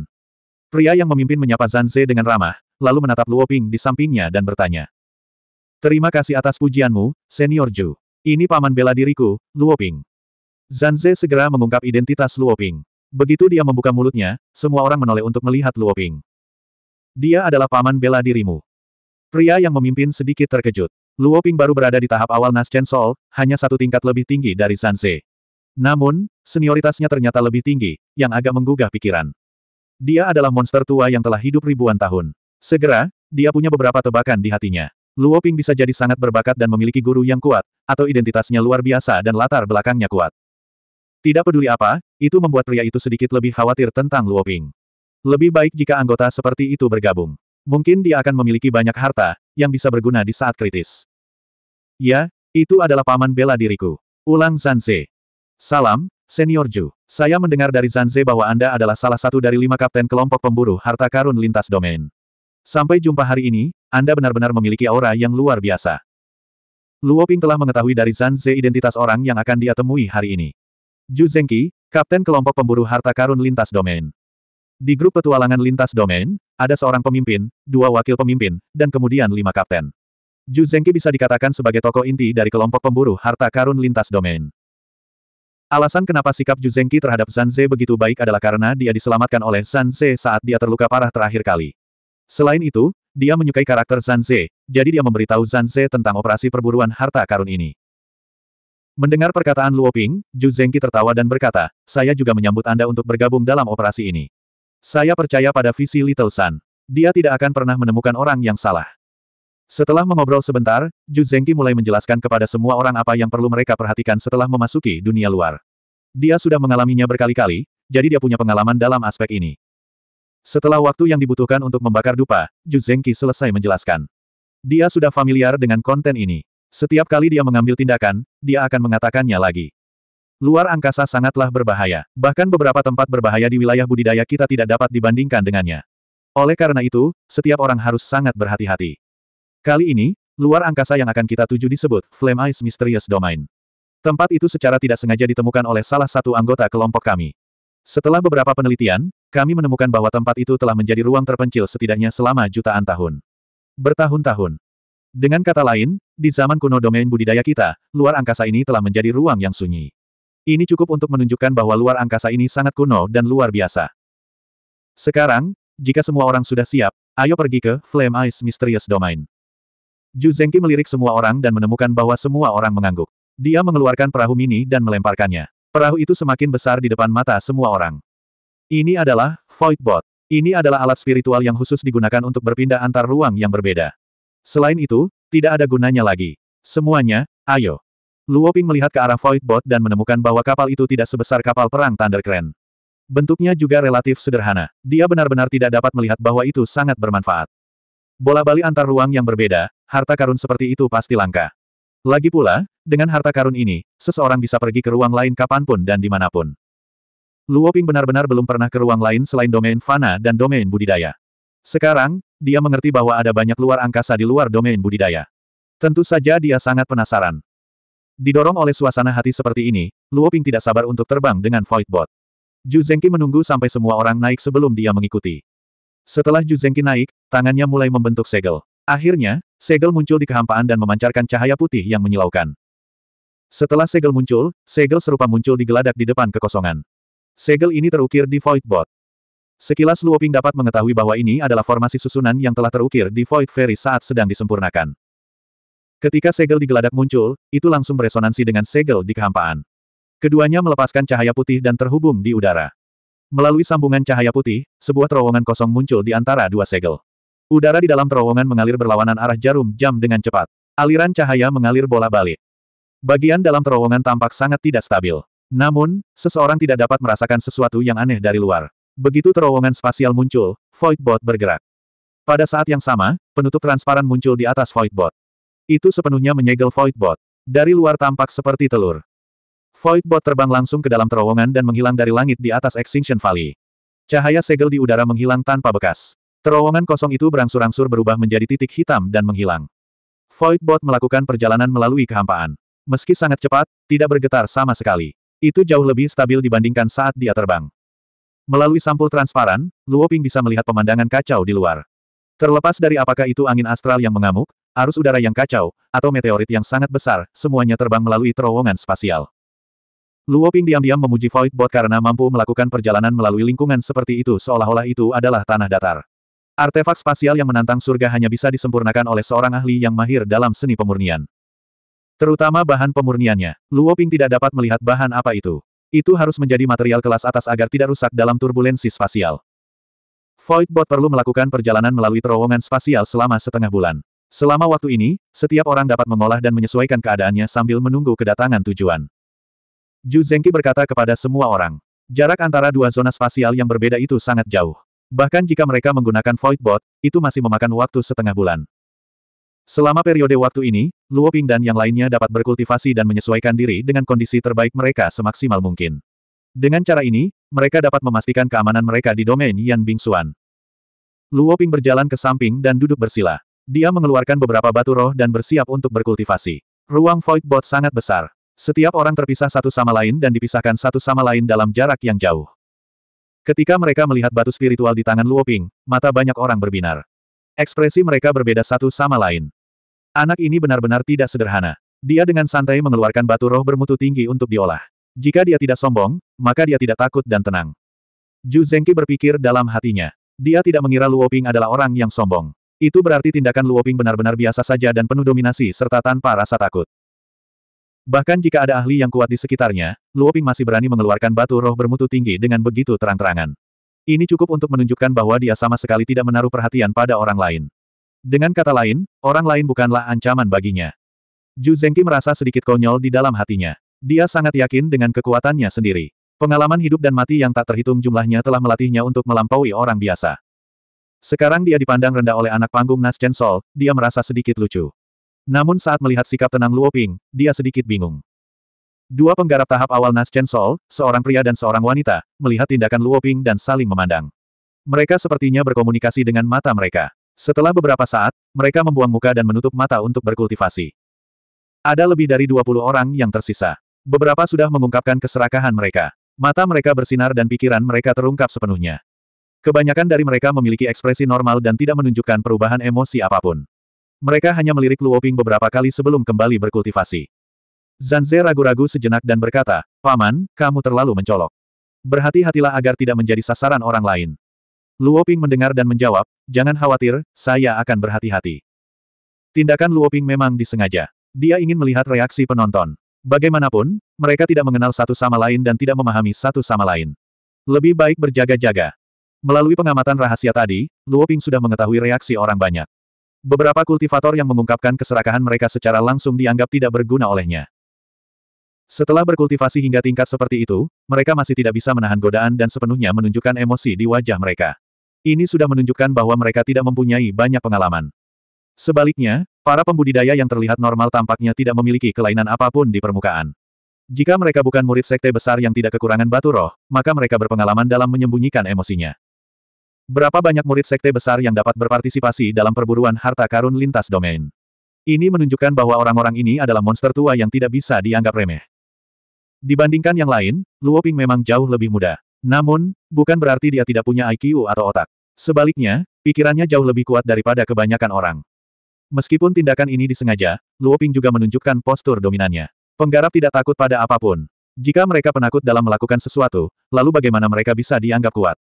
Speaker 1: Pria yang memimpin menyapa Zanze dengan ramah, lalu menatap Luo Ping di sampingnya dan bertanya. Terima kasih atas pujianmu, Senior Ju. Ini paman bela diriku, Luo Ping. Zanze segera mengungkap identitas Luo Ping. Begitu dia membuka mulutnya, semua orang menoleh untuk melihat Luo Ping. Dia adalah paman bela dirimu. Pria yang memimpin sedikit terkejut. Luo Ping baru berada di tahap awal Chen Sol, hanya satu tingkat lebih tinggi dari Sanse. Namun, senioritasnya ternyata lebih tinggi, yang agak menggugah pikiran. Dia adalah monster tua yang telah hidup ribuan tahun. Segera, dia punya beberapa tebakan di hatinya. Luo Ping bisa jadi sangat berbakat dan memiliki guru yang kuat, atau identitasnya luar biasa dan latar belakangnya kuat. Tidak peduli apa, itu membuat pria itu sedikit lebih khawatir tentang Luo Ping. Lebih baik jika anggota seperti itu bergabung. Mungkin dia akan memiliki banyak harta, yang bisa berguna di saat kritis. Ya, itu adalah paman bela diriku. Ulang Zanze. Salam, Senior Ju. Saya mendengar dari Zanze bahwa Anda adalah salah satu dari lima kapten kelompok pemburu harta karun lintas domain. Sampai jumpa hari ini, Anda benar-benar memiliki aura yang luar biasa. Luo Ping telah mengetahui dari Zanze identitas orang yang akan dia temui hari ini. Ju Zengqi, kapten kelompok pemburu harta karun lintas domain. Di grup petualangan lintas domain, ada seorang pemimpin, dua wakil pemimpin, dan kemudian lima kapten. Ju Zengqi bisa dikatakan sebagai tokoh inti dari kelompok pemburu harta karun lintas domain. Alasan kenapa sikap Ju Zengqi terhadap Zan Ze begitu baik adalah karena dia diselamatkan oleh Zan Ze saat dia terluka parah terakhir kali. Selain itu, dia menyukai karakter Zan Ze, jadi dia memberitahu Zan Ze tentang operasi perburuan harta karun ini. Mendengar perkataan Luo Ping, Zhu Zengqi tertawa dan berkata, saya juga menyambut Anda untuk bergabung dalam operasi ini. Saya percaya pada visi Little Sun. Dia tidak akan pernah menemukan orang yang salah. Setelah mengobrol sebentar, Ju Zengqi mulai menjelaskan kepada semua orang apa yang perlu mereka perhatikan setelah memasuki dunia luar. Dia sudah mengalaminya berkali-kali, jadi dia punya pengalaman dalam aspek ini. Setelah waktu yang dibutuhkan untuk membakar dupa, Ju Zengqi selesai menjelaskan. Dia sudah familiar dengan konten ini. Setiap kali dia mengambil tindakan, dia akan mengatakannya lagi. Luar angkasa sangatlah berbahaya. Bahkan beberapa tempat berbahaya di wilayah budidaya kita tidak dapat dibandingkan dengannya. Oleh karena itu, setiap orang harus sangat berhati-hati. Kali ini, luar angkasa yang akan kita tuju disebut Flame Ice Mysterious Domain. Tempat itu secara tidak sengaja ditemukan oleh salah satu anggota kelompok kami. Setelah beberapa penelitian, kami menemukan bahwa tempat itu telah menjadi ruang terpencil setidaknya selama jutaan tahun. Bertahun-tahun. Dengan kata lain, di zaman kuno domain budidaya kita, luar angkasa ini telah menjadi ruang yang sunyi. Ini cukup untuk menunjukkan bahwa luar angkasa ini sangat kuno dan luar biasa. Sekarang, jika semua orang sudah siap, ayo pergi ke Flame Eyes Mysterious Domain. Ju melirik semua orang dan menemukan bahwa semua orang mengangguk. Dia mengeluarkan perahu mini dan melemparkannya. Perahu itu semakin besar di depan mata semua orang. Ini adalah Void Bot. Ini adalah alat spiritual yang khusus digunakan untuk berpindah antar ruang yang berbeda. Selain itu, tidak ada gunanya lagi. Semuanya, ayo. Luo Ping melihat ke arah Void Bot dan menemukan bahwa kapal itu tidak sebesar kapal perang Thunder Crane. Bentuknya juga relatif sederhana. Dia benar-benar tidak dapat melihat bahwa itu sangat bermanfaat. Bola bali antar ruang yang berbeda, harta karun seperti itu pasti langka. Lagi pula, dengan harta karun ini, seseorang bisa pergi ke ruang lain kapanpun dan dimanapun. Luo Ping benar-benar belum pernah ke ruang lain selain domain fana dan domain budidaya. Sekarang, dia mengerti bahwa ada banyak luar angkasa di luar domain budidaya. Tentu saja dia sangat penasaran. Didorong oleh suasana hati seperti ini, Luo Ping tidak sabar untuk terbang dengan Void Bot. Ju Zengqi menunggu sampai semua orang naik sebelum dia mengikuti. Setelah Zhu Zengqi naik, tangannya mulai membentuk segel. Akhirnya, segel muncul di kehampaan dan memancarkan cahaya putih yang menyilaukan. Setelah segel muncul, segel serupa muncul di geladak di depan kekosongan. Segel ini terukir di Void Bot. Sekilas Luo Ping dapat mengetahui bahwa ini adalah formasi susunan yang telah terukir di Void Ferry saat sedang disempurnakan. Ketika segel di geladak muncul, itu langsung beresonansi dengan segel di kehampaan. Keduanya melepaskan cahaya putih dan terhubung di udara. Melalui sambungan cahaya putih, sebuah terowongan kosong muncul di antara dua segel. Udara di dalam terowongan mengalir berlawanan arah jarum jam dengan cepat. Aliran cahaya mengalir bola balik. Bagian dalam terowongan tampak sangat tidak stabil. Namun, seseorang tidak dapat merasakan sesuatu yang aneh dari luar. Begitu terowongan spasial muncul, Voidbot bergerak. Pada saat yang sama, penutup transparan muncul di atas Voidbot. Itu sepenuhnya menyegel Voidbot. Dari luar tampak seperti telur. Voidbot terbang langsung ke dalam terowongan dan menghilang dari langit di atas Extinction Valley. Cahaya segel di udara menghilang tanpa bekas. Terowongan kosong itu berangsur-angsur berubah menjadi titik hitam dan menghilang. Voidbot melakukan perjalanan melalui kehampaan. Meski sangat cepat, tidak bergetar sama sekali. Itu jauh lebih stabil dibandingkan saat dia terbang. Melalui sampul transparan, Luoping bisa melihat pemandangan kacau di luar. Terlepas dari apakah itu angin astral yang mengamuk, Arus udara yang kacau, atau meteorit yang sangat besar, semuanya terbang melalui terowongan spasial. Luo Ping diam-diam memuji Void Bot karena mampu melakukan perjalanan melalui lingkungan seperti itu seolah-olah itu adalah tanah datar. Artefak spasial yang menantang surga hanya bisa disempurnakan oleh seorang ahli yang mahir dalam seni pemurnian. Terutama bahan pemurniannya, Luo Ping tidak dapat melihat bahan apa itu. Itu harus menjadi material kelas atas agar tidak rusak dalam turbulensi spasial. Void Bot perlu melakukan perjalanan melalui terowongan spasial selama setengah bulan. Selama waktu ini, setiap orang dapat mengolah dan menyesuaikan keadaannya sambil menunggu kedatangan tujuan. Ju Zengqi berkata kepada semua orang. Jarak antara dua zona spasial yang berbeda itu sangat jauh. Bahkan jika mereka menggunakan Void Bot, itu masih memakan waktu setengah bulan. Selama periode waktu ini, Luo Ping dan yang lainnya dapat berkultivasi dan menyesuaikan diri dengan kondisi terbaik mereka semaksimal mungkin. Dengan cara ini, mereka dapat memastikan keamanan mereka di domain Yan Bingsuan. Ping berjalan ke samping dan duduk bersila. Dia mengeluarkan beberapa batu roh dan bersiap untuk berkultivasi. Ruang Void Bot sangat besar. Setiap orang terpisah satu sama lain dan dipisahkan satu sama lain dalam jarak yang jauh. Ketika mereka melihat batu spiritual di tangan Luoping, mata banyak orang berbinar. Ekspresi mereka berbeda satu sama lain. Anak ini benar-benar tidak sederhana. Dia dengan santai mengeluarkan batu roh bermutu tinggi untuk diolah. Jika dia tidak sombong, maka dia tidak takut dan tenang. Ju Zengqi berpikir dalam hatinya. Dia tidak mengira Luoping adalah orang yang sombong. Itu berarti tindakan Luoping benar-benar biasa saja dan penuh dominasi serta tanpa rasa takut. Bahkan jika ada ahli yang kuat di sekitarnya, Luoping masih berani mengeluarkan batu roh bermutu tinggi dengan begitu terang-terangan. Ini cukup untuk menunjukkan bahwa dia sama sekali tidak menaruh perhatian pada orang lain. Dengan kata lain, orang lain bukanlah ancaman baginya. Ju Zengqi merasa sedikit konyol di dalam hatinya. Dia sangat yakin dengan kekuatannya sendiri. Pengalaman hidup dan mati yang tak terhitung jumlahnya telah melatihnya untuk melampaui orang biasa. Sekarang dia dipandang rendah oleh anak panggung Nas Chen Sol, dia merasa sedikit lucu. Namun saat melihat sikap tenang Luo Ping, dia sedikit bingung. Dua penggarap tahap awal Nas Chen Sol, seorang pria dan seorang wanita, melihat tindakan Luo Ping dan saling memandang. Mereka sepertinya berkomunikasi dengan mata mereka. Setelah beberapa saat, mereka membuang muka dan menutup mata untuk berkultivasi. Ada lebih dari 20 orang yang tersisa. Beberapa sudah mengungkapkan keserakahan mereka. Mata mereka bersinar dan pikiran mereka terungkap sepenuhnya. Kebanyakan dari mereka memiliki ekspresi normal dan tidak menunjukkan perubahan emosi apapun. Mereka hanya melirik Luoping beberapa kali sebelum kembali berkultivasi. Zanze ragu-ragu sejenak dan berkata, Paman, kamu terlalu mencolok. Berhati-hatilah agar tidak menjadi sasaran orang lain. Luoping mendengar dan menjawab, jangan khawatir, saya akan berhati-hati. Tindakan Luoping memang disengaja. Dia ingin melihat reaksi penonton. Bagaimanapun, mereka tidak mengenal satu sama lain dan tidak memahami satu sama lain. Lebih baik berjaga-jaga. Melalui pengamatan rahasia tadi, Luo Ping sudah mengetahui reaksi orang banyak. Beberapa kultivator yang mengungkapkan keserakahan mereka secara langsung dianggap tidak berguna olehnya. Setelah berkultivasi hingga tingkat seperti itu, mereka masih tidak bisa menahan godaan dan sepenuhnya menunjukkan emosi di wajah mereka. Ini sudah menunjukkan bahwa mereka tidak mempunyai banyak pengalaman. Sebaliknya, para pembudidaya yang terlihat normal tampaknya tidak memiliki kelainan apapun di permukaan. Jika mereka bukan murid sekte besar yang tidak kekurangan batu roh, maka mereka berpengalaman dalam menyembunyikan emosinya. Berapa banyak murid sekte besar yang dapat berpartisipasi dalam perburuan harta karun lintas domain? Ini menunjukkan bahwa orang-orang ini adalah monster tua yang tidak bisa dianggap remeh. Dibandingkan yang lain, Luo Ping memang jauh lebih muda. Namun, bukan berarti dia tidak punya IQ atau otak. Sebaliknya, pikirannya jauh lebih kuat daripada kebanyakan orang. Meskipun tindakan ini disengaja, Luo Ping juga menunjukkan postur dominannya. Penggarap tidak takut pada apapun. Jika mereka penakut dalam melakukan sesuatu, lalu bagaimana mereka bisa dianggap kuat?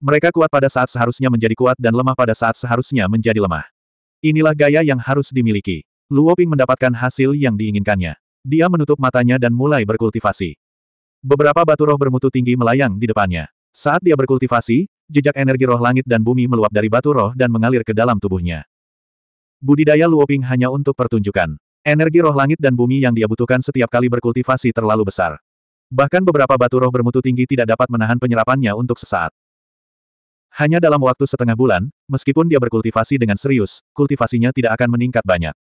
Speaker 1: Mereka kuat pada saat seharusnya menjadi kuat dan lemah pada saat seharusnya menjadi lemah. Inilah gaya yang harus dimiliki. Luo Ping mendapatkan hasil yang diinginkannya. Dia menutup matanya dan mulai berkultivasi. Beberapa batu roh bermutu tinggi melayang di depannya. Saat dia berkultivasi, jejak energi roh langit dan bumi meluap dari batu roh dan mengalir ke dalam tubuhnya. Budidaya Luoping hanya untuk pertunjukan. Energi roh langit dan bumi yang dia butuhkan setiap kali berkultivasi terlalu besar. Bahkan beberapa batu roh bermutu tinggi tidak dapat menahan penyerapannya untuk sesaat. Hanya dalam waktu setengah bulan, meskipun dia berkultivasi dengan serius, kultivasinya tidak akan meningkat banyak.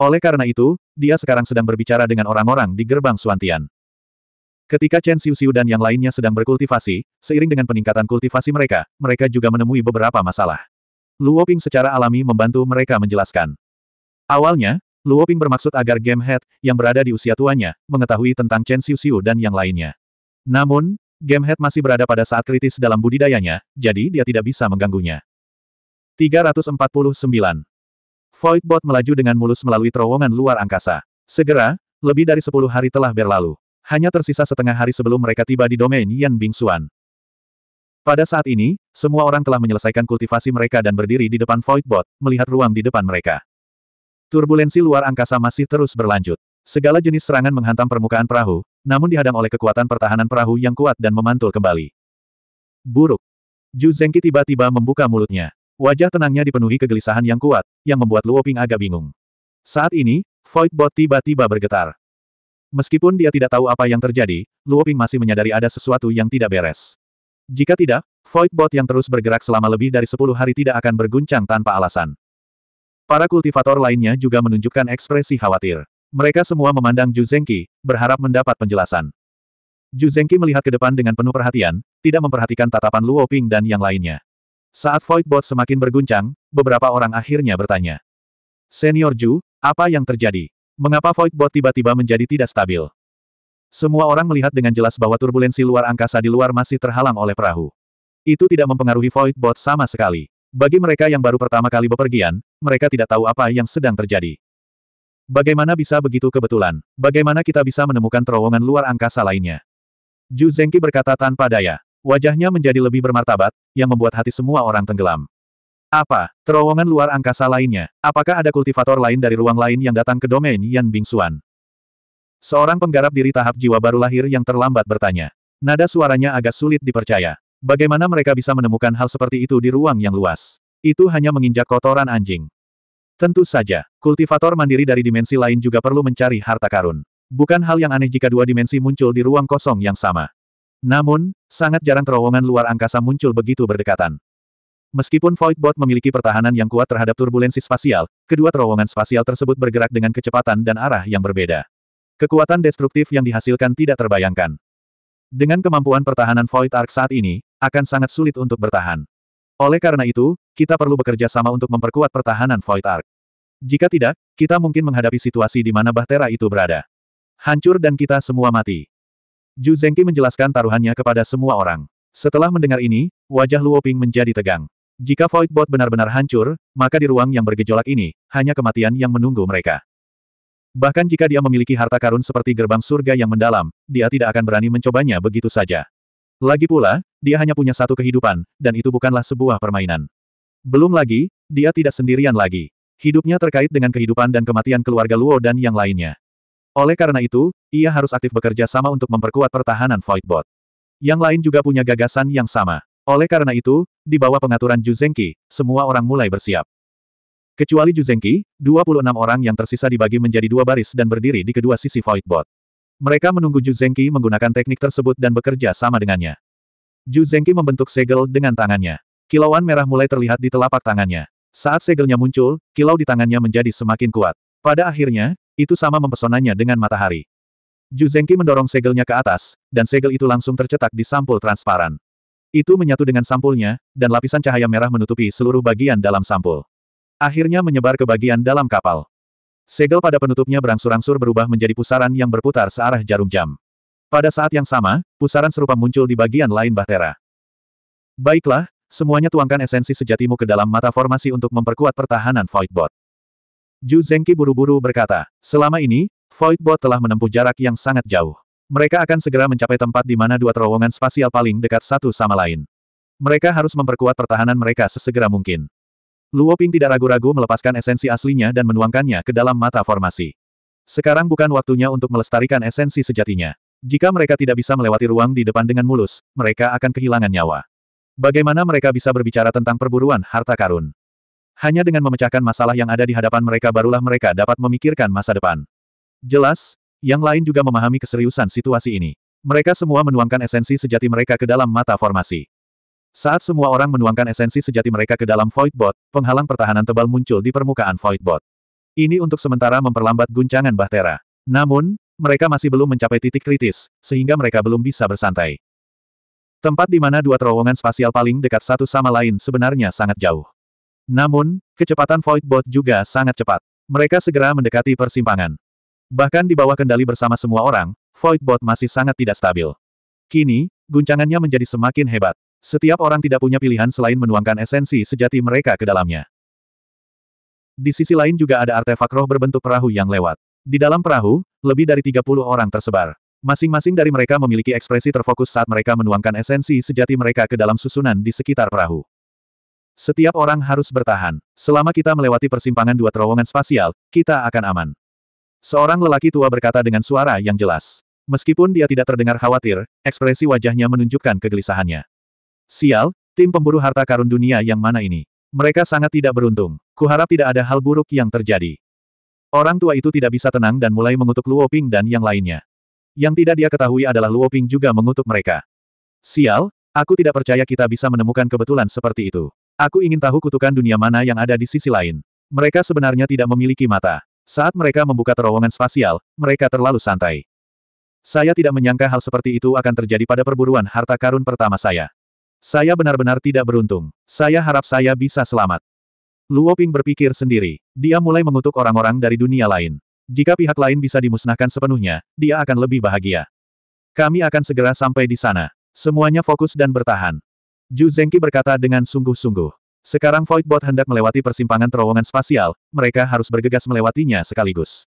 Speaker 1: Oleh karena itu, dia sekarang sedang berbicara dengan orang-orang di gerbang Suantian. Ketika Chen Xiuxiu dan yang lainnya sedang berkultivasi, seiring dengan peningkatan kultivasi mereka, mereka juga menemui beberapa masalah. Luoping secara alami membantu mereka menjelaskan. Awalnya, Luoping bermaksud agar Game Head, yang berada di usia tuanya, mengetahui tentang Chen Xiuxiu dan yang lainnya. Namun, Gamehead masih berada pada saat kritis dalam budidayanya, jadi dia tidak bisa mengganggunya. 349. Voidbot melaju dengan mulus melalui terowongan luar angkasa. Segera, lebih dari 10 hari telah berlalu. Hanya tersisa setengah hari sebelum mereka tiba di domain Yan Bingxuan. Pada saat ini, semua orang telah menyelesaikan kultivasi mereka dan berdiri di depan Voidbot, melihat ruang di depan mereka. Turbulensi luar angkasa masih terus berlanjut. Segala jenis serangan menghantam permukaan perahu, namun dihadang oleh kekuatan pertahanan perahu yang kuat dan memantul kembali. Buruk. Ju tiba-tiba membuka mulutnya. Wajah tenangnya dipenuhi kegelisahan yang kuat, yang membuat Luo Ping agak bingung. Saat ini, Void Bot tiba-tiba bergetar. Meskipun dia tidak tahu apa yang terjadi, Luo Ping masih menyadari ada sesuatu yang tidak beres. Jika tidak, Void Bot yang terus bergerak selama lebih dari 10 hari tidak akan berguncang tanpa alasan. Para kultivator lainnya juga menunjukkan ekspresi khawatir. Mereka semua memandang Zhu Zengqi, berharap mendapat penjelasan. Zhu Zengqi melihat ke depan dengan penuh perhatian, tidak memperhatikan tatapan Luo Ping dan yang lainnya. Saat Void Bot semakin berguncang, beberapa orang akhirnya bertanya. Senior Zhu, apa yang terjadi? Mengapa Void Bot tiba-tiba menjadi tidak stabil? Semua orang melihat dengan jelas bahwa turbulensi luar angkasa di luar masih terhalang oleh perahu. Itu tidak mempengaruhi Void Bot sama sekali. Bagi mereka yang baru pertama kali bepergian, mereka tidak tahu apa yang sedang terjadi. Bagaimana bisa begitu kebetulan? Bagaimana kita bisa menemukan terowongan luar angkasa lainnya? Ju Zengki berkata tanpa daya. Wajahnya menjadi lebih bermartabat, yang membuat hati semua orang tenggelam. Apa? Terowongan luar angkasa lainnya? Apakah ada kultivator lain dari ruang lain yang datang ke domain Yan Bingsuan? Seorang penggarap diri tahap jiwa baru lahir yang terlambat bertanya. Nada suaranya agak sulit dipercaya. Bagaimana mereka bisa menemukan hal seperti itu di ruang yang luas? Itu hanya menginjak kotoran anjing. Tentu saja, Kultivator mandiri dari dimensi lain juga perlu mencari harta karun. Bukan hal yang aneh jika dua dimensi muncul di ruang kosong yang sama. Namun, sangat jarang terowongan luar angkasa muncul begitu berdekatan. Meskipun Voidbot memiliki pertahanan yang kuat terhadap turbulensi spasial, kedua terowongan spasial tersebut bergerak dengan kecepatan dan arah yang berbeda. Kekuatan destruktif yang dihasilkan tidak terbayangkan. Dengan kemampuan pertahanan Void Arc saat ini, akan sangat sulit untuk bertahan. Oleh karena itu, kita perlu bekerja sama untuk memperkuat pertahanan Void Arc. Jika tidak, kita mungkin menghadapi situasi di mana Bahtera itu berada. Hancur dan kita semua mati. Ju Zengqi menjelaskan taruhannya kepada semua orang. Setelah mendengar ini, wajah Luo Ping menjadi tegang. Jika Void Bot benar-benar hancur, maka di ruang yang bergejolak ini, hanya kematian yang menunggu mereka. Bahkan jika dia memiliki harta karun seperti gerbang surga yang mendalam, dia tidak akan berani mencobanya begitu saja. Lagi pula, dia hanya punya satu kehidupan, dan itu bukanlah sebuah permainan. Belum lagi, dia tidak sendirian lagi. Hidupnya terkait dengan kehidupan dan kematian keluarga Luo dan yang lainnya. Oleh karena itu, ia harus aktif bekerja sama untuk memperkuat pertahanan Voidbot. Yang lain juga punya gagasan yang sama. Oleh karena itu, di bawah pengaturan Juzengki, semua orang mulai bersiap. Kecuali Juzengki, 26 orang yang tersisa dibagi menjadi dua baris dan berdiri di kedua sisi Voidbot. Mereka menunggu Juzengki menggunakan teknik tersebut dan bekerja sama dengannya. Juzengki membentuk segel dengan tangannya. Kilauan merah mulai terlihat di telapak tangannya. Saat segelnya muncul, kilau di tangannya menjadi semakin kuat. Pada akhirnya, itu sama mempesonanya dengan matahari. Juzengki mendorong segelnya ke atas, dan segel itu langsung tercetak di sampul transparan. Itu menyatu dengan sampulnya, dan lapisan cahaya merah menutupi seluruh bagian dalam sampul. Akhirnya menyebar ke bagian dalam kapal. Segel pada penutupnya berangsur-angsur berubah menjadi pusaran yang berputar searah jarum jam. Pada saat yang sama, pusaran serupa muncul di bagian lain Bahtera. Baiklah, Semuanya tuangkan esensi sejatimu ke dalam mata formasi untuk memperkuat pertahanan Voidbot. Ju Zengqi buru-buru berkata, selama ini, Voidbot telah menempuh jarak yang sangat jauh. Mereka akan segera mencapai tempat di mana dua terowongan spasial paling dekat satu sama lain. Mereka harus memperkuat pertahanan mereka sesegera mungkin. Luo Ping tidak ragu-ragu melepaskan esensi aslinya dan menuangkannya ke dalam mata formasi. Sekarang bukan waktunya untuk melestarikan esensi sejatinya. Jika mereka tidak bisa melewati ruang di depan dengan mulus, mereka akan kehilangan nyawa. Bagaimana mereka bisa berbicara tentang perburuan harta karun? Hanya dengan memecahkan masalah yang ada di hadapan mereka barulah mereka dapat memikirkan masa depan. Jelas, yang lain juga memahami keseriusan situasi ini. Mereka semua menuangkan esensi sejati mereka ke dalam mata formasi. Saat semua orang menuangkan esensi sejati mereka ke dalam void bot, penghalang pertahanan tebal muncul di permukaan void bot. Ini untuk sementara memperlambat guncangan Bahtera. Namun, mereka masih belum mencapai titik kritis, sehingga mereka belum bisa bersantai. Tempat di mana dua terowongan spasial paling dekat satu sama lain sebenarnya sangat jauh. Namun, kecepatan Void Bot juga sangat cepat. Mereka segera mendekati persimpangan. Bahkan di bawah kendali bersama semua orang, Void Bot masih sangat tidak stabil. Kini, guncangannya menjadi semakin hebat. Setiap orang tidak punya pilihan selain menuangkan esensi sejati mereka ke dalamnya. Di sisi lain juga ada artefak roh berbentuk perahu yang lewat. Di dalam perahu, lebih dari 30 orang tersebar. Masing-masing dari mereka memiliki ekspresi terfokus saat mereka menuangkan esensi sejati mereka ke dalam susunan di sekitar perahu. Setiap orang harus bertahan. Selama kita melewati persimpangan dua terowongan spasial, kita akan aman. Seorang lelaki tua berkata dengan suara yang jelas. Meskipun dia tidak terdengar khawatir, ekspresi wajahnya menunjukkan kegelisahannya. Sial, tim pemburu harta karun dunia yang mana ini? Mereka sangat tidak beruntung. Kuharap tidak ada hal buruk yang terjadi. Orang tua itu tidak bisa tenang dan mulai mengutuk Luoping dan yang lainnya. Yang tidak dia ketahui adalah Luo Ping juga mengutuk mereka. Sial, aku tidak percaya kita bisa menemukan kebetulan seperti itu. Aku ingin tahu kutukan dunia mana yang ada di sisi lain. Mereka sebenarnya tidak memiliki mata. Saat mereka membuka terowongan spasial, mereka terlalu santai. Saya tidak menyangka hal seperti itu akan terjadi pada perburuan harta karun pertama saya. Saya benar-benar tidak beruntung. Saya harap saya bisa selamat. Luo Ping berpikir sendiri. Dia mulai mengutuk orang-orang dari dunia lain. Jika pihak lain bisa dimusnahkan sepenuhnya, dia akan lebih bahagia. Kami akan segera sampai di sana. Semuanya fokus dan bertahan. Ju Zengki berkata dengan sungguh-sungguh. Sekarang Voidbot hendak melewati persimpangan terowongan spasial, mereka harus bergegas melewatinya sekaligus.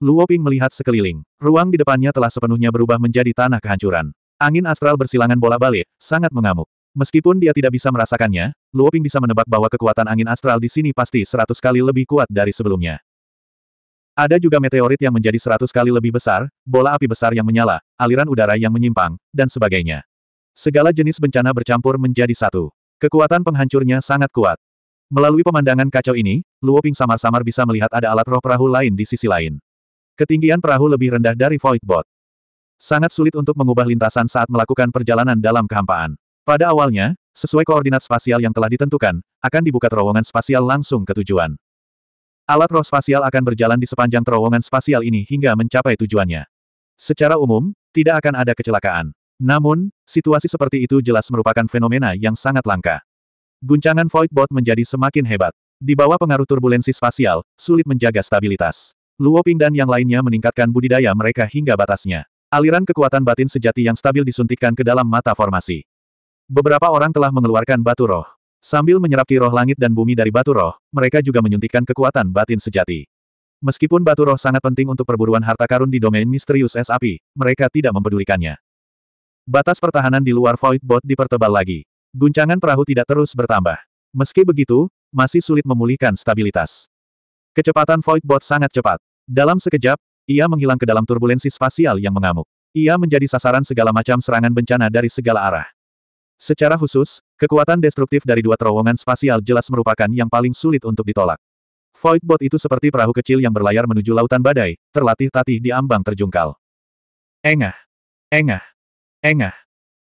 Speaker 1: Luo Ping melihat sekeliling. Ruang di depannya telah sepenuhnya berubah menjadi tanah kehancuran. Angin astral bersilangan bola balik, sangat mengamuk. Meskipun dia tidak bisa merasakannya, Luo Ping bisa menebak bahwa kekuatan angin astral di sini pasti seratus kali lebih kuat dari sebelumnya. Ada juga meteorit yang menjadi seratus kali lebih besar, bola api besar yang menyala, aliran udara yang menyimpang, dan sebagainya. Segala jenis bencana bercampur menjadi satu. Kekuatan penghancurnya sangat kuat. Melalui pemandangan kacau ini, Luo Ping samar-samar bisa melihat ada alat roh perahu lain di sisi lain. Ketinggian perahu lebih rendah dari Void Voidbot. Sangat sulit untuk mengubah lintasan saat melakukan perjalanan dalam kehampaan. Pada awalnya, sesuai koordinat spasial yang telah ditentukan, akan dibuka terowongan spasial langsung ke tujuan. Alat roh spasial akan berjalan di sepanjang terowongan spasial ini hingga mencapai tujuannya. Secara umum, tidak akan ada kecelakaan. Namun, situasi seperti itu jelas merupakan fenomena yang sangat langka. Guncangan void bot menjadi semakin hebat. Di bawah pengaruh turbulensi spasial, sulit menjaga stabilitas. Luo Ping dan yang lainnya meningkatkan budidaya mereka hingga batasnya. Aliran kekuatan batin sejati yang stabil disuntikkan ke dalam mata formasi. Beberapa orang telah mengeluarkan batu roh. Sambil menyerap roh langit dan bumi dari batu roh, mereka juga menyuntikkan kekuatan batin sejati. Meskipun batu roh sangat penting untuk perburuan harta karun di domain misterius es api, mereka tidak mempedulikannya. Batas pertahanan di luar Void Bot dipertebal lagi. Guncangan perahu tidak terus bertambah. Meski begitu, masih sulit memulihkan stabilitas. Kecepatan Void Bot sangat cepat. Dalam sekejap, ia menghilang ke dalam turbulensi spasial yang mengamuk. Ia menjadi sasaran segala macam serangan bencana dari segala arah. Secara khusus, kekuatan destruktif dari dua terowongan spasial jelas merupakan yang paling sulit untuk ditolak. Voidbot itu seperti perahu kecil yang berlayar menuju lautan badai, terlatih-tatih di ambang terjungkal. Engah! Engah! Engah!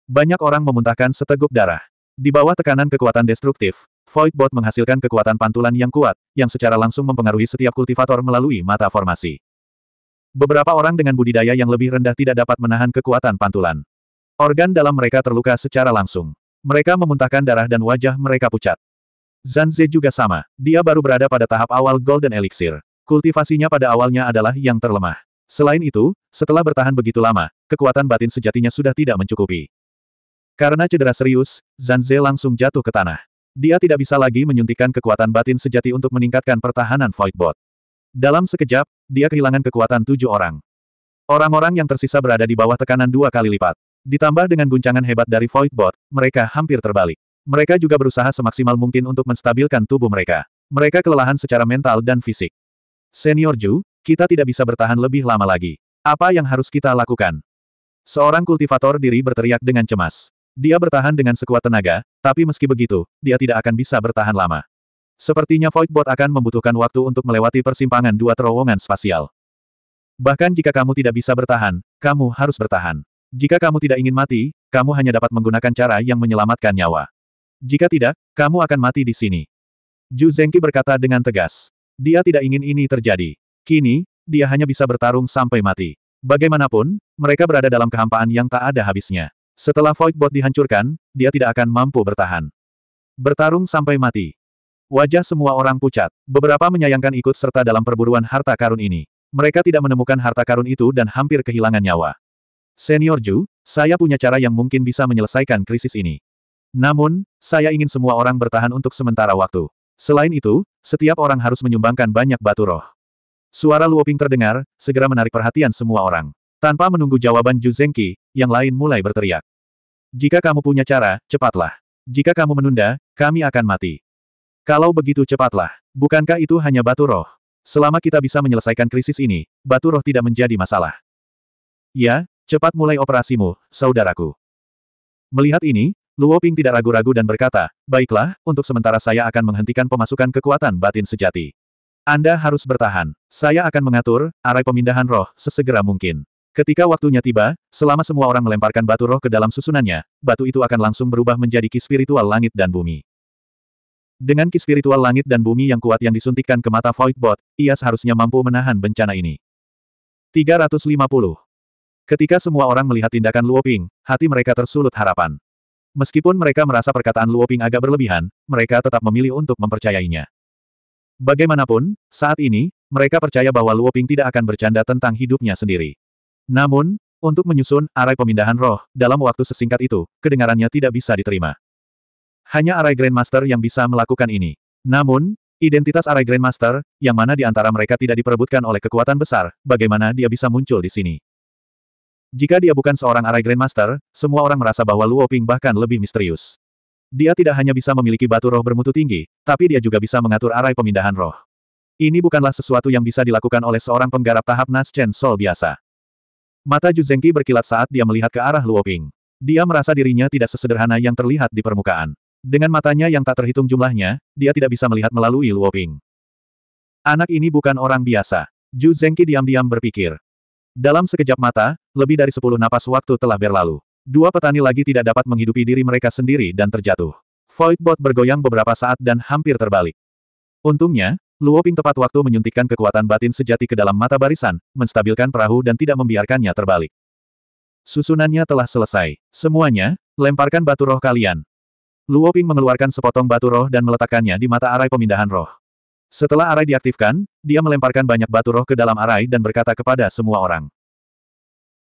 Speaker 1: Banyak orang memuntahkan seteguk darah. Di bawah tekanan kekuatan destruktif, Voidbot menghasilkan kekuatan pantulan yang kuat, yang secara langsung mempengaruhi setiap kultivator melalui mata formasi. Beberapa orang dengan budidaya yang lebih rendah tidak dapat menahan kekuatan pantulan. Organ dalam mereka terluka secara langsung. Mereka memuntahkan darah dan wajah mereka pucat. Zanze juga sama. Dia baru berada pada tahap awal Golden Elixir. Kultivasinya pada awalnya adalah yang terlemah. Selain itu, setelah bertahan begitu lama, kekuatan batin sejatinya sudah tidak mencukupi. Karena cedera serius, Zanze langsung jatuh ke tanah. Dia tidak bisa lagi menyuntikkan kekuatan batin sejati untuk meningkatkan pertahanan Voidbot. Dalam sekejap, dia kehilangan kekuatan tujuh orang. Orang-orang yang tersisa berada di bawah tekanan dua kali lipat. Ditambah dengan guncangan hebat dari Voidbot, mereka hampir terbalik. Mereka juga berusaha semaksimal mungkin untuk menstabilkan tubuh mereka. Mereka kelelahan secara mental dan fisik. Senior Ju, kita tidak bisa bertahan lebih lama lagi. Apa yang harus kita lakukan? Seorang kultivator diri berteriak dengan cemas. Dia bertahan dengan sekuat tenaga, tapi meski begitu, dia tidak akan bisa bertahan lama. Sepertinya Voidbot akan membutuhkan waktu untuk melewati persimpangan dua terowongan spasial. Bahkan jika kamu tidak bisa bertahan, kamu harus bertahan. Jika kamu tidak ingin mati, kamu hanya dapat menggunakan cara yang menyelamatkan nyawa. Jika tidak, kamu akan mati di sini. Zhu Zengqi berkata dengan tegas. Dia tidak ingin ini terjadi. Kini, dia hanya bisa bertarung sampai mati. Bagaimanapun, mereka berada dalam kehampaan yang tak ada habisnya. Setelah Void Bot dihancurkan, dia tidak akan mampu bertahan. Bertarung sampai mati. Wajah semua orang pucat. Beberapa menyayangkan ikut serta dalam perburuan harta karun ini. Mereka tidak menemukan harta karun itu dan hampir kehilangan nyawa. Senior Ju, saya punya cara yang mungkin bisa menyelesaikan krisis ini. Namun, saya ingin semua orang bertahan untuk sementara waktu. Selain itu, setiap orang harus menyumbangkan banyak batu roh. Suara Luoping terdengar, segera menarik perhatian semua orang. Tanpa menunggu jawaban Ju Zengqi, yang lain mulai berteriak. Jika kamu punya cara, cepatlah. Jika kamu menunda, kami akan mati. Kalau begitu cepatlah. Bukankah itu hanya batu roh? Selama kita bisa menyelesaikan krisis ini, batu roh tidak menjadi masalah. Ya, Cepat mulai operasimu, saudaraku. Melihat ini, Luo Ping tidak ragu-ragu dan berkata, Baiklah, untuk sementara saya akan menghentikan pemasukan kekuatan batin sejati. Anda harus bertahan. Saya akan mengatur, arai pemindahan roh, sesegera mungkin. Ketika waktunya tiba, selama semua orang melemparkan batu roh ke dalam susunannya, batu itu akan langsung berubah menjadi ki spiritual langit dan bumi. Dengan ki spiritual langit dan bumi yang kuat yang disuntikkan ke mata Voidbot, ia seharusnya mampu menahan bencana ini. 350. Ketika semua orang melihat tindakan Luoping, hati mereka tersulut harapan. Meskipun mereka merasa perkataan Luoping agak berlebihan, mereka tetap memilih untuk mempercayainya. Bagaimanapun, saat ini, mereka percaya bahwa Luoping tidak akan bercanda tentang hidupnya sendiri. Namun, untuk menyusun arai pemindahan roh dalam waktu sesingkat itu, kedengarannya tidak bisa diterima. Hanya arai Grandmaster yang bisa melakukan ini. Namun, identitas arai Grandmaster, yang mana di antara mereka tidak diperebutkan oleh kekuatan besar, bagaimana dia bisa muncul di sini? Jika dia bukan seorang arai Grandmaster, semua orang merasa bahwa Luo Ping bahkan lebih misterius. Dia tidak hanya bisa memiliki batu roh bermutu tinggi, tapi dia juga bisa mengatur arai pemindahan roh. Ini bukanlah sesuatu yang bisa dilakukan oleh seorang penggarap tahap Naschen Sol biasa. Mata Juzengki berkilat saat dia melihat ke arah Luo Ping. Dia merasa dirinya tidak sesederhana yang terlihat di permukaan. Dengan matanya yang tak terhitung jumlahnya, dia tidak bisa melihat melalui Luo Ping. Anak ini bukan orang biasa. Juzengki diam-diam berpikir. Dalam sekejap mata, lebih dari sepuluh napas waktu telah berlalu. Dua petani lagi tidak dapat menghidupi diri mereka sendiri dan terjatuh. Voidbot bergoyang beberapa saat dan hampir terbalik. Untungnya, Luoping tepat waktu menyuntikkan kekuatan batin sejati ke dalam mata barisan, menstabilkan perahu dan tidak membiarkannya terbalik. Susunannya telah selesai. Semuanya, lemparkan batu roh kalian. Luoping mengeluarkan sepotong batu roh dan meletakkannya di mata arai pemindahan roh. Setelah arai diaktifkan, dia melemparkan banyak batu roh ke dalam arai dan berkata kepada semua orang.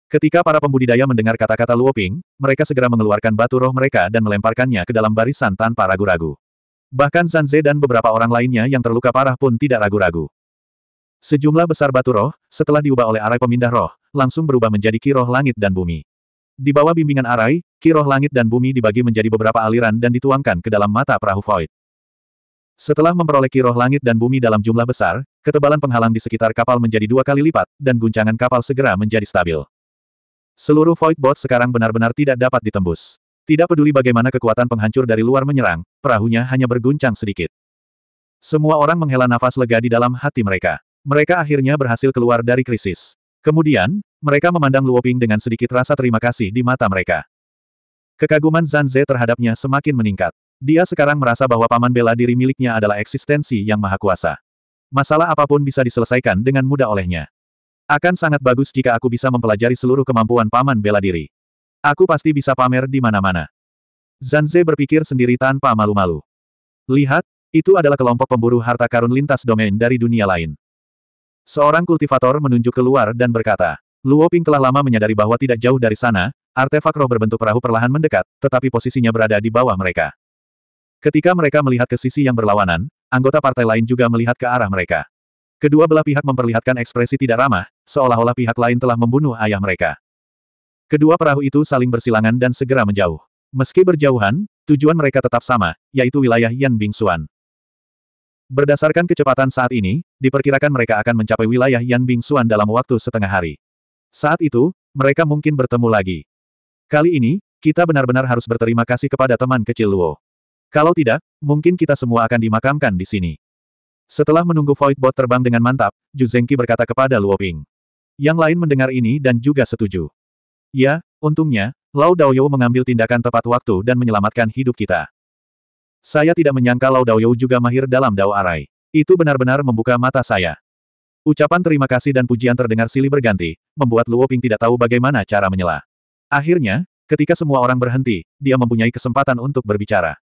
Speaker 1: Ketika para pembudidaya mendengar kata-kata Luoping, mereka segera mengeluarkan batu roh mereka dan melemparkannya ke dalam barisan tanpa ragu-ragu. Bahkan Sanze dan beberapa orang lainnya yang terluka parah pun tidak ragu-ragu. Sejumlah besar batu roh, setelah diubah oleh arai pemindah roh, langsung berubah menjadi kiroh langit dan bumi. Di bawah bimbingan arai, kiroh langit dan bumi dibagi menjadi beberapa aliran dan dituangkan ke dalam mata perahu Void. Setelah memperoleh roh langit dan bumi dalam jumlah besar, ketebalan penghalang di sekitar kapal menjadi dua kali lipat, dan guncangan kapal segera menjadi stabil. Seluruh Void Boat sekarang benar-benar tidak dapat ditembus. Tidak peduli bagaimana kekuatan penghancur dari luar menyerang, perahunya hanya berguncang sedikit. Semua orang menghela nafas lega di dalam hati mereka. Mereka akhirnya berhasil keluar dari krisis. Kemudian, mereka memandang Luoping dengan sedikit rasa terima kasih di mata mereka. Kekaguman Zanze terhadapnya semakin meningkat. Dia sekarang merasa bahwa paman bela diri miliknya adalah eksistensi yang maha kuasa. Masalah apapun bisa diselesaikan dengan mudah olehnya. Akan sangat bagus jika aku bisa mempelajari seluruh kemampuan paman bela diri. Aku pasti bisa pamer di mana-mana. Zanze berpikir sendiri tanpa malu-malu. Lihat, itu adalah kelompok pemburu harta karun lintas domain dari dunia lain. Seorang kultivator menunjuk keluar dan berkata, Luo Ping telah lama menyadari bahwa tidak jauh dari sana, artefak roh berbentuk perahu perlahan mendekat, tetapi posisinya berada di bawah mereka. Ketika mereka melihat ke sisi yang berlawanan, anggota partai lain juga melihat ke arah mereka. Kedua belah pihak memperlihatkan ekspresi tidak ramah, seolah-olah pihak lain telah membunuh ayah mereka. Kedua perahu itu saling bersilangan dan segera menjauh. Meski berjauhan, tujuan mereka tetap sama, yaitu wilayah Yan Bingsuan. Berdasarkan kecepatan saat ini, diperkirakan mereka akan mencapai wilayah Yan Bingsuan dalam waktu setengah hari. Saat itu, mereka mungkin bertemu lagi. Kali ini, kita benar-benar harus berterima kasih kepada teman kecil Luo. Kalau tidak, mungkin kita semua akan dimakamkan di sini. Setelah menunggu Void Bot terbang dengan mantap, Zengqi berkata kepada Luo Ping. Yang lain mendengar ini dan juga setuju. Ya, untungnya, Lao Daoyou mengambil tindakan tepat waktu dan menyelamatkan hidup kita. Saya tidak menyangka Lao Daoyou juga mahir dalam Dao Arai. Itu benar-benar membuka mata saya. Ucapan terima kasih dan pujian terdengar silih berganti, membuat Luo Ping tidak tahu bagaimana cara menyela. Akhirnya, ketika semua orang berhenti, dia mempunyai kesempatan untuk berbicara.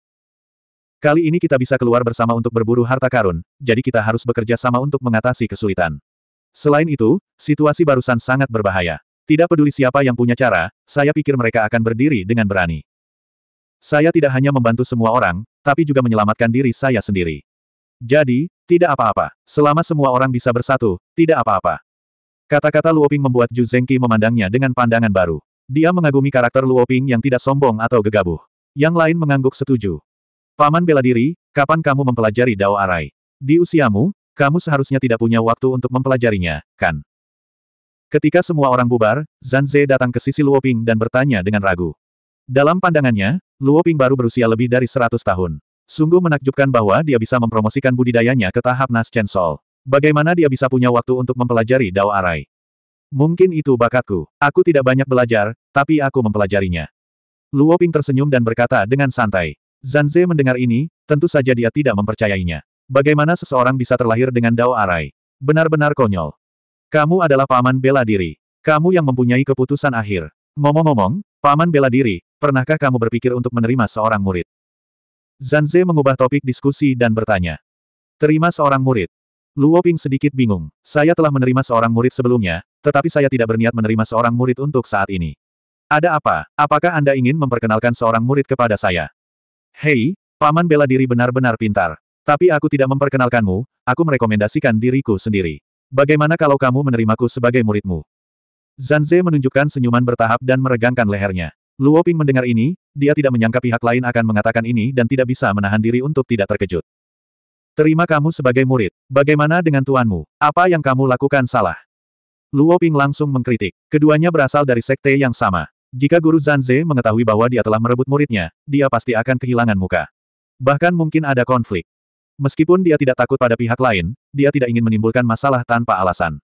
Speaker 1: Kali ini kita bisa keluar bersama untuk berburu harta karun, jadi kita harus bekerja sama untuk mengatasi kesulitan. Selain itu, situasi barusan sangat berbahaya. Tidak peduli siapa yang punya cara, saya pikir mereka akan berdiri dengan berani. Saya tidak hanya membantu semua orang, tapi juga menyelamatkan diri saya sendiri. Jadi, tidak apa-apa. Selama semua orang bisa bersatu, tidak apa-apa. Kata-kata Luoping membuat Zhu Zengqi memandangnya dengan pandangan baru. Dia mengagumi karakter Luoping yang tidak sombong atau gegabah. Yang lain mengangguk setuju. Paman bela diri, kapan kamu mempelajari Dao Arai? Di usiamu, kamu seharusnya tidak punya waktu untuk mempelajarinya, kan? Ketika semua orang bubar, Zan Ze datang ke sisi Luoping dan bertanya dengan ragu. Dalam pandangannya, Luoping baru berusia lebih dari 100 tahun. Sungguh menakjubkan bahwa dia bisa mempromosikan budidayanya ke tahap Naschen Sol. Bagaimana dia bisa punya waktu untuk mempelajari Dao Arai? Mungkin itu bakatku. Aku tidak banyak belajar, tapi aku mempelajarinya. Luoping tersenyum dan berkata dengan santai. Zanze mendengar ini, tentu saja dia tidak mempercayainya. Bagaimana seseorang bisa terlahir dengan Dao Arai? Benar-benar konyol. Kamu adalah paman bela diri. Kamu yang mempunyai keputusan akhir. Ngomong-ngomong, paman bela diri, pernahkah kamu berpikir untuk menerima seorang murid? Zanze mengubah topik diskusi dan bertanya. Terima seorang murid. Luo Ping sedikit bingung. Saya telah menerima seorang murid sebelumnya, tetapi saya tidak berniat menerima seorang murid untuk saat ini. Ada apa? Apakah Anda ingin memperkenalkan seorang murid kepada saya? Hei, paman bela diri benar-benar pintar. Tapi aku tidak memperkenalkanmu, aku merekomendasikan diriku sendiri. Bagaimana kalau kamu menerimaku sebagai muridmu? Zanze menunjukkan senyuman bertahap dan meregangkan lehernya. Luo Ping mendengar ini, dia tidak menyangka pihak lain akan mengatakan ini dan tidak bisa menahan diri untuk tidak terkejut. Terima kamu sebagai murid. Bagaimana dengan tuanmu? Apa yang kamu lakukan salah? Luo Ping langsung mengkritik. Keduanya berasal dari sekte yang sama. Jika guru Zanze mengetahui bahwa dia telah merebut muridnya, dia pasti akan kehilangan muka. Bahkan mungkin ada konflik. Meskipun dia tidak takut pada pihak lain, dia tidak ingin menimbulkan masalah tanpa alasan.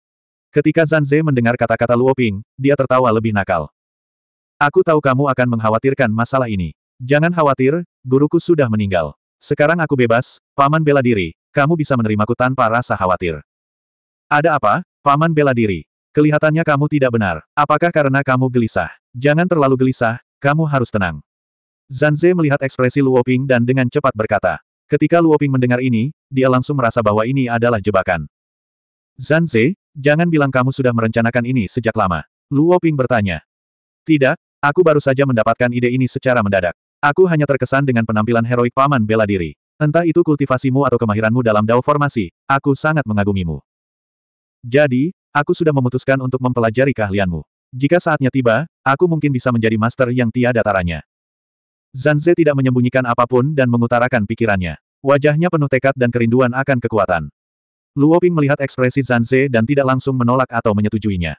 Speaker 1: Ketika Zanze mendengar kata-kata Luoping, dia tertawa lebih nakal. Aku tahu kamu akan mengkhawatirkan masalah ini. Jangan khawatir, guruku sudah meninggal. Sekarang aku bebas, paman bela diri, kamu bisa menerimaku tanpa rasa khawatir. Ada apa, paman bela diri? Kelihatannya kamu tidak benar. Apakah karena kamu gelisah? Jangan terlalu gelisah, kamu harus tenang. Zanze melihat ekspresi Luoping dan dengan cepat berkata. Ketika Luoping mendengar ini, dia langsung merasa bahwa ini adalah jebakan. Zanze, jangan bilang kamu sudah merencanakan ini sejak lama. Luoping bertanya. Tidak, aku baru saja mendapatkan ide ini secara mendadak. Aku hanya terkesan dengan penampilan heroik paman bela diri. Entah itu kultivasimu atau kemahiranmu dalam dao formasi, aku sangat mengagumimu. Jadi, Aku sudah memutuskan untuk mempelajari keahlianmu. Jika saatnya tiba, aku mungkin bisa menjadi master yang tiada taranya. Zanze tidak menyembunyikan apapun dan mengutarakan pikirannya. Wajahnya penuh tekad dan kerinduan akan kekuatan. Luoping melihat ekspresi Zanze dan tidak langsung menolak atau menyetujuinya.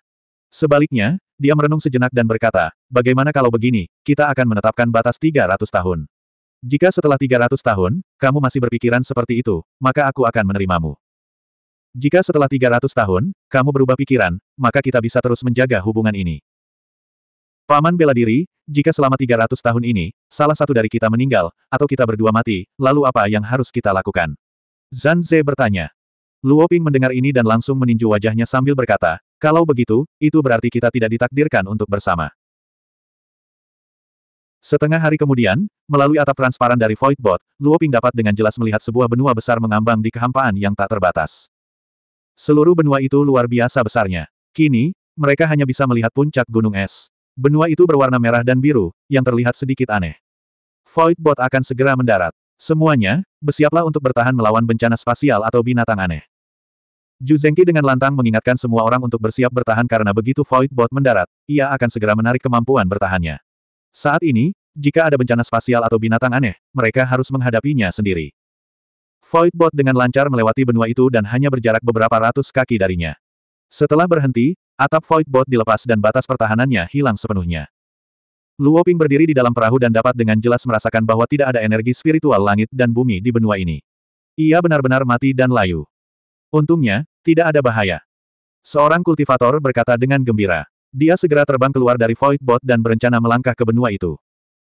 Speaker 1: Sebaliknya, dia merenung sejenak dan berkata, bagaimana kalau begini, kita akan menetapkan batas 300 tahun. Jika setelah 300 tahun, kamu masih berpikiran seperti itu, maka aku akan menerimamu. Jika setelah 300 tahun, kamu berubah pikiran, maka kita bisa terus menjaga hubungan ini. Paman bela diri, jika selama 300 tahun ini, salah satu dari kita meninggal, atau kita berdua mati, lalu apa yang harus kita lakukan? Zan Ze bertanya. Luo Ping mendengar ini dan langsung meninju wajahnya sambil berkata, kalau begitu, itu berarti kita tidak ditakdirkan untuk bersama. Setengah hari kemudian, melalui atap transparan dari Void Bot, Luo Ping dapat dengan jelas melihat sebuah benua besar mengambang di kehampaan yang tak terbatas. Seluruh benua itu luar biasa besarnya. Kini, mereka hanya bisa melihat puncak gunung es. Benua itu berwarna merah dan biru, yang terlihat sedikit aneh. Voidbot akan segera mendarat. Semuanya, bersiaplah untuk bertahan melawan bencana spasial atau binatang aneh. Zengqi dengan lantang mengingatkan semua orang untuk bersiap bertahan karena begitu Voidbot mendarat, ia akan segera menarik kemampuan bertahannya. Saat ini, jika ada bencana spasial atau binatang aneh, mereka harus menghadapinya sendiri. Voidbot dengan lancar melewati benua itu dan hanya berjarak beberapa ratus kaki darinya. Setelah berhenti, atap Voidbot dilepas dan batas pertahanannya hilang sepenuhnya. Luo Ping berdiri di dalam perahu dan dapat dengan jelas merasakan bahwa tidak ada energi spiritual langit dan bumi di benua ini. Ia benar-benar mati dan layu. Untungnya, tidak ada bahaya. Seorang kultivator berkata dengan gembira. Dia segera terbang keluar dari Voidbot dan berencana melangkah ke benua itu.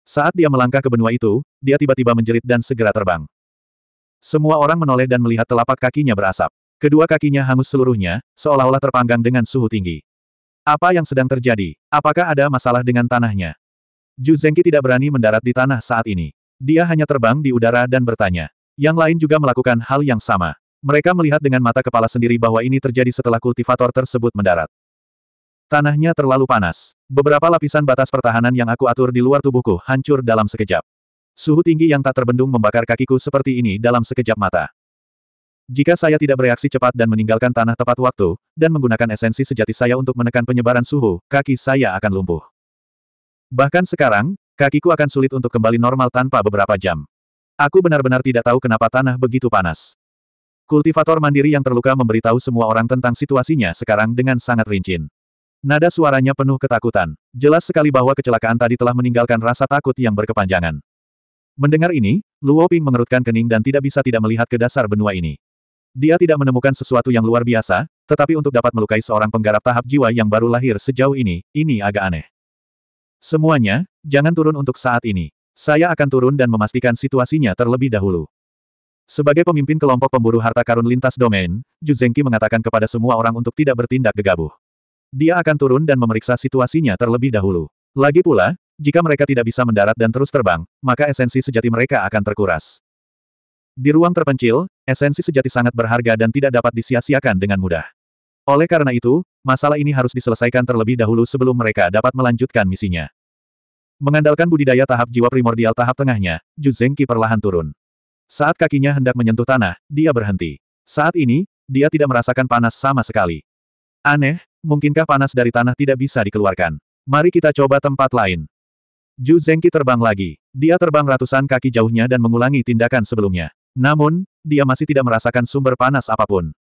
Speaker 1: Saat dia melangkah ke benua itu, dia tiba-tiba menjerit dan segera terbang. Semua orang menoleh dan melihat telapak kakinya berasap. Kedua kakinya hangus seluruhnya, seolah-olah terpanggang dengan suhu tinggi. Apa yang sedang terjadi? Apakah ada masalah dengan tanahnya? Ju tidak berani mendarat di tanah saat ini. Dia hanya terbang di udara dan bertanya. Yang lain juga melakukan hal yang sama. Mereka melihat dengan mata kepala sendiri bahwa ini terjadi setelah kultivator tersebut mendarat. Tanahnya terlalu panas. Beberapa lapisan batas pertahanan yang aku atur di luar tubuhku hancur dalam sekejap. Suhu tinggi yang tak terbendung membakar kakiku seperti ini dalam sekejap mata. Jika saya tidak bereaksi cepat dan meninggalkan tanah tepat waktu, dan menggunakan esensi sejati saya untuk menekan penyebaran suhu, kaki saya akan lumpuh. Bahkan sekarang, kakiku akan sulit untuk kembali normal tanpa beberapa jam. Aku benar-benar tidak tahu kenapa tanah begitu panas. Kultivator mandiri yang terluka memberitahu semua orang tentang situasinya sekarang dengan sangat rinci. Nada suaranya penuh ketakutan. Jelas sekali bahwa kecelakaan tadi telah meninggalkan rasa takut yang berkepanjangan. Mendengar ini, Luo Ping mengerutkan kening dan tidak bisa tidak melihat ke dasar benua ini. Dia tidak menemukan sesuatu yang luar biasa, tetapi untuk dapat melukai seorang penggarap tahap jiwa yang baru lahir sejauh ini, ini agak aneh. Semuanya, jangan turun untuk saat ini. Saya akan turun dan memastikan situasinya terlebih dahulu. Sebagai pemimpin kelompok pemburu harta karun lintas domain, Juzengki mengatakan kepada semua orang untuk tidak bertindak gegabah. Dia akan turun dan memeriksa situasinya terlebih dahulu. Lagi pula, jika mereka tidak bisa mendarat dan terus terbang, maka esensi sejati mereka akan terkuras. Di ruang terpencil, esensi sejati sangat berharga dan tidak dapat disia-siakan dengan mudah. Oleh karena itu, masalah ini harus diselesaikan terlebih dahulu sebelum mereka dapat melanjutkan misinya. Mengandalkan budidaya tahap jiwa primordial tahap tengahnya, Juzengki perlahan turun. Saat kakinya hendak menyentuh tanah, dia berhenti. Saat ini, dia tidak merasakan panas sama sekali. Aneh, mungkinkah panas dari tanah tidak bisa dikeluarkan? Mari kita coba tempat lain. Ju Zengqi terbang lagi. Dia terbang ratusan kaki jauhnya dan mengulangi tindakan sebelumnya. Namun, dia masih tidak merasakan sumber panas apapun.